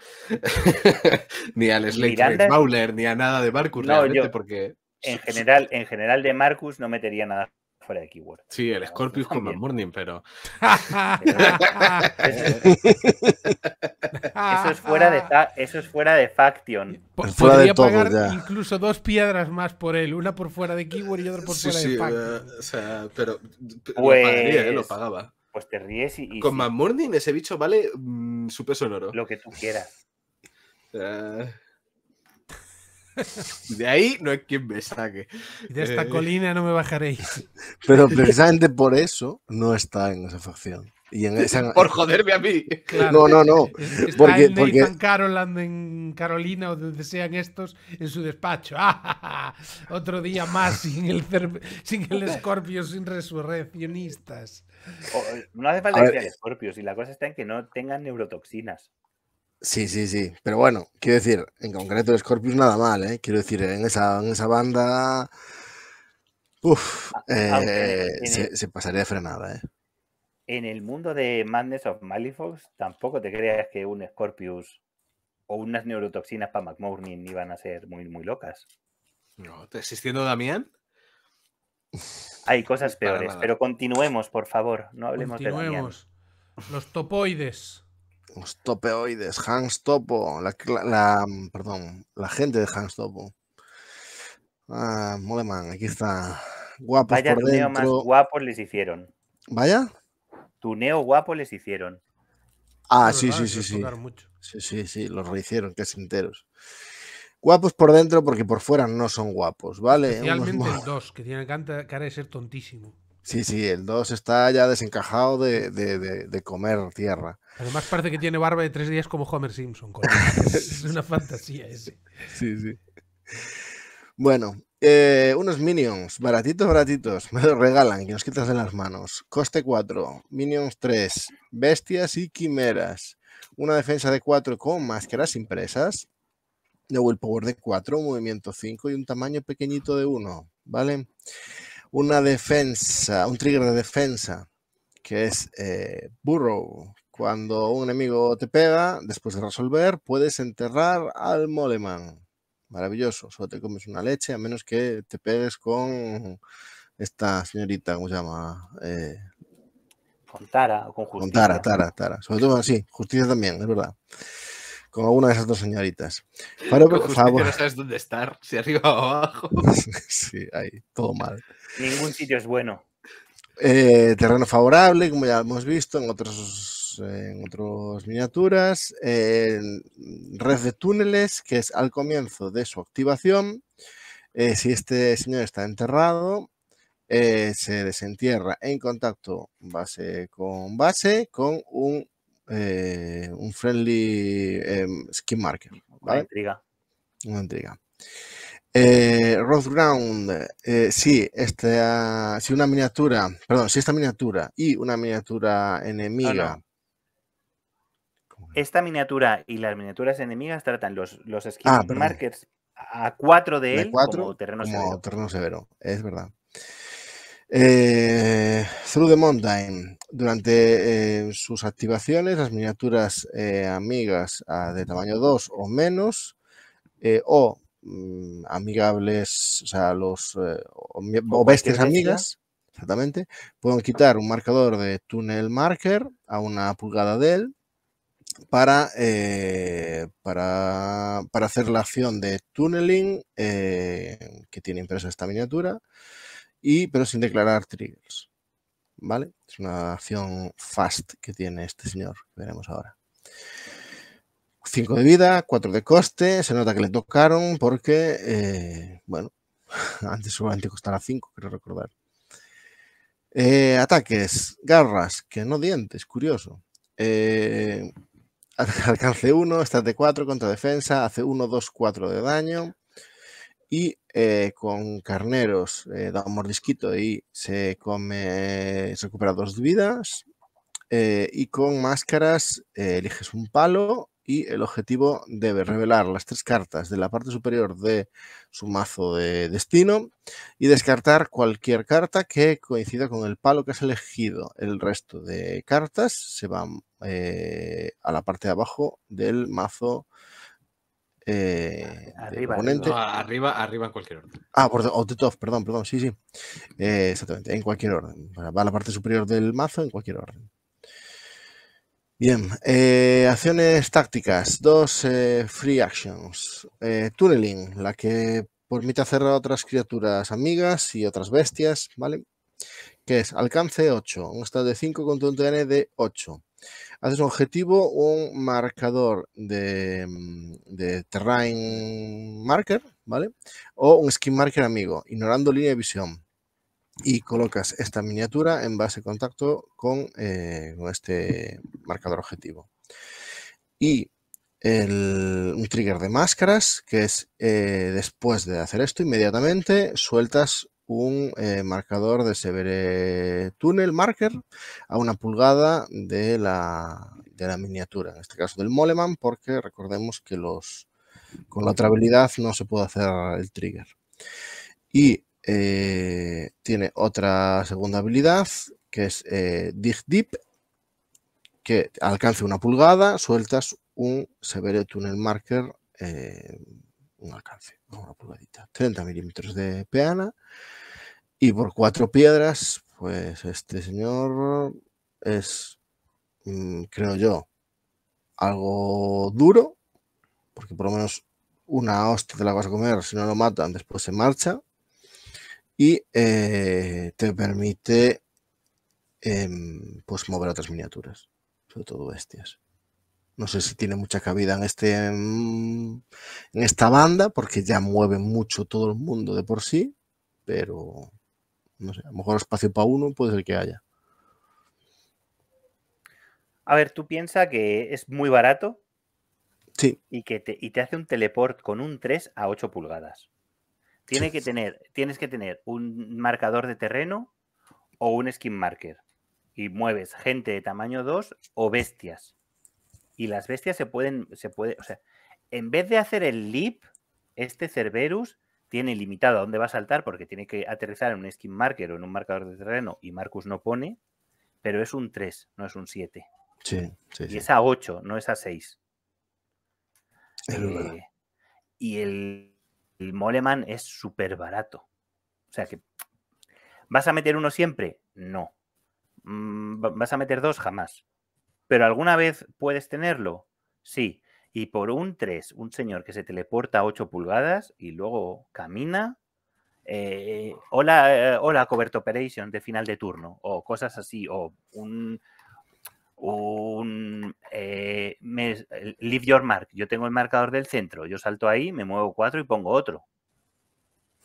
ni al Slate Bowler, ni a nada de Marcus, no, yo, porque. En general, en general de Marcus no metería nada fuera de keyword. Sí, el Scorpius con Morning, pero. eso, es fuera de eso es fuera de Faction. Podría pagar incluso dos piedras más por él, una por fuera de keyword y otra por fuera de Faction. Eh, o sea, pero, pues... Eh, lo pagaba. Pues te ríes y. con sí. Morning ese bicho vale mm, su peso en oro. Lo que tú quieras. Eh, de ahí no hay quien me saque. De esta eh, colina no me bajaréis. Pero precisamente por eso no está en esa facción. Y Por joderme a mí. no, no, no. Está en porque... en Carolina o donde sean estos en su despacho. Ah, otro día más sin el, sin el Scorpio, sin resurreccionistas. No hace falta que sean y la cosa está en que no tengan neurotoxinas. Sí, sí, sí. Pero bueno, quiero decir, en concreto Scorpius nada mal, ¿eh? Quiero decir, en esa, banda. Uf, eh, se, pasaría frenada, ¿eh? En el mundo de Madness of Malifox, tampoco te creas que un Scorpius o unas neurotoxinas para McMurning iban a ser muy, muy locas. No, existiendo Damián? Hay cosas peores, pero continuemos, por favor, no hablemos de Continuemos. Los topoides topeoides, Hans Topo, la, mm, perdón, la gente de Hans Topo. Ah, Moleman, aquí está. Guapos Vaya tuneo más guapos les hicieron. ¿Vaya? Tuneo guapo les hicieron. Ah, sí, sí, sí, sí. Sí, sí, sí, los rehicieron, que enteros. Guapos por dentro porque por fuera no son guapos, ¿vale? Realmente el 2, que tiene cara de ser tontísimo. Sí, sí, el 2 está ya desencajado de, comer tierra. Además parece que tiene barba de tres días como Homer Simpson. es una fantasía ese. Sí, sí. Bueno, eh, unos minions, baratitos, baratitos, me los regalan y nos quitas de las manos. Coste 4, minions 3, bestias y quimeras. Una defensa de 4 con máscaras impresas. De willpower de 4, movimiento 5 y un tamaño pequeñito de 1, ¿vale? vale una defensa, un trigger de defensa, que es eh, Burrow. Cuando un enemigo te pega, después de resolver, puedes enterrar al Moleman. Maravilloso, solo te comes una leche, a menos que te pegues con esta señorita, ¿cómo se llama? Eh, con Tara o con Justicia. Tara, Tara. Sobre todo así, Justicia también, es verdad con alguna de esas dos señoritas. Pero, por No sabes dónde estar, si arriba o abajo. sí, ahí, todo mal. Ningún sitio es bueno. Eh, terreno favorable, como ya hemos visto en otros otras miniaturas, red de túneles, que es al comienzo de su activación. Eh, si este señor está enterrado, eh, se desentierra en contacto base con base con un eh, un friendly em, skin marker. Una intriga. Una intriga. Eh, Ground, esta, eh, este, ah, si una miniatura, perdón, si esta miniatura y una miniatura enemiga. Esta miniatura y las miniaturas enemigas tratan los, los skin ah, markers a cuatro de, como, terreno, severo. es verdad. Eh, through the Mountain, durante eh, sus activaciones, las miniaturas eh, amigas ah, de tamaño 2 o menos, eh, o mm, amigables, o bestias amigas, exactamente, pueden quitar un marcador de túnel marker a una pulgada de él para, para, hacer la acción de tunneling que tiene impresa esta miniatura, y, pero sin declarar triggers. ¿vale? Es una acción fast que tiene este señor, que veremos ahora. 5 de vida, 4 de coste, se nota que le tocaron porque, eh, bueno, antes solamente costara 5, creo recordar. Eh, ataques, garras, que no dientes, curioso. Eh, alcance 1, estás de 4 contra defensa, hace 1, 2, 4 de daño y eh, con carneros eh, da un mordisquito y se come, se recupera dos vidas. Eh, y con máscaras eliges un palo y el objetivo debe revelar las tres cartas de la parte superior de su mazo de destino y descartar cualquier carta que coincida con el palo que has elegido. El resto de cartas se van a la parte de abajo del mazo eh, arriba, arriba, arriba en cualquier orden. Ah, por the, oh, top, perdón, perdón, sí, sí. Eh, exactamente, en cualquier orden. Va a la parte superior del mazo en cualquier orden. Bien, eh, acciones tácticas, dos free actions. tunneling, la que permite hacer a otras criaturas amigas y otras bestias, ¿vale? Que es alcance 8, un estado de 5 con un TN de 8. Haces un objetivo un marcador mm, de, terrain marker, ¿vale? O un skin marker amigo, ignorando línea de visión. Y colocas esta miniatura en base de contacto con, eh, este marcador objetivo. Y el, un trigger de máscaras, que es eh, después de hacer esto, inmediatamente sueltas un eh, marcador de Severe túnel Marker a una pulgada de la, miniatura, en este caso del Moleman, porque recordemos que los, con la otra habilidad no se puede hacer el trigger. Y eh, tiene otra segunda habilidad que es eh, Dig Deep, que alcance una pulgada, sueltas un Severe túnel Marker un alcance, una pulgadita. 30 milímetros de peana y por cuatro piedras, pues este señor es, mm, creo yo, algo duro, porque por lo menos una hostia te la vas a comer, si no lo matan, después se marcha. Y eh, te permite em, pues mover otras miniaturas, sobre todo bestias. No sé si tiene mucha cabida en, este, mm, en esta banda, porque ya mueve mucho todo el mundo de por sí, pero no sé, a lo mejor espacio para uno puede ser que haya. A ver, tú piensas que es muy barato sí. y que te, y te hace un teleport con un 3 a 8 pulgadas. Tiene que tener, tienes que tener un marcador de terreno o un skin marker. Y mueves gente de tamaño 2 o bestias. Y las bestias se pueden, se puede, o sea, en vez de hacer el leap, este Cerberus tiene limitado a dónde va a saltar porque tiene que aterrizar en un skin marker o en un marcador de terreno y Marcus no pone, pero es un 3, no es un 7. Sí, sí, y es a 8, no es a 6. Eh, y el, el Moleman es súper barato. O sea que, ¿vas a meter uno siempre? No. Mm, ¿Vas a meter dos? Jamás. ¿Pero alguna vez puedes tenerlo? Sí. Y por un 3, un señor que se teleporta a 8 pulgadas y luego camina. Eh, hola, eh, hola, covert operation de final de turno, o cosas así, o un, un eh, leave your mark. Yo tengo el marcador del centro, yo salto ahí, me muevo cuatro y pongo otro.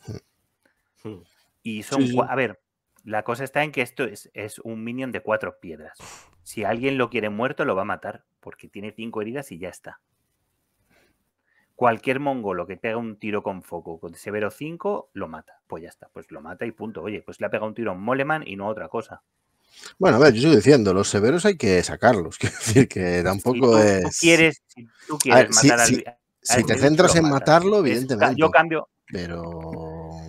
Hmm. Hmm. Y son, a ver, la cosa está en que esto es, es un minion de cuatro piedras. Si alguien lo quiere muerto, lo va a matar, porque tiene cinco heridas y ya está. Cualquier mongolo que pega un tiro con foco con severo 5, lo mata. Pues ya está, pues lo mata y punto. Oye, pues le ha pegado un tiro a un Moleman y no otra cosa. Bueno, a ver, yo estoy diciendo, los severos hay que sacarlos. Quiero decir que tampoco es. si tú quieres matar si, te centras en matarlo, evidentemente. Yo cambio. Pero.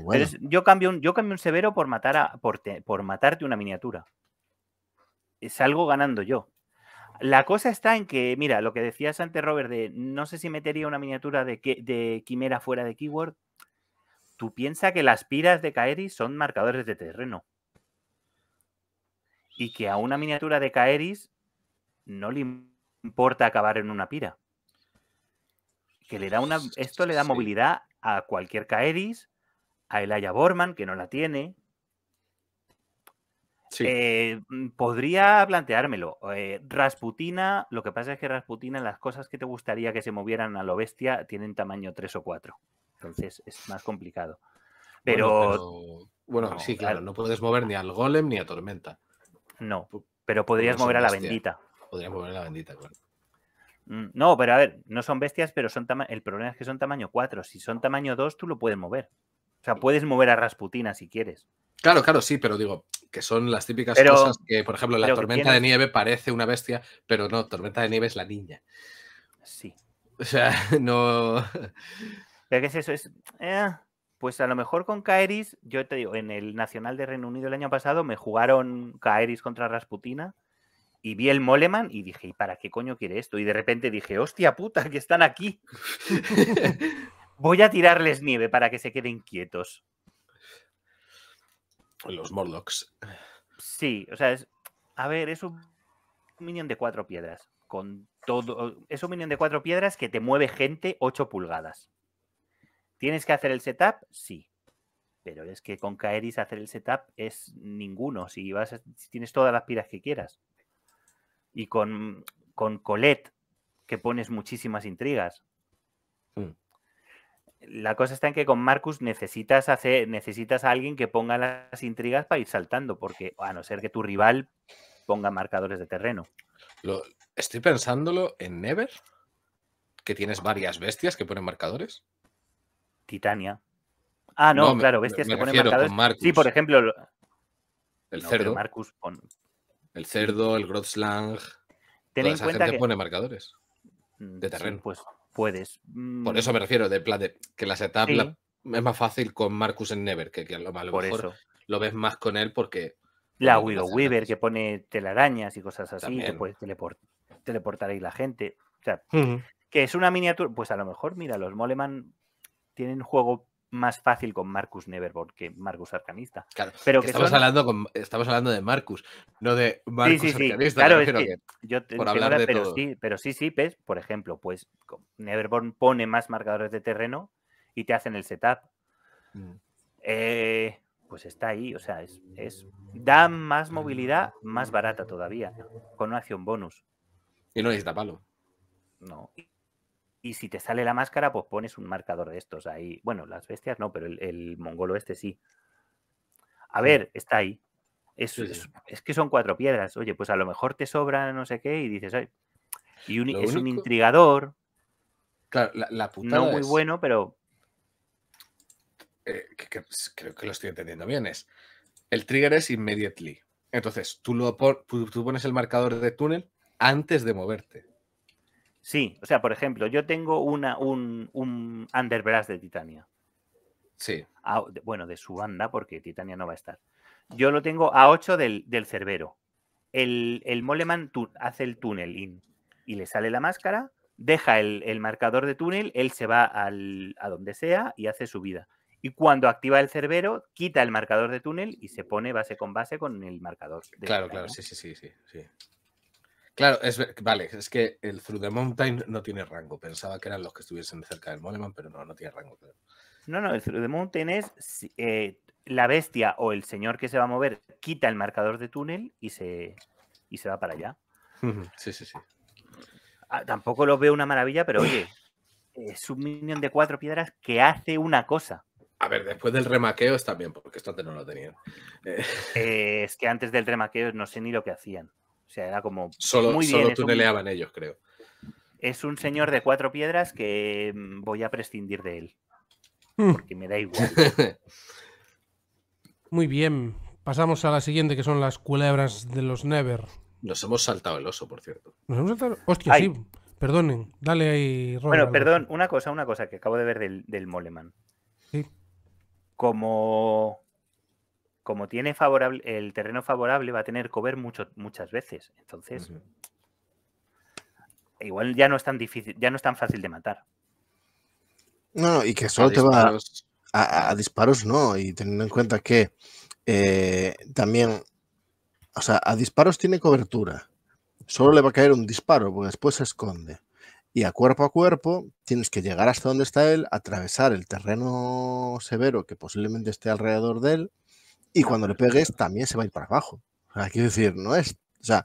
yo, cambio un, yo cambio un severo por matar por matarte una miniatura. Eh, salgo ganando yo. La cosa está en que, mira, lo que decías antes, Robert, de no sé si metería una miniatura de, de Quimera fuera de Keyword. Tú piensas que las piras de Kaeris son marcadores de terreno. Y que a una miniatura de Kaeris no le importa acabar en una pira. Que le da una. Esto le da movilidad a cualquier Kaeris, a Aya Borman, que no la tiene, eh, mm, podría planteármelo. Eh, Rasputina, lo que pasa es que Rasputina, las cosas que te gustaría que se movieran a lo bestia tienen tamaño 3 o 4. Entonces es más complicado. Pero. Bueno, sí, claro, no puedes mover ni al Golem ni a Tormenta. No, pero podrías mover a la bendita. Podrías mover a la bendita, claro. Mm, no, pero a ver, no son bestias, pero son el problema es que son tamaño 4. Si son tamaño 2, tú lo puedes mover. O sea, mm. puedes mover a Rasputina si quieres. Claro, claro, sí, pero digo, que son las típicas cosas que, por ejemplo, la tormenta de nieve parece una bestia, pero no, tormenta de nieve es la niña. Sí. O sea, no. ¿qué es eso? Es. Eh, pues a lo mejor con Kaeris, yo te digo, en el Nacional de Reino Unido el año pasado me jugaron Kaeris contra Rasputina y vi el Moleman y dije, ¿y para qué coño quiere esto? Y de repente dije, hostia puta, que están aquí. Voy a tirarles nieve para que se queden quietos los Morlocks. Sí, o sea, es. A ver, es un minion de cuatro piedras. Con todo. Es un minion de cuatro piedras que te mueve gente ocho pulgadas. ¿Tienes que hacer el setup? Sí. Pero es que con Caeris hacer el setup es ninguno. Si vas tienes todas las piedras que quieras. Y con, con Colette, que pones muchísimas intrigas. Hmm la cosa está en que con Marcus necesitas hacer, necesitas a alguien que ponga las intrigas para ir saltando, porque a no ser que tu rival ponga marcadores de terreno. Lo, estoy pensándolo en Never, que tienes varias bestias que ponen marcadores. Titania. Ah, no, claro, bestias que ponen marcadores. Sí, por ejemplo. El cerdo. Marcus pon... El cerdo, el Grotzlang. Ten en cuenta que pone marcadores mm, de terreno. pues puedes. Por eso mm. me refiero, de plan que la setup es más fácil con Marcus en Never, que, lo, lo ves más con él porque. La Willow Weaver que pone telarañas y cosas así, que teleportar ahí la gente. O sea, que es una miniatura. Pues a lo mejor, mira, los Moleman tienen juego más fácil con Marcus Neverborn que Marcus Arcanista. pero estamos, hablando de Marcus, no de Marcus Arcanista. por hablar pero sí, pero sí, sí, por ejemplo, pues Neverborn pone más marcadores de terreno y te hacen el setup. Mm. Eh, pues está ahí, o sea, es, es, da más movilidad, más barata todavía, con una acción bonus. Y no necesita palo. No, y si te sale la máscara, pues pones un marcador de estos ahí. Bueno, las bestias no, pero el, mongolo este sí. A ver, está ahí. Es, Es, que son cuatro piedras. Oye, pues a lo mejor te sobra no sé qué y dices, Y es un intrigador. Claro, la, la No muy bueno, pero. Eh, pues, creo que lo estoy entendiendo bien. Es. El trigger es immediately. Entonces, tú, lo, tú pones el marcador de túnel antes de moverte. Sí, o sea, por ejemplo, yo tengo una, un, un de Titania. Sí. Ah, bueno, de su banda, porque Titania no va a estar. Yo lo tengo a 8 del, Cerbero. El, Moleman hace el túnel in, y le sale la máscara, deja el, marcador de túnel, él se va a donde sea y hace su vida. Y cuando activa el Cerbero, quita el marcador de túnel y se pone base con base con el marcador. De claro, claro, sí, sí, sí, sí. Claro, es, vale, es que el Through the Mountain no tiene rango. Pensaba que eran los que estuviesen cerca del Moleman, pero no, no tiene rango. No, no, el Through the Mountain es eh, la bestia o el señor que se va a mover quita el marcador de túnel y se, y se va para allá. Sí, sí, sí. Ah, tampoco lo veo una maravilla, pero oye, es un minion de cuatro piedras que hace una cosa. A ver, después del remaqueo está bien, porque esto antes no lo tenían. Eh, es que antes del remaqueo no sé ni lo que hacían sea, era como. Solo, muy solo tuneleaban ellos, creo. Es un señor de cuatro piedras que mm, voy a prescindir de él. Hmm. Porque me da igual. muy bien. Pasamos a la siguiente, que son las culebras de los Never. Nos hemos saltado el oso, por cierto. Nos hemos saltado. Hostia, sí. Perdonen. Dale ahí, Robert. Bueno, perdón, una cosa, una cosa que acabo de ver del, del Moleman. Sí. Como como tiene favorable, el terreno favorable va a tener cover mucho, muchas veces. Entonces, igual ya no es tan difícil, ya no es tan fácil de matar. No, y que solo te va a, disparos, no. Y teniendo en cuenta que eh, también, o sea, a disparos tiene cobertura. Solo le va a caer un disparo, porque después se esconde. Y a cuerpo a cuerpo tienes que llegar hasta donde está él, atravesar el terreno severo que posiblemente esté alrededor de él y cuando le pegues también se va a ir para abajo. O quiero decir, no es. O sea,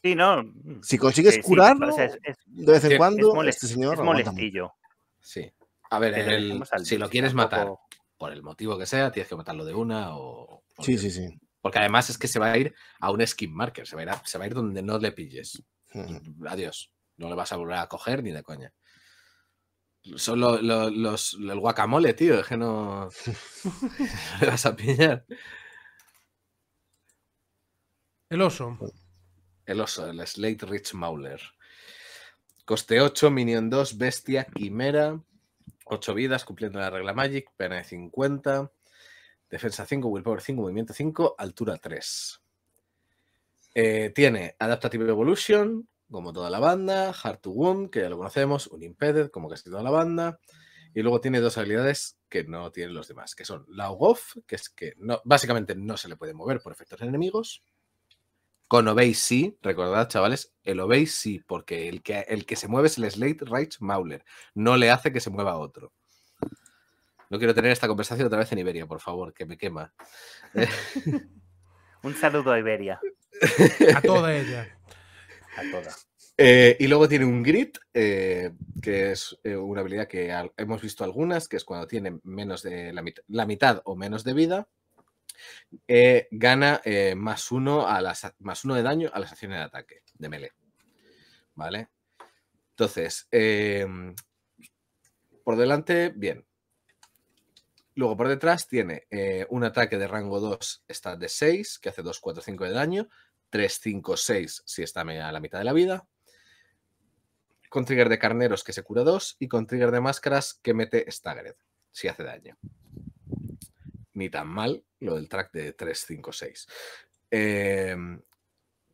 sí, no. si consigues curar de vez en cuando, este señor. Es molestillo. Sí. A ver, si lo quieres matar, por el motivo que sea, tienes que matarlo de una o. sí, sí, sí. Porque además es que se va a ir a un skin marker, se va a ir, se va a ir donde no le pilles. Adiós. No le vas a volver a coger ni de coña. Son los, el guacamole, tío. Es que no. Le vas a piñar. El oso. El oso, el Slate Rich Mauler. Coste 8, Minion 2, Bestia, Quimera. 8 vidas, cumpliendo la regla Magic. Pena de 50. Defensa 5, Willpower 5, Movimiento 5, Altura 3. Eh, tiene Adaptative Evolution, como toda la banda, Hard to Wound, que ya lo conocemos, un Impeded, como casi toda la banda, y luego tiene dos habilidades que no tienen los demás, que son la off que es que básicamente no se le puede mover por efectos enemigos, con Obey sí, recordad chavales, el Obey sí, porque el que, el que se mueve es el Slate Right Mauler, no le hace que se mueva a otro. No quiero tener esta conversación otra vez en Iberia, por favor, que me quema. Un saludo a Iberia. A toda ella. Eh, y luego tiene un grit, eh, que es eh, una habilidad que hemos visto algunas, que es cuando tiene menos de la, mitad o menos de vida, gana más, uno a las, más uno de daño a las acciones de ataque de melee. ¿Vale? Entonces, por delante, bien. Luego por detrás tiene un ataque de rango 2, está de 6, que hace 2, 4, 5 de daño, 3-5-6 si está a la mitad de la vida. Con trigger de carneros que se cura 2 y con trigger de máscaras que mete staggered si hace daño. Ni tan mal lo del track de 356. Eh, em,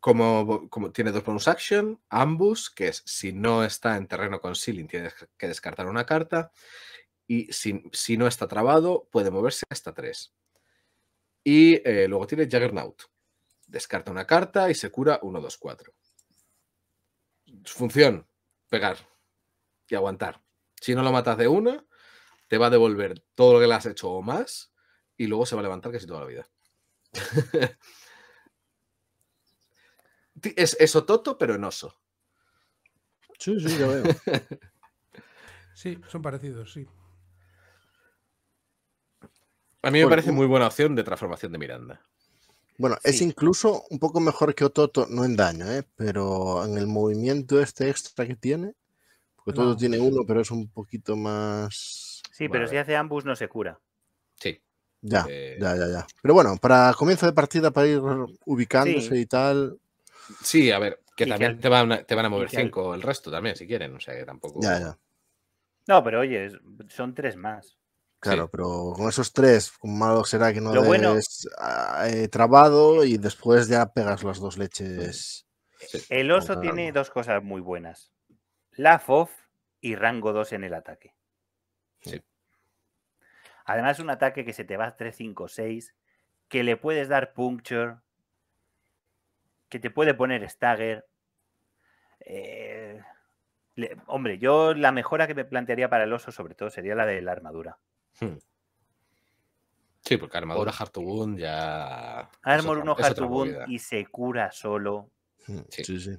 como, como, tiene dos bonus action, ambush, que es si no está en terreno con ceiling tienes que descartar una carta. Y si, no está trabado, puede moverse hasta 3. Y eh, luego tiene Juggernaut, Descarta una carta y se cura 1, 2, 4. Función, pegar y aguantar. Si no lo matas de una, te va a devolver todo lo que le has hecho o más y luego se va a levantar casi toda la vida. es, eso ototo, pero en oso. Sí, sí, lo veo. sí, son parecidos, sí. A mí me parece muy buena opción de transformación de Miranda. Bueno, es incluso un poco mejor que Ototo, no en daño, ¿eh? pero en el movimiento este extra que tiene, porque Ototo tiene uno, pero es un poquito más... Sí, pero si hace ambus no se cura. Sí. Ya, eh. ya, ya, ya. Pero bueno, para comienzo de partida, para ir ubicándose y tal... Sí, a ver, que también te, van a, mover cinco el resto también, si quieren, o sea que tampoco... Ya, ya. No, pero oye, son tres más. Claro, pero con esos tres, malo será que no lo bueno, ah, eh, trabado y después ya pegas las dos leches. El oso tiene dos cosas muy buenas: la FOF y rango 2 en el ataque. Sí. Además, un ataque que se te va 3, 5, 6, que le puedes dar puncture, que te puede poner stagger. Eh, hombre, yo la mejora que me plantearía para el oso, sobre todo, sería la de la armadura. Hmm. Sí, porque armadura Wound ya. Armor 1 Wound y se cura solo. Hmm, sí. sí,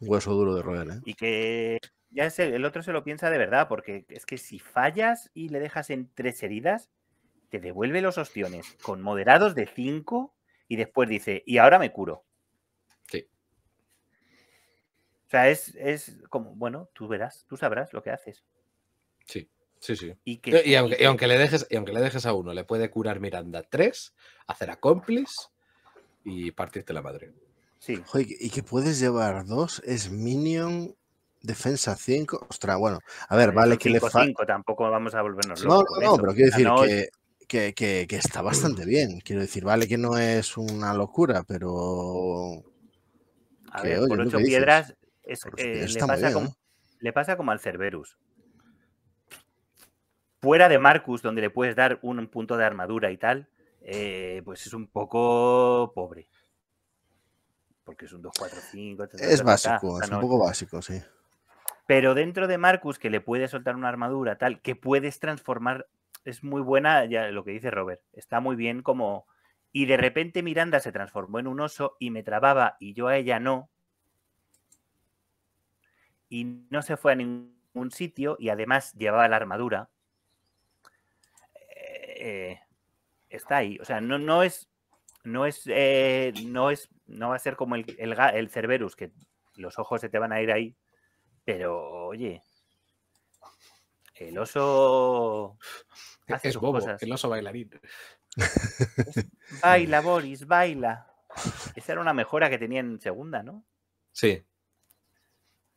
Hueso duro de roer, ¿eh? Y que ya el, otro se lo piensa de verdad, porque es que si fallas y le dejas en tres heridas, te devuelve los ostiones con moderados de cinco y después dice, y ahora me curo. Sí. O sea, es como, bueno, tú verás, tú sabrás lo que haces. Sí. Y, aunque, le dejes, aunque le dejes a uno, le puede curar Miranda 3, hacer a cómplice y partirte la madre. y que puedes llevar dos es Minion Defensa 5. Ostras, bueno, a ver, vale que le falta. 5 tampoco vamos a volvernos locos. No, no, pero quiero decir que, está bastante bien. Quiero decir, vale que no es una locura, pero. A ver, por ocho eh, piedras ¿eh? le, pasa como, al Cerberus fuera de Marcus, donde le puedes dar un punto de armadura y tal, eh, pues es un poco pobre. Porque es un 2, 4, 5. es básico, es un poco básico, sí. Pero dentro de Marcus, que le puedes soltar una armadura, tal, que puedes transformar, es muy buena ya lo que dice Robert. Está muy bien como. Y de repente Miranda se transformó en un oso y me trababa y yo a ella no. Y no se fue a ningún sitio y además llevaba la armadura eh, está ahí. O sea, no, no es. No es, eh, no es. No va a ser como el, el, Cerberus, que los ojos se te van a ir ahí. Pero, oye. El oso. Hace cosas. el oso bailarín. Baila, Boris, baila. Esa era una mejora que tenía en segunda, ¿no? Sí.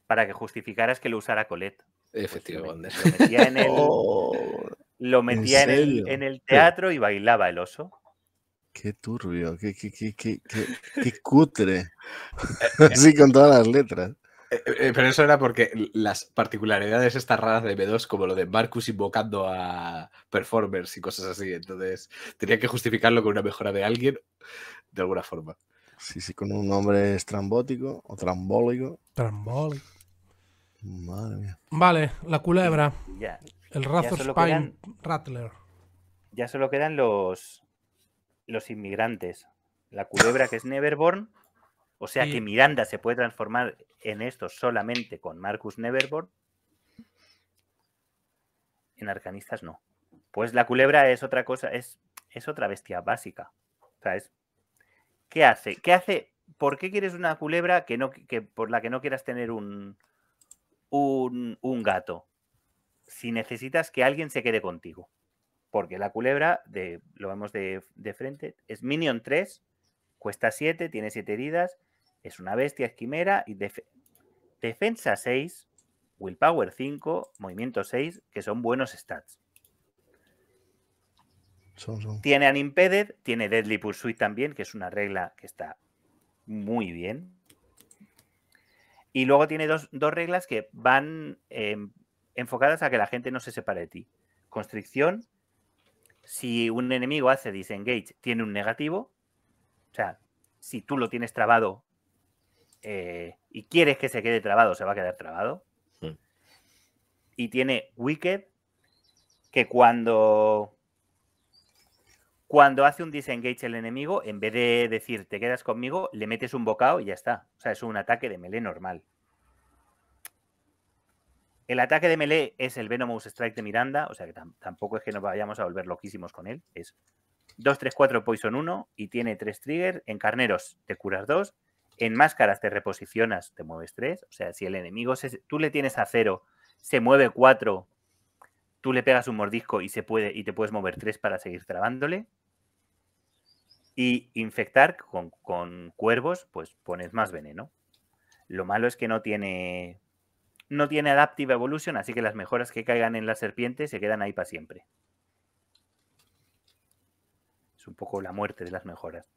Para que justificaras que lo usara Colette. Efectivamente. Se pues metía en el, oh. Lo metía en, el, teatro y bailaba el oso. Qué turbio, qué, qué, qué, cutre. Eh, eh, así con todas las letras. Eh, pero eso era porque las particularidades estas raras de B2, como lo de Marcus invocando a performers y cosas así, entonces tenía que justificarlo con una mejora de alguien, de alguna forma. Sí, sí, con un nombre estrambótico o trambólico. Trambólico. Madre mía. Vale, la culebra. ya el lo Rattler. Ya solo quedan los, los inmigrantes. La culebra que es Neverborn. O sea que Miranda se puede transformar en esto solamente con Marcus Neverborn. En arcanistas no. Pues la culebra es otra cosa, es, es otra bestia básica. O sea, es, ¿Qué hace? ¿Qué hace? ¿Por qué quieres una culebra que no, que por la que no quieras tener un, un, un gato? si necesitas que alguien se quede contigo. Porque la culebra, de, lo vemos de, frente, es Minion 3, cuesta 7, tiene 7 heridas, es una bestia, es y defensa 6, willpower 5, movimiento 6, que son buenos stats. Son, son. Tiene animpeded, tiene Deadly Pursuit también, que es una regla que está muy bien. Y luego tiene dos, reglas que van em, enfocadas a que la gente no se separe de ti. Constricción, si un enemigo hace disengage, tiene un negativo. O sea, si tú lo tienes trabado eh, y quieres que se quede trabado, se va a quedar trabado. Y tiene Wicked, que cuando cuando hace un disengage el enemigo, en vez de decir te quedas conmigo, le metes un bocado y ya está. O sea, es un ataque de melee normal. El ataque de melee es el Venomous Strike de Miranda, o sea que tampoco es que nos vayamos a volver loquísimos con él. Es 2, 3, 4 Poison 1 y tiene 3 trigger. En carneros te curas 2, en máscaras te reposicionas, te mueves 3. O sea, si el enemigo, tú le tienes a 0, se mueve 4, tú le pegas un mordisco y, se puede, y te puedes mover 3 para seguir trabándole. Y infectar con, con cuervos, pues pones más veneno. Lo malo es que no tiene no tiene Adaptive Evolution, así que las mejoras que caigan en la serpiente se quedan ahí para siempre. Es un poco la muerte de las mejoras.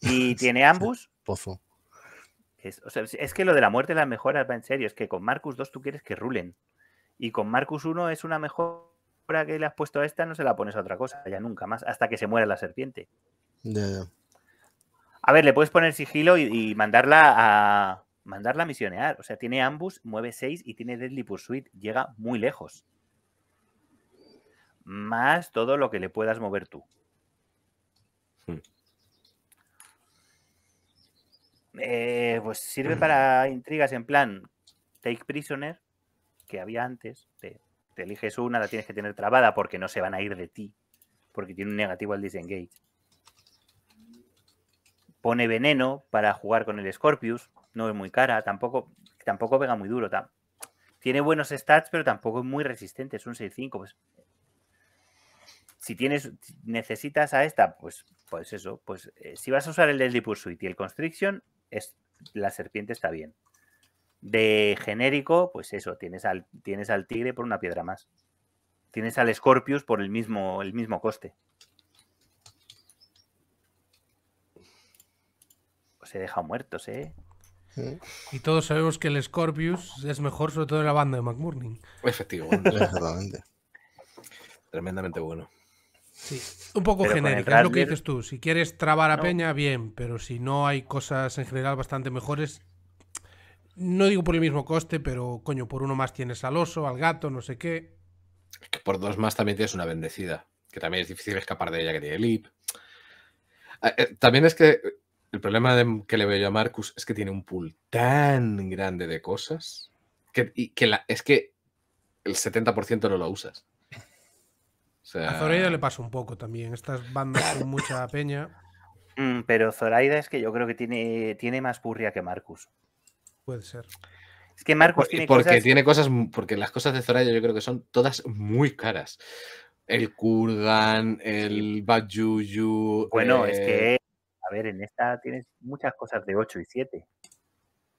Y tiene ambos. Pozo. Es, es que lo de la muerte de las mejoras va en serio. Es que con Marcus 2 tú quieres que rulen. Y con Marcus 1 es una mejora que le has puesto a esta, no se la pones a otra cosa, ya nunca más, hasta que se muera la serpiente. A ver, le puedes poner sigilo y mandarla a, mandarla a misionear. O sea, tiene ambus, mueve 6 y tiene Deadly Pursuit. Llega muy lejos. Más todo lo que le puedas mover tú. Hmm. Eh, pues sirve para intrigas en plan Take Prisoner, que había antes. te, eliges una, la tienes que tener trabada porque no se van a ir de ti. Porque tiene un negativo al disengage. Pone veneno para jugar con el Scorpius no es muy cara, tampoco, tampoco pega muy duro. Tiene buenos stats, pero tampoco es muy resistente, es un 6-5. Pues. Si tienes, necesitas a esta, pues, pues eso, pues eh, si vas a usar el Deadly Pursuit y el Constriction, es, la serpiente está bien. De genérico, pues eso, tienes al, tienes al tigre por una piedra más. Tienes al Scorpius por el mismo, el mismo coste. os pues he dejado muertos, ¿eh? Y todos sabemos que el Scorpius es mejor, sobre todo en la banda de McMurning. Efectivo. Tremendamente bueno. Sí, un poco genérico, es lo que dices tú. Si quieres trabar a Peña, bien, pero si no hay cosas en general bastante mejores, no digo por el mismo coste, pero coño, por uno más tienes al oso, al gato, no sé qué. Es que por dos más también tienes una bendecida, que también es difícil escapar de ella que tiene el ah, eh, También es que el problema que le veo yo a Marcus es que tiene un pool tan grande de cosas que, y que la, es que el 70% no lo usas. A Zoraida le pasa un poco también. Estas bandas con mucha peña. Mm, pero Zoraida es que yo creo que tiene, tiene más purria que Marcus. Puede ser. Es que Marcus tiene porque tiene cosas. Porque las cosas de Zoraida yo creo que son todas muy caras. El Kurgan, el Bajuyu. Bueno, eh, es que a ver, en esta tienes muchas cosas de 8 y 7.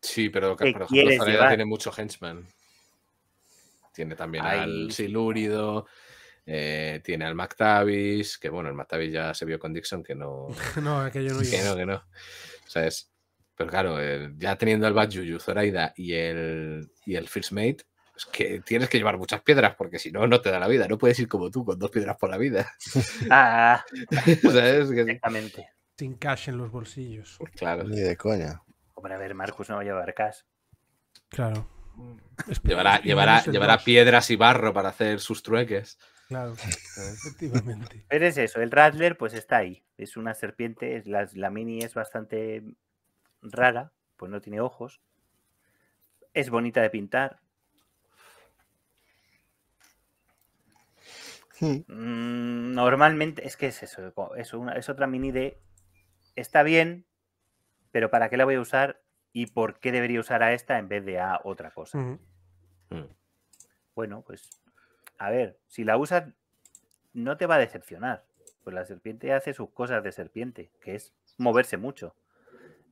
Sí, pero por tiene mucho henchman. Tiene también al Silúrido, eh, tiene al MacTavis, que bueno, el MacTavis ya se vio con Dixon, que no. no, aquello no Que no, que no. sabes pero claro, eh, ya teniendo al Bad Juju, Zoraida y el, y el First Mate, es que tienes que llevar muchas piedras, porque si no, no te da la vida. No puedes ir como tú, con dos piedras por la vida. Ah, exactamente sin cash en los bolsillos. Claro. Ni de coña. Hombre, a ver, Marcus no va a llevar cash. Claro. Mm. Llevará, piedras y barro para hacer sus trueques. Claro, efectivamente. Pero eso, el Rattler pues está ahí. Es una serpiente, la, mini es bastante rara, pues no tiene ojos. Es bonita de pintar. Hmm. Mm, normalmente, es que es eso, es otra mini de está bien, pero ¿para qué la voy a usar y por qué debería usar a esta en vez de a otra cosa? Mm. Bueno, pues a ver, si la usas, no te va a decepcionar. Pues la serpiente hace sus cosas de serpiente, que es moverse mucho,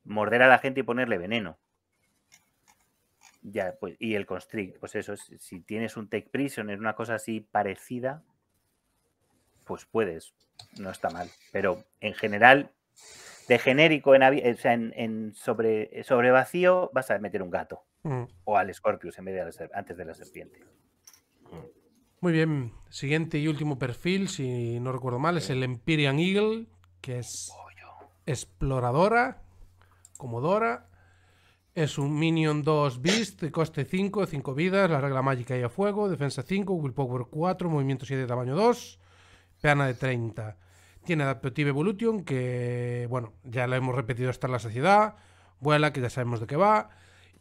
morder a la gente y ponerle veneno. Ya, pues, y el constrict, pues eso, si tienes un take es una cosa así parecida, pues puedes, no está mal. Pero en general, de genérico en, o sobre, sobre, vacío, vas a meter un gato. Mm. O al Scorpius en de antes de la serpiente. Mm. Muy bien. Siguiente y último perfil, si no recuerdo mal, es el Empyrean Eagle, que es exploradora, comodora. Es un Minion 2 Beast, coste 5, 5 vidas, la regla mágica y a fuego, defensa 5, willpower 4, movimiento 7, tamaño 2, peana de 30. Tiene Adaptive Evolution, que bueno, ya la hemos repetido hasta la saciedad. Vuela, que ya sabemos de qué va.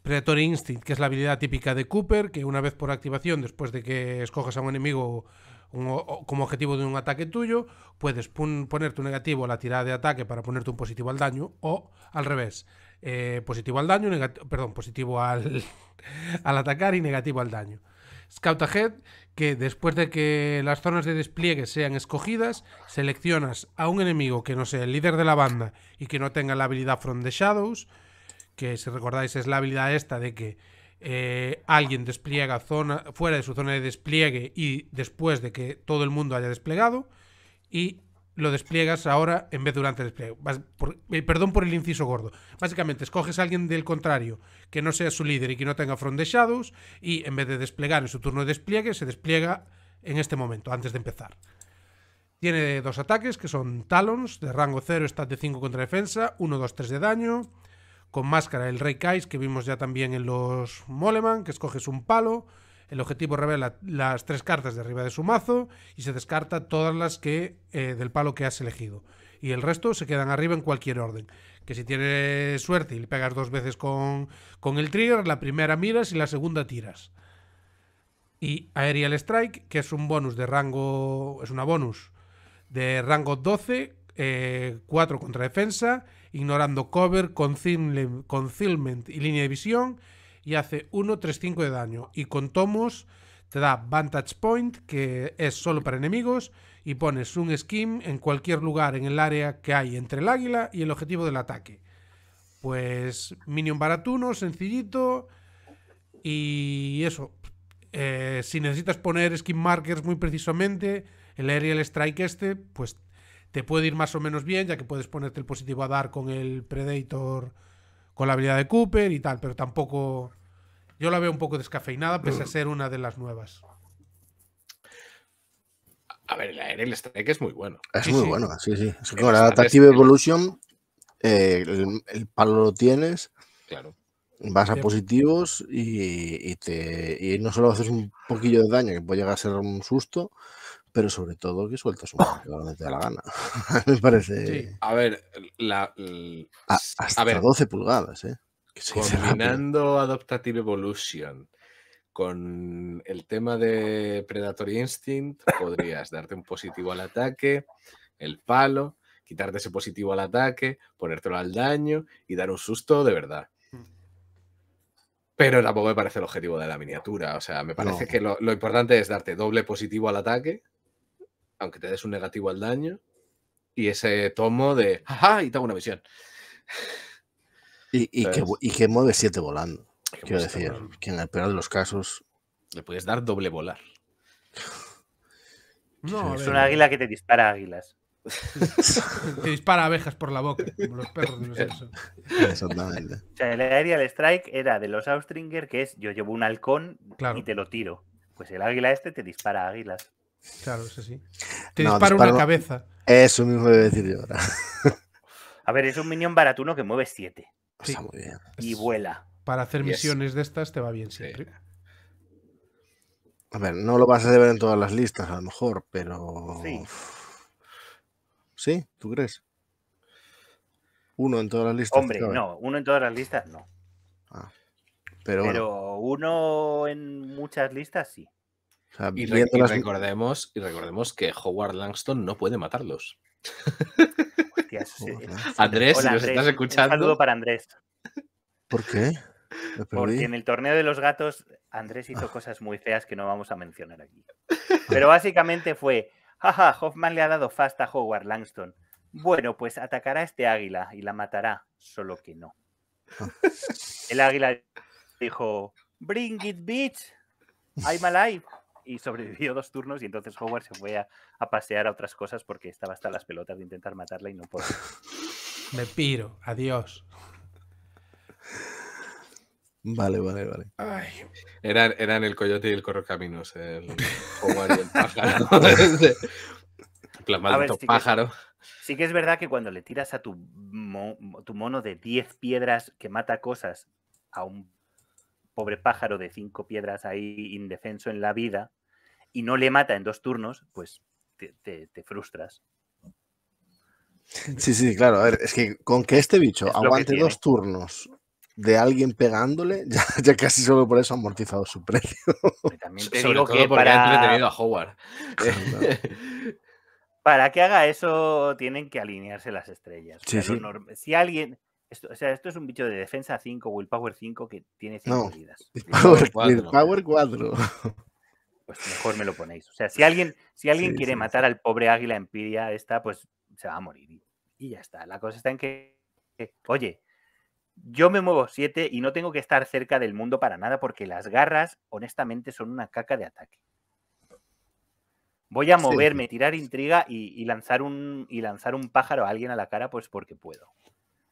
Predator Instinct, que es la habilidad típica de Cooper, que una vez por activación, después de que escojas a un enemigo como objetivo de un ataque tuyo, puedes ponerte poner tu negativo a la tirada de ataque para ponerte un positivo al daño, o al revés, eh, positivo al daño, perdón, positivo al, al atacar y negativo al daño. Scout Ahead, que después de que las zonas de despliegue sean escogidas, seleccionas a un enemigo que no sea el líder de la banda y que no tenga la habilidad From the Shadows, que si recordáis es la habilidad esta de que eh, alguien despliega zona, fuera de su zona de despliegue y después de que todo el mundo haya desplegado, y lo despliegas ahora en vez durante el despliegue. Eh, perdón por el inciso gordo. Básicamente, escoges a alguien del contrario que no sea su líder y que no tenga front de shadows y en vez de desplegar en su turno de despliegue, se despliega en este momento, antes de empezar. Tiene dos ataques que son Talons, de rango 0, stat de 5 contra defensa, 1, 2, 3 de daño. Con máscara el Rey Kais, que vimos ya también en los Moleman, que escoges un palo el objetivo revela las tres cartas de arriba de su mazo y se descarta todas las que eh, del palo que has elegido. Y el resto se quedan arriba en cualquier orden. Que si tienes suerte y le pegas dos veces con, el trigger, la primera miras y la segunda tiras. Y Aerial Strike, que es un bonus de rango. Es una bonus de rango 12, 4 eh, contra defensa, ignorando cover, concealment y línea de visión y hace 1-3-5 de daño. Y con Tomos te da Vantage Point, que es solo para enemigos, y pones un skin en cualquier lugar en el área que hay entre el águila y el objetivo del ataque. Pues minion baratuno, sencillito, y eso. Eh, si necesitas poner skin markers muy precisamente, el aerial strike este, pues te puede ir más o menos bien, ya que puedes ponerte el positivo a dar con el Predator, con la habilidad de Cooper y tal, pero tampoco yo la veo un poco descafeinada, pese a ser una de las nuevas. A ver, el Aerial Strike es muy bueno. Es muy bueno, sí, sí. Es la Active Evolution, eh, el, palo lo tienes. Claro. Vas a positivos y, te, y no solo haces un poquillo de daño, que puede llegar a ser un susto, pero sobre todo que sueltas un donde te da la gana. Me parece. A ver, la, hasta ver. 12 pulgadas, ¿eh? Combinando Adaptative Evolution con el tema de Predatory Instinct, podrías darte un positivo al ataque, el palo, quitarte ese positivo al ataque, ponértelo al daño y dar un susto de verdad. Hmm. Pero tampoco me parece el objetivo de la miniatura. O sea, me parece que lo, importante es darte doble positivo al ataque, aunque te des un negativo al daño, y ese tomo de ¡ajá! y te hago una visión y, que, mueve siete volando. quiero decir, que en el peor de los casos. Le puedes dar doble volar. es un águila que te dispara águilas. Te dispara abejas por la boca, como los perros de los Exactamente. O sea, el Aerial Strike era de los Austringer, que es yo llevo un halcón y te lo tiro. Pues el águila este te dispara águilas. Claro, eso sí. Te dispara, una cabeza. Eso mismo voy decir yo ahora. A ver, es un minion baratuno que mueve 7 muy bien. Y vuela. Para hacer misiones de estas te va bien siempre. A ver, no lo vas a ver en todas las listas, a lo mejor, pero. Sí. ¿Tú crees? Uno en todas las listas. Hombre, no, uno en todas las listas no. Ah, pero, pero uno en muchas listas sí. recordemos, y recordemos que Howard Langston no puede matarlos. Andrés, estás escuchando. saludo para Andrés. ¿Por qué? Porque en el torneo de los gatos Andrés hizo ah. cosas muy feas que no vamos a mencionar aquí. Ah. Pero básicamente fue, jaja, Hoffman le ha dado fast a Howard Langston. Bueno, pues atacará a este águila y la matará, solo que no. Ah. El águila dijo, bring it bitch, I'm alive y sobrevivió dos turnos y entonces Howard se fue a, pasear a otras cosas porque estaba hasta las pelotas de intentar matarla y no puedo Me piro, adiós. Vale, vale, vale. eran, el coyote y el correcaminos, el Howard y el pájaro. sí pájaro. Que, sí que es verdad que cuando le tiras a tu, tu mono de 10 piedras que mata cosas a un pobre pájaro de cinco piedras ahí indefenso en la vida y no le mata en dos turnos, pues te, frustras. Sí, sí, claro. A ver, es que con que este bicho aguante dos turnos de alguien pegándole, ya, casi solo por eso ha amortizado su precio. solo que para... ha entretenido a Howard. para que haga eso tienen que alinearse las estrellas. Sí, Si alguien, esto, o sea, esto es un bicho de defensa 5, Willpower 5 que tiene 5 vidas. Willpower 4. Pues mejor me lo ponéis. O sea, si alguien, si alguien quiere matar al pobre águila empiria esta, pues se va a morir. Y ya está. La cosa está en que, oye, yo me muevo 7 y no tengo que estar cerca del mundo para nada porque las garras, honestamente, son una caca de ataque. Voy a moverme, tirar intriga y, y lanzar un, y lanzar un pájaro a alguien a la cara, pues porque puedo.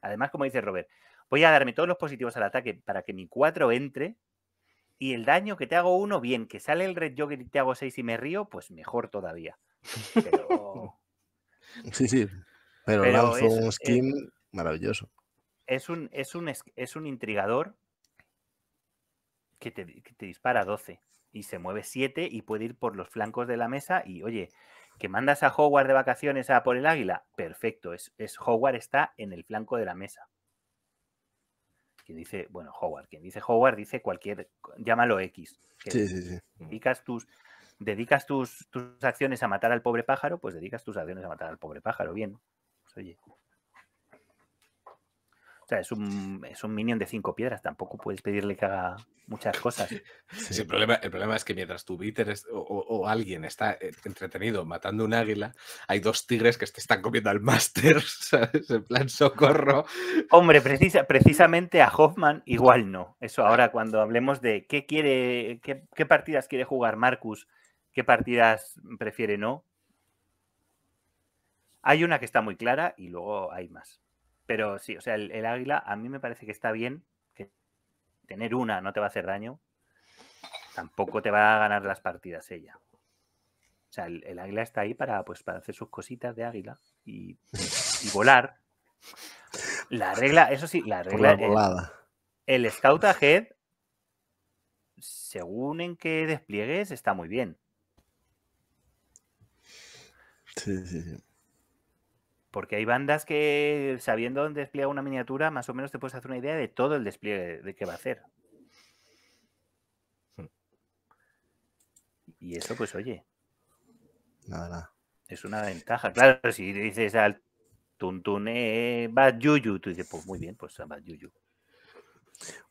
Además, como dice Robert, voy a darme todos los positivos al ataque para que mi 4 entre y el daño que te hago uno, bien, que sale el Red Jogger y te hago 6 y me río, pues mejor todavía. sí, sí. Pero, lanzo es, un eh skin maravilloso. Es un, es un, es un intrigador que te, que te dispara 12 y se mueve 7 y puede ir por los flancos de la mesa y oye, ¿Que mandas a Howard de vacaciones a por el águila? Perfecto, es, es Howard está en el flanco de la mesa. Quien dice, bueno, Howard, quien dice Howard dice cualquier, llámalo X. sí, sí, sí. Dedicas tus, dedicas tus, tus acciones a matar al pobre pájaro, pues dedicas tus acciones a matar al pobre pájaro, bien. Pues, oye, o sea, es un, minion de cinco piedras, tampoco puedes pedirle que haga muchas cosas. Eh, el, problema, es que mientras tu Bitter o, alguien está eh, entretenido matando un águila, hay dos tigres que te están comiendo al máster, En plan socorro. Hombre, precisa, precisamente a Hoffman igual no. Eso ahora cuando hablemos de qué quiere, qué, qué partidas quiere jugar Marcus, qué partidas prefiere no. Hay una que está muy clara y luego hay más. Pero sí, o sea, el, águila a mí me parece que está bien, que tener una no te va a hacer daño, tampoco te va a ganar las partidas ella. O sea, el, águila está ahí para, pues, para hacer sus cositas de águila y, volar. La regla, eso sí, la regla. Por la el, eh, el Scout Head según en qué despliegues, está muy bien. Sí, sí, sí. Porque hay bandas que, sabiendo dónde despliega una miniatura, más o menos te puedes hacer una idea de todo el despliegue de qué va a hacer. Hmm. Y eso, pues, oye. Nada, Es una ventaja. Claro, si dices al tuntune eh, Bad Yuyu, tú dices, pues muy bien, pues a Bad Yuyu.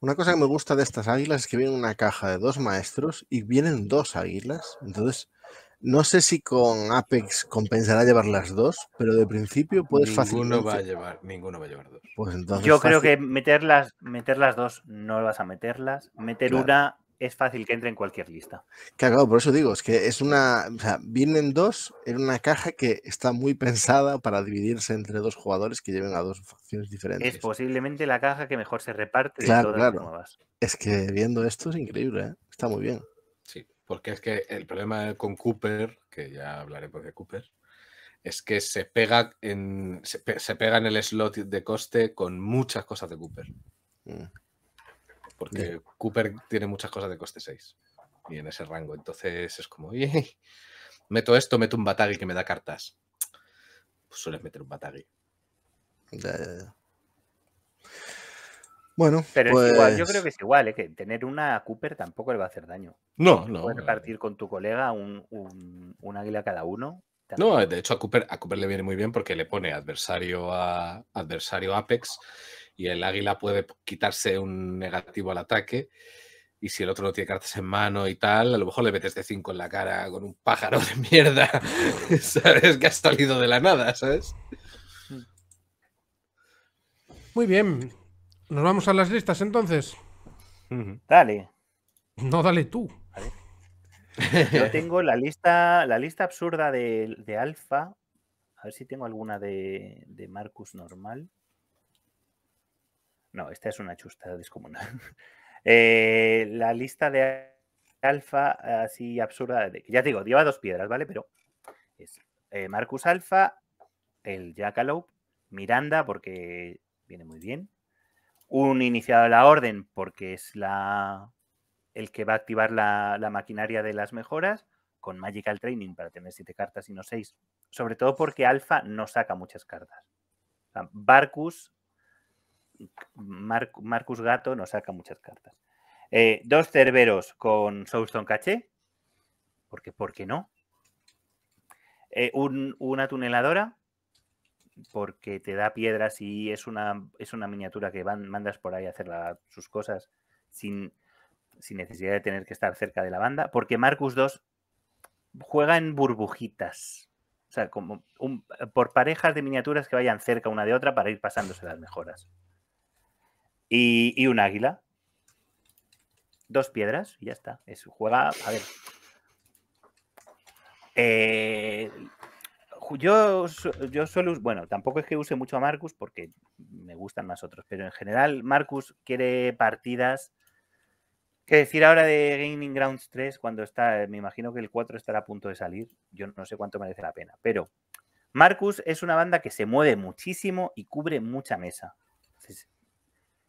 Una cosa que me gusta de estas águilas es que viene una caja de dos maestros y vienen dos águilas. Entonces, no sé si con Apex compensará llevar las dos, pero de principio puedes ninguno Va a llevar, ninguno va a llevar dos. Pues entonces Yo creo que meterlas, meter las dos no vas a meterlas. Meter una es fácil que entre en cualquier lista. Que por eso digo, es que es una. O sea, vienen dos en una caja que está muy pensada para dividirse entre dos jugadores que lleven a dos facciones diferentes. Es posiblemente la caja que mejor se reparte de todas las nuevas. Es que viendo esto es increíble, ¿eh? está muy bien porque es que el problema con Cooper, que ya hablaremos pues de Cooper, es que se pega en, se, pega en el slot de coste con muchas cosas de Cooper. Mm. Porque Cooper tiene muchas cosas de coste 6 y en ese rango. Entonces es como, meto esto, meto un Batagui que me da cartas. Pues sueles meter un Batagui. Bueno, pero igual, yo creo que es pues igual, ¿eh? que tener una Cooper tampoco le va a hacer daño. No, no. Puedes partir con tu colega un, un, águila cada uno. No, de hecho a Cooper, a Cooper le viene muy bien porque le pone adversario a adversario Apex y el águila puede quitarse un negativo al ataque. Y si el otro no tiene cartas en mano y tal, a lo mejor le metes de 5 en la cara con un pájaro de mierda, ¿sabes? Que ha salido de la nada, ¿sabes? Mm. Muy bien, ¿Nos vamos a las listas entonces? Dale. No, dale tú. Yo tengo la lista, la lista absurda de, Alfa. A ver si tengo alguna de, Marcus normal. No, esta es una chusta descomunal. Eh, la lista de Alfa, así absurda. ya te digo, lleva dos piedras, ¿vale? Pero es eh, Marcus Alfa, el Jackalope, Miranda, porque viene muy bien un iniciado de la orden porque es la, el que va a activar la, maquinaria de las mejoras, con Magical Training para tener siete cartas y no seis, sobre todo porque Alpha no saca muchas cartas. Marcus Gato no saca muchas cartas. Eh, dos Cerberos con Soulstone Caché, porque ¿por qué no? Eh, una tuneladora porque te da piedras y es una, es una miniatura que mandas por ahí a hacer sus cosas sin, necesidad de tener que estar cerca de la banda, porque Marcus 2 juega en burbujitas, o sea, como por parejas de miniaturas que vayan cerca una de otra para ir pasándose las mejoras. Y, un águila, dos piedras y ya está. Es, juega, a ver. Eh, yo, yo suelo, bueno, tampoco es que use mucho a Marcus porque me gustan más otros, pero en general Marcus quiere partidas. Que decir ahora de Gaming Grounds 3 cuando está, me imagino que el 4 estará a punto de salir? Yo no sé cuánto merece la pena, pero Marcus es una banda que se mueve muchísimo y cubre mucha mesa.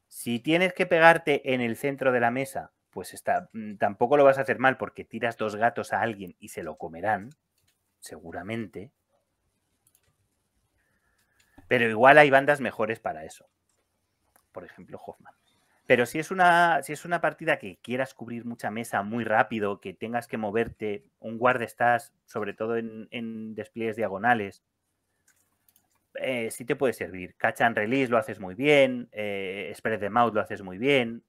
si tienes que pegarte en el centro de la mesa, pues está, mm, tampoco lo vas a hacer mal porque tiras dos gatos a alguien y se lo comerán, seguramente. Pero igual hay bandas mejores para eso. Por ejemplo, Hoffman. Pero si es, una, si es una partida que quieras cubrir mucha mesa muy rápido, que tengas que moverte, un guard estás, sobre todo en, despliegues diagonales, eh, sí te puede servir. Catch and release lo haces muy bien, eh, spread the mouth lo haces muy bien,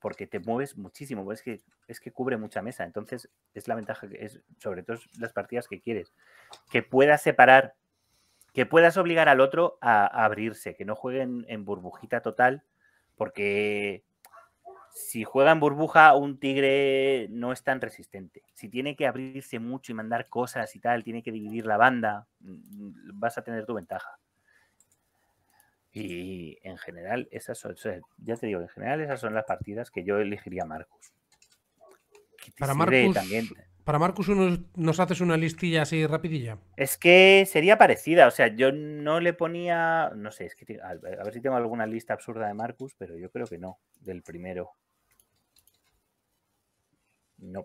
porque te mueves muchísimo, es que, es que cubre mucha mesa. Entonces, es la ventaja, que es, sobre todo las partidas que quieres. Que puedas separar que puedas obligar al otro a, abrirse, que no jueguen en burbujita total, porque si juega en burbuja, un tigre no es tan resistente. Si tiene que abrirse mucho y mandar cosas y tal, tiene que dividir la banda, mm, mm, vas a tener tu ventaja. Y en general, esas son, ya te digo, en general esas son las partidas que yo elegiría marcos Para Marcos también para Marcus, ¿nos haces una listilla así rapidilla? Es que sería parecida, o sea, yo no le ponía, no sé, a, ver si tengo alguna lista absurda de Marcus, pero yo creo que no, del primero. No.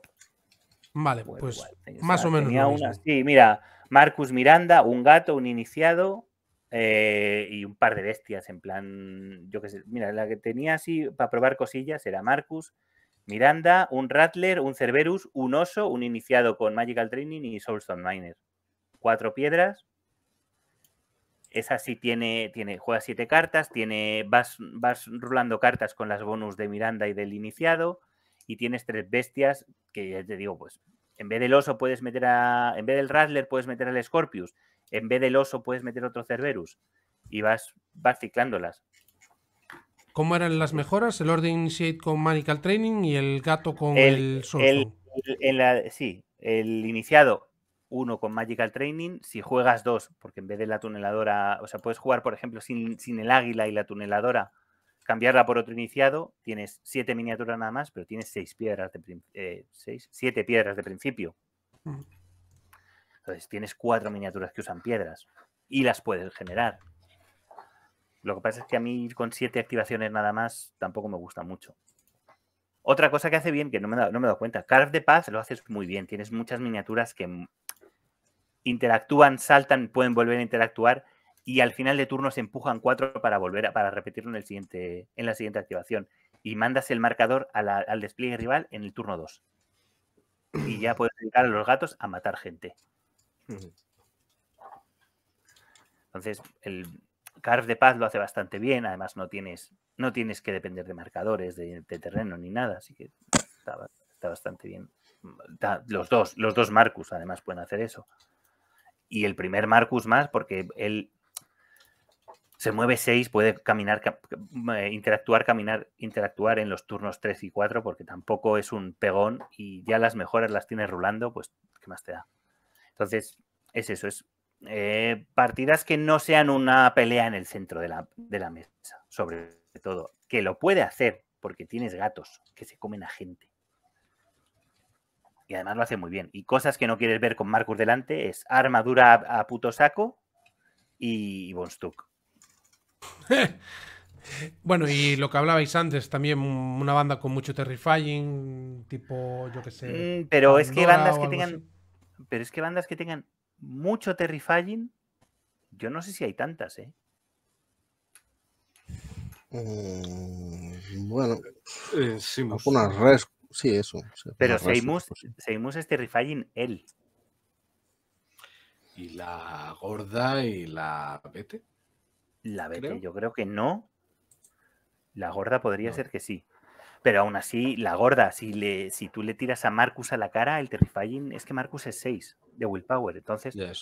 Vale, pues más o, menos. sí, mira, Marcus Miranda, un gato, un iniciado eh, y un par de bestias, en plan, yo qué sé. Mira, la que tenía así para probar cosillas era Marcus, Miranda, un Rattler, un Cerberus, un oso, un iniciado con Magical Training y Soulstone Miner. Cuatro piedras. Esa sí tiene, tiene juega siete cartas, tiene, vas, vas rulando cartas con las bonus de Miranda y del iniciado. Y tienes tres bestias que ya te digo, pues en vez del oso puedes meter a. En vez del Rattler puedes meter al Scorpius. En vez del oso puedes meter otro Cerberus. Y vas, vas ciclándolas. ¿Cómo eran las mejoras? El Orden Initiate con Magical Training y el gato con el, el, Sí, el iniciado uno con Magical Training, si juegas dos, porque en vez de la tuneladora, o sea, puedes jugar, por ejemplo, sin, el águila y la tuneladora, cambiarla por otro iniciado, tienes siete miniaturas nada más, pero tienes seis piedras de eh, siete piedras de principio. Mm. Entonces tienes cuatro miniaturas que usan piedras y las puedes generar. Lo que pasa es que a mí con siete activaciones nada más tampoco me gusta mucho. Otra cosa que hace bien, que no me, da, he dado cuenta, Carve de Paz lo haces muy bien. Tienes muchas miniaturas que interactúan, saltan, pueden volver a interactuar y al final de turno se empujan cuatro para volver a, para repetirlo en, el siguiente, en la siguiente activación. Y mandas el marcador al despliegue rival en el turno 2. Y ya puedes dedicar a los gatos a matar gente. Entonces, el, Carve de Paz lo hace bastante bien, además no tienes, no tienes que depender de marcadores, de, terreno ni nada, así que está, bastante bien. Mm, los dos, los dos Marcus además pueden hacer eso. Y el primer Marcus más, porque él se mueve 6, puede caminar, mm, eh, interactuar, caminar, interactuar en los turnos 3 y 4, porque tampoco es un pegón y ya las mejoras las tienes rulando, pues, ¿qué más te da? Entonces, es eso, es eh, partidas que no sean una pelea en el centro de la, mesa, sobre todo, que lo puede hacer porque tienes gatos que se comen a gente. Y además lo hace muy bien. Y cosas que no quieres ver con Marcus delante es armadura a, puto saco y, y Stuck. Bueno, y lo que hablabais antes, también una banda con mucho terrifying, tipo, yo qué sé. Mm, pero es que bandas que tengan. Pero es que bandas que tengan mucho terrifying, yo no sé si hay tantas, ¿eh? Mm, bueno, eh, Simus. res, sí, eso. Pero Seimus, pues es terrifying él. ¿Y la gorda y la Bete? La Bete, yo creo que no. La gorda podría ser que sí. Pero aún así, la gorda, si, le, si tú le tiras a Marcus a la cara, el terrifying es que Marcus es 6 de willpower. Entonces, yeah,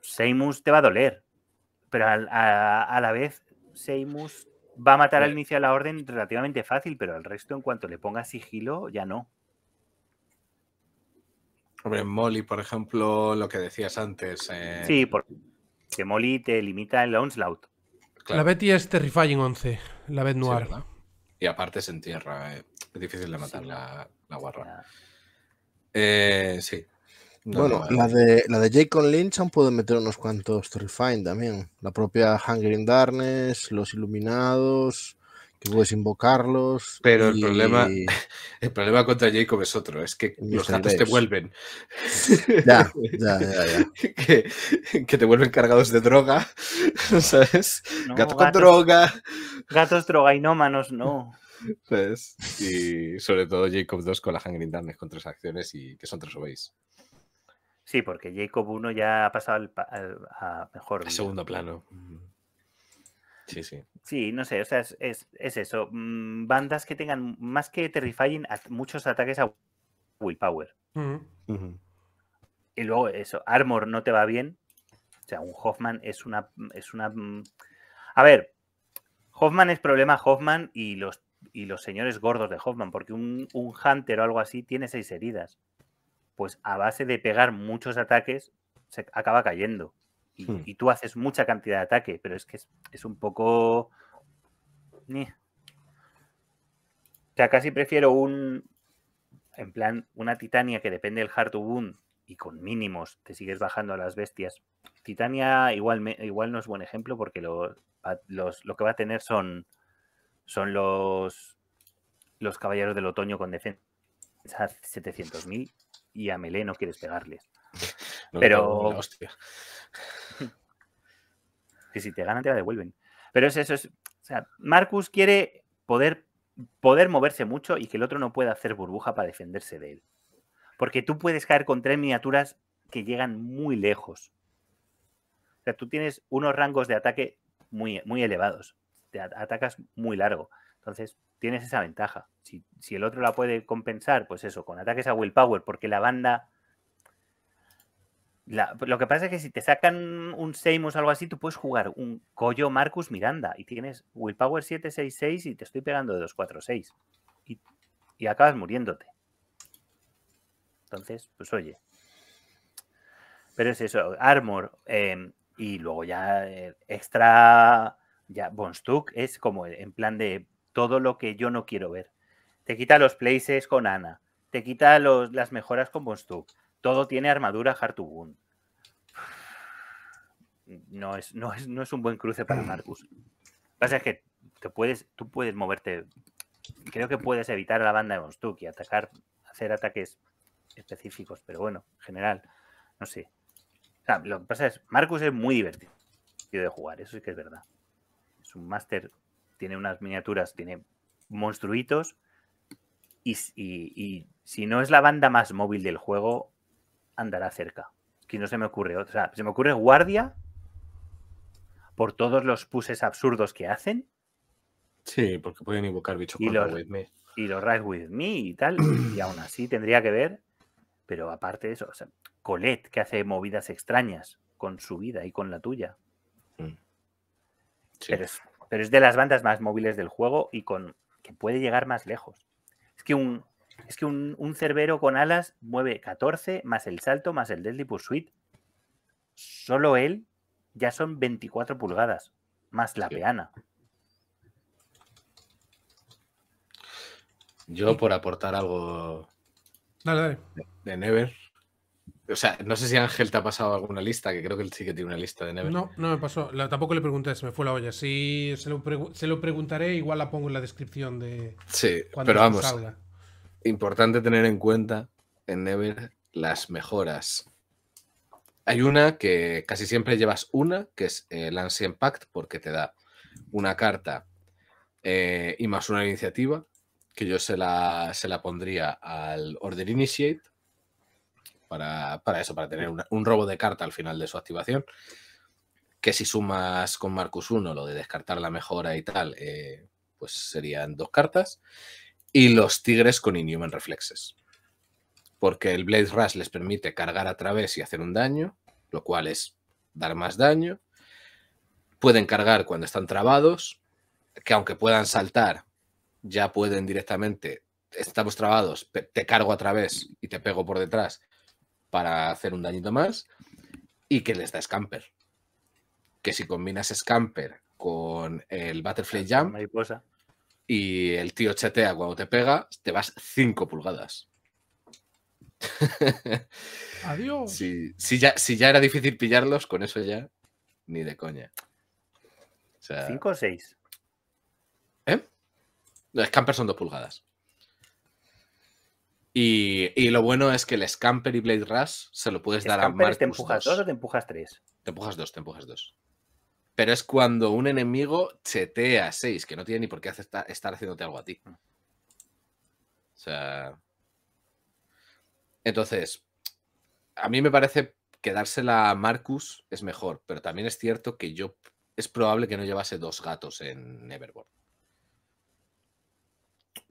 Seimus te va a doler. Pero a, la vez, Seimus va a matar al eh. inicio de la orden relativamente fácil, pero al resto, en cuanto le ponga sigilo, ya no. Hombre, Molly, por ejemplo, lo que decías antes. Eh... Sí, porque Molly te limita el onslaught. Claro. La Betty es Terrifying 11, la Bet Noir. Y aparte se entierra, eh, es difícil de matar la, guarra. Eh, sí. bueno, la de, la de Jacob Lynch aún podido meter unos cuantos Terrifying también. La propia Hungry in Darkness, Los Iluminados que puedes invocarlos. Pero el problema, el problema contra Jacob es otro, es que los gatos te vuelven. Ya, ya, ya, Que, te vuelven cargados de droga, ¿sabes? Gato con gatos, droga. Gatos drogainómanos, no. ¿Sabes? Y sobre todo Jacob 2 con la con tres acciones y que son tres obeis. Sí, porque Jacob 1 ya ha pasado a mejor. segundo plano. Sí, sí. Sí, no sé, o sea, es, eso. Mm, bandas que tengan más que Terrifying, muchos ataques a Willpower. Y luego eso, Armor no te va bien. O sea, un Hoffman es una. Es una mm, a ver, Hoffman es problema Hoffman y los, y los señores gordos de Hoffman, porque un, un Hunter o algo así tiene seis heridas. Pues a base de pegar muchos ataques, se acaba cayendo. Hmm. y, tú haces mucha cantidad de ataque, pero es que es, un poco... Ni... O sea, casi prefiero un... En plan, una Titania que depende del Hard to Wound y con mínimos te sigues bajando a las bestias. Titania igual, igual no es buen ejemplo porque lo, que va a tener son, son los, los caballeros del otoño con defensa 700.000 y a Melee no quieres pegarles. pero, que si te ganan, te la devuelven. Pero es eso, es, o sea, Marcus quiere poder, poder moverse mucho y que el otro no pueda hacer burbuja para defenderse de él. Porque tú puedes caer con tres miniaturas que llegan muy lejos. O sea, tú tienes unos rangos de ataque muy, muy elevados. Te atacas muy largo. Entonces, tienes esa ventaja. Si, si, el otro la puede compensar, pues eso, con ataques a willpower, porque la banda lo que pasa es que si te sacan un Seimus o algo así, tú puedes jugar un Collo Marcus Miranda y tienes Willpower 766 y te estoy pegando de 246 y, y acabas muriéndote. Entonces, pues oye. Pero es eso, Armor em, y luego ya eh, extra, ya Bonstuck es como en plan de todo lo que yo no quiero ver. Te quita los places con Ana, te quita las mejoras con Bonstuck todo tiene armadura Hard No es, no, es, no es un buen cruce para Marcus. Lo que pasa es que te puedes, tú puedes moverte. Creo que puedes evitar a la banda de Monstuk y atacar, hacer ataques específicos, pero bueno, en general, no sé. lo que pasa es, Marcus es muy divertido de jugar, eso sí que es verdad. Es un máster, tiene unas miniaturas, tiene monstruitos y, si no es la banda más móvil del juego, andará cerca. Que no se me ocurre O sea, se me ocurre guardia por todos los puses absurdos que hacen. Sí, porque pueden invocar bicho y los, with me. Y los Ride with me y tal. y aún así tendría que ver. Pero aparte de eso, Colette que hace movidas extrañas con su vida y con la tuya. Mm. pero, es, de las bandas más móviles del juego y con que puede llegar más lejos. Es que un, es que un, cerbero con alas mueve 14 más el salto más el deadly pursuit. Solo él ya son 24 pulgadas, más la peana. Yo por aportar algo de Never. O sea, no sé si Ángel te ha pasado alguna lista, que creo que él sí que tiene una lista de Never. No, no me pasó. tampoco le pregunté, se me fue la olla. Sí, se lo, preguntaré, igual la pongo en la descripción de. Sí, pero vamos importante tener en cuenta en Never las mejoras. Hay una que casi siempre llevas una, que es eh, el Ancient Pact, porque te da una carta eh, y más una iniciativa, que yo se la, pondría al Order Initiate, para, eso, para tener un robo de carta al final de su activación, que si sumas con Marcus 1 lo de descartar la mejora y tal, eh, pues serían dos cartas y los tigres con Inhuman Reflexes. Porque el Blade Rush les permite cargar a través y hacer un daño, lo cual es dar más daño. Pueden cargar cuando están trabados, que aunque puedan saltar, ya pueden directamente, estamos trabados, te cargo a través y te pego por detrás para hacer un dañito más. Y que les da Scamper. Que si combinas Scamper con el Butterfly Jump, y el tío chatea cuando te pega, te vas 5 pulgadas. Adiós. Si, si, ya, si ya era difícil pillarlos, con eso ya ni de coña. O sea, o 6. ¿Eh? Los Scamper son 2 pulgadas. Y, y, lo bueno es que el Scamper y Blade Rush se lo puedes dar a Marcus. ¿Te empujas 2. o te empujas 3? Te empujas 2, te empujas 2 pero es cuando un enemigo chetea seis que no tiene ni por qué estar haciéndote algo a ti. Mm. O sea. Entonces, a mí me parece que dársela a Marcus es mejor, pero también es cierto que yo. Es probable que no llevase dos gatos en Neverborn.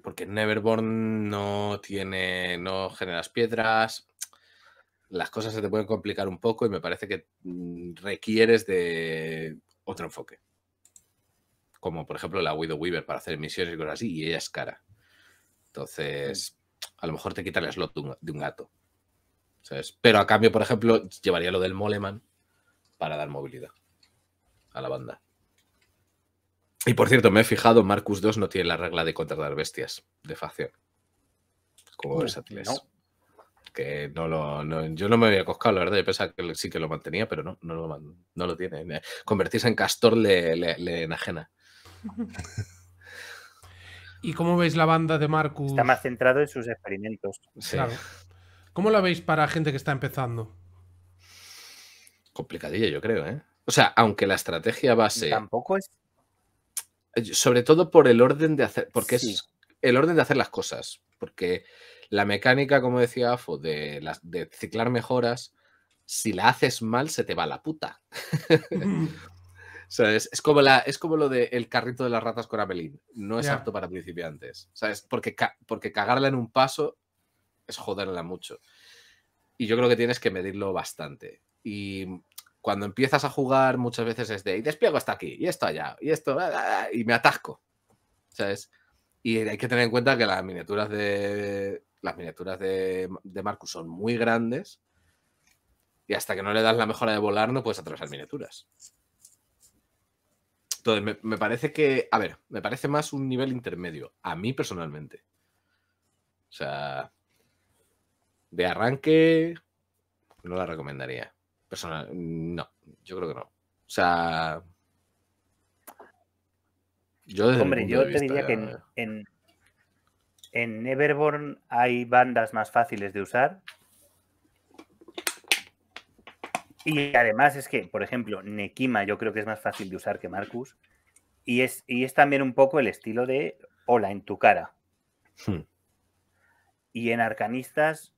Porque Neverborn no tiene. No generas piedras. Las cosas se te pueden complicar un poco y me parece que mm, requieres de otro enfoque. Como por ejemplo la Widow Weaver para hacer misiones y cosas así, y ella es cara. Entonces, a lo mejor te quita el slot de un, gato. Pero a cambio, por ejemplo, llevaría lo del Moleman para dar movilidad a la banda. Y por cierto, me he fijado, Marcus 2 no tiene la regla de contratar bestias de facción. Como que no lo, yo no me había coscado, la verdad, yo pensaba que sí que lo mantenía, pero no, no lo, tiene. Convertirse en castor le, le, enajena. ¿Y cómo veis la banda de Marcus? Está más centrado en sus experimentos. Claro. ¿Cómo la veis para gente que está empezando? Complicadilla, yo creo, ¿eh? O sea, aunque la estrategia base. Tampoco es. Sobre todo por el orden de hacer. Porque es el orden de hacer las cosas. Porque la mecánica, como decía Afo, de, ciclar mejoras, si la haces mal, se te va la puta. ¿Sabes? Es como, la, es como lo del el carrito de las ratas con Abelín. No es apto para principiantes. ¿Sabes? Porque, porque cagarla en un paso es joderla mucho. Y yo creo que tienes que medirlo bastante. Y cuando empiezas a jugar, muchas veces es de y despliego hasta aquí, y esto allá, y esto, ah, ah, ah", y me atasco. ¿Sabes? Y hay que tener en cuenta que las miniaturas de, las miniaturas de, de Marcus son muy grandes y hasta que no le das la mejora de volar no puedes atravesar miniaturas. Entonces, me, parece que, a ver, me parece más un nivel intermedio, a mí personalmente. O sea, de arranque, no la recomendaría. Personal, no, yo creo que no. O sea, yo desde Hombre, yo te diría que en en Neverborn hay bandas más fáciles de usar. Y además es que, por ejemplo, Nekima yo creo que es más fácil de usar que Marcus. Y es, es también un poco el estilo de hola en tu cara. Hmm. Y en Arcanistas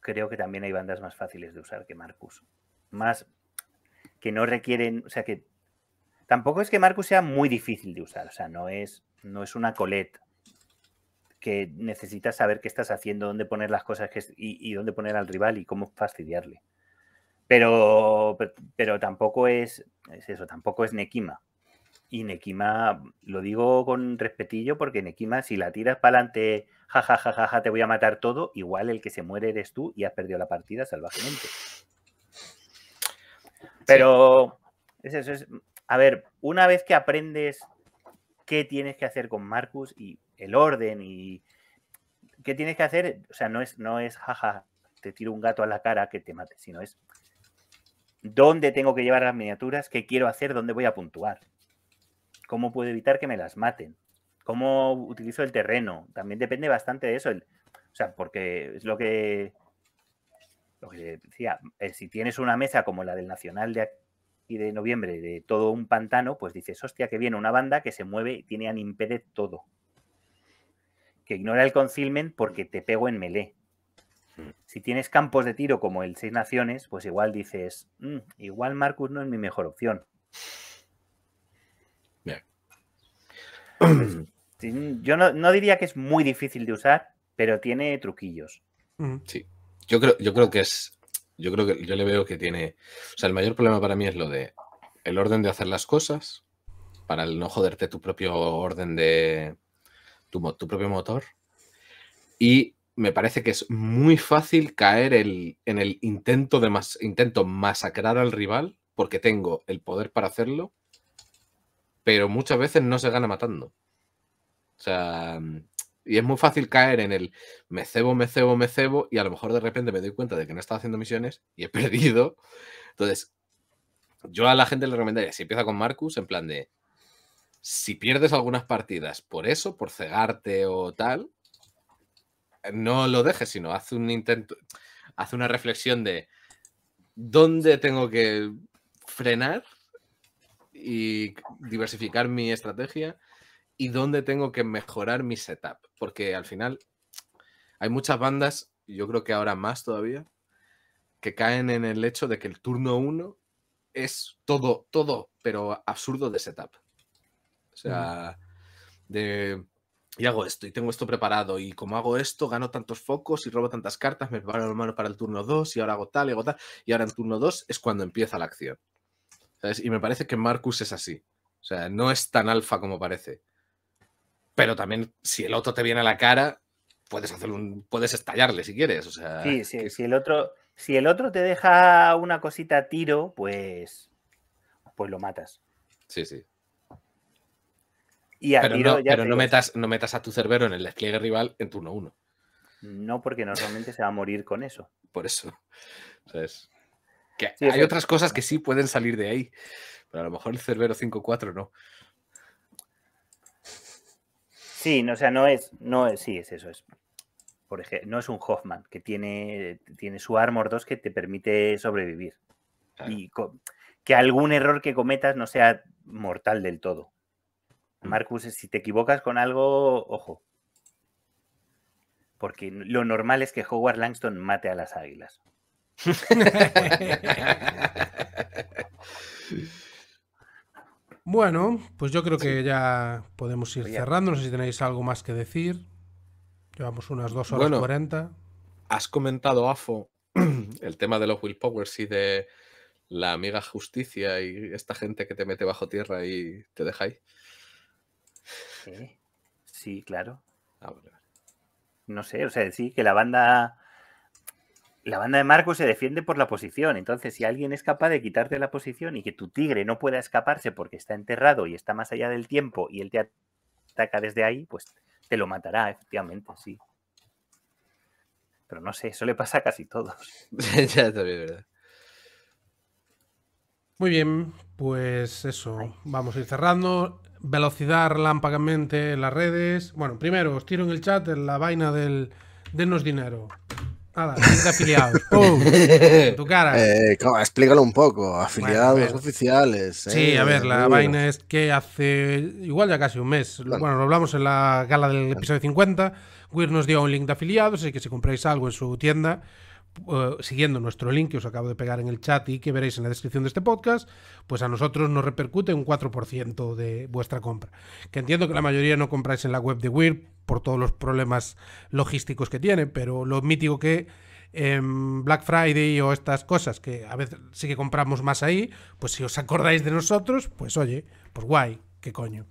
creo que también hay bandas más fáciles de usar que Marcus. Más que no requieren, o sea que tampoco es que Marcus sea muy difícil de usar, o sea, no es, no es una coleta que necesitas saber qué estás haciendo, dónde poner las cosas y, dónde poner al rival y cómo fastidiarle. Pero, pero tampoco es, eso, tampoco es Nekima. Y Nekima, lo digo con respetillo, porque Nekima, si la tiras para adelante, jajajaja, te voy a matar todo, igual el que se muere eres tú y has perdido la partida salvajemente. Pero es eso, es. A ver, una vez que aprendes qué tienes que hacer con Marcus, y el orden y qué tienes que hacer. O sea, no es, no es jaja, te tiro un gato a la cara que te mate, sino es dónde tengo que llevar las miniaturas, qué quiero hacer, dónde voy a puntuar, cómo puedo evitar que me las maten, cómo utilizo el terreno. También depende bastante de eso. o sea, porque es lo que, lo que decía, eh, si tienes una mesa como la del Nacional de aquí de noviembre, de todo un pantano, pues dices, hostia, que viene una banda que se mueve y tiene impede todo que ignora el concealment porque te pego en melee. Mm. Si tienes campos de tiro como el Seis Naciones, pues igual dices, mm, igual Marcus no es mi mejor opción. Bien. Yo no, diría que es muy difícil de usar, pero tiene truquillos. Sí. Yo creo, yo creo que es. Yo creo que yo le veo que tiene. O sea, el mayor problema para mí es lo de el orden de hacer las cosas. Para no joderte tu propio orden de, tu, propio motor. Y me parece que es muy fácil caer en el intento de intento masacrar al rival porque tengo el poder para hacerlo, pero muchas veces no se gana matando. O sea, y es muy fácil caer en el me cebo, me cebo, me cebo y a lo mejor de repente me doy cuenta de que no estaba haciendo misiones y he perdido. Entonces, yo a la gente le recomendaría, si empieza con Marcus, en plan de, si pierdes algunas partidas por eso, por cegarte o tal, eh, no lo dejes, sino haz un intento, haz una reflexión de dónde tengo que frenar y diversificar mi estrategia y dónde tengo que mejorar mi setup. Porque al final hay muchas bandas, yo creo que ahora más todavía, que caen en el hecho de que el turno uno es todo, todo, pero absurdo de setup. O sea, de y hago esto y tengo esto preparado y como hago esto gano tantos focos y robo tantas cartas, me preparo la mano para el turno 2 y ahora hago tal y hago tal y ahora en turno 2 es cuando empieza la acción. Y me parece que Marcus es así. O sea, no es tan alfa como parece. Pero también si el otro te viene a la cara, puedes hacer un puedes estallarle si quieres, o sea, Sí, sí si el otro si el otro te deja una cosita a tiro, pues pues lo matas. Sí, sí pero no, metas, no metas a tu cerbero en el despliegue rival en turno 1. No, porque normalmente se va a morir con eso. Por eso. que hay otras cosas que sí pueden salir de ahí. Pero a lo mejor el cerbero 5-4 no. Sí, no, o sea, no es, no es, sí, es eso, es. Por no es un Hoffman que tiene, tiene su Armor 2 que te permite sobrevivir. Y que algún error que cometas no sea mortal del todo. Marcus, si te equivocas con algo, ojo. Porque lo normal es que Howard Langston mate a las águilas. bueno, pues yo creo que ya podemos ir cerrando. No sé si tenéis algo más que decir. Llevamos unas dos horas bueno, 40. Has comentado, AFO, el tema de los Willpowers y de la amiga justicia y esta gente que te mete bajo tierra y te deja ahí. Sí, claro. Ah, no sé, o sea, sí, que la banda. La banda de Marco se defiende por la posición. Entonces, si alguien es capaz de quitarte la posición y que tu tigre no pueda escaparse porque está enterrado y está más allá del tiempo y él te ataca desde ahí, pues te lo matará, efectivamente, sí. Pero no sé, eso le pasa a casi todos. ya, verdad. Muy bien, pues eso, vamos a ir cerrando velocidad relámpagamente en las redes. Bueno, primero os tiro en el chat la vaina del denos dinero. Nada, de afiliados. ¡Pum! tu cara. Eh, explícalo un poco. Afiliados oficiales. sí, a eh, ver, la vaina es que hace igual ya casi un mes. Bueno. lo hablamos en la gala del episodio 50. Weir nos dio un link de afiliados, así que si compráis algo en su tienda, eh, siguiendo nuestro link que os acabo de pegar en el chat y que veréis en la descripción de este podcast, pues a nosotros nos repercute un 4% de vuestra compra. Que entiendo que la mayoría no compráis en la web de Weird por todos los problemas logísticos que tiene, pero lo mítico que en em, Black Friday o estas cosas que a veces sí que compramos más ahí, pues si os acordáis de nosotros, pues oye, pues guay, qué coño.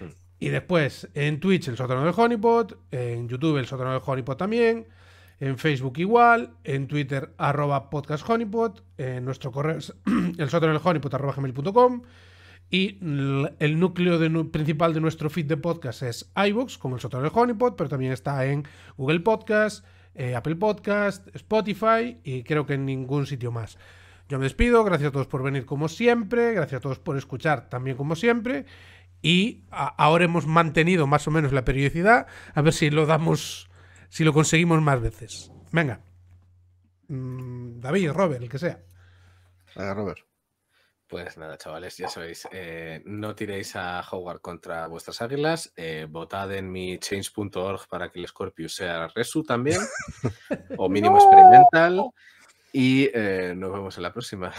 Hmm. Y después en Twitch el sótano del Honeypot, en YouTube el sótano de Honeypot también en Facebook igual, en Twitter arroba podcasthoneypot, en nuestro correo el sótano del honeypot arroba gmail.com y el núcleo principal de nuestro feed de podcast es iVoox, como el sótano del honeypot, pero también está en Google Podcast, eh, Apple Podcast, Spotify y creo que en ningún sitio más. Yo me despido, gracias a todos por venir como siempre, gracias a todos por escuchar también como siempre y ahora hemos mantenido más o menos la periodicidad, a ver si lo damos si lo conseguimos más veces. Venga. Mm, David, Robert, el que sea. Robert. Pues nada, chavales, ya sabéis, eh, no tiréis a Howard contra vuestras águilas, eh, votad en mi change.org para que el Scorpius sea Resu también, o mínimo experimental, y eh, nos vemos en la próxima.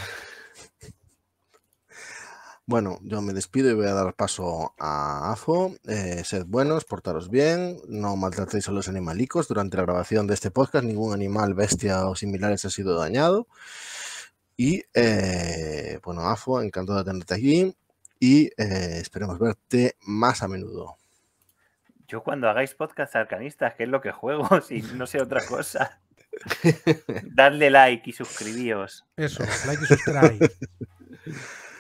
Bueno, yo me despido y voy a dar paso a AFO. Eh, sed buenos, portaros bien, no maltratéis a los animalicos. Durante la grabación de este podcast, ningún animal, bestia o similares ha sido dañado. Y eh, bueno, AFO, encantado de tenerte aquí y eh, esperemos verte más a menudo. Yo cuando hagáis podcast arcanistas, que es lo que juego, si no sé otra cosa. Dadle like y suscribíos. Eso, like y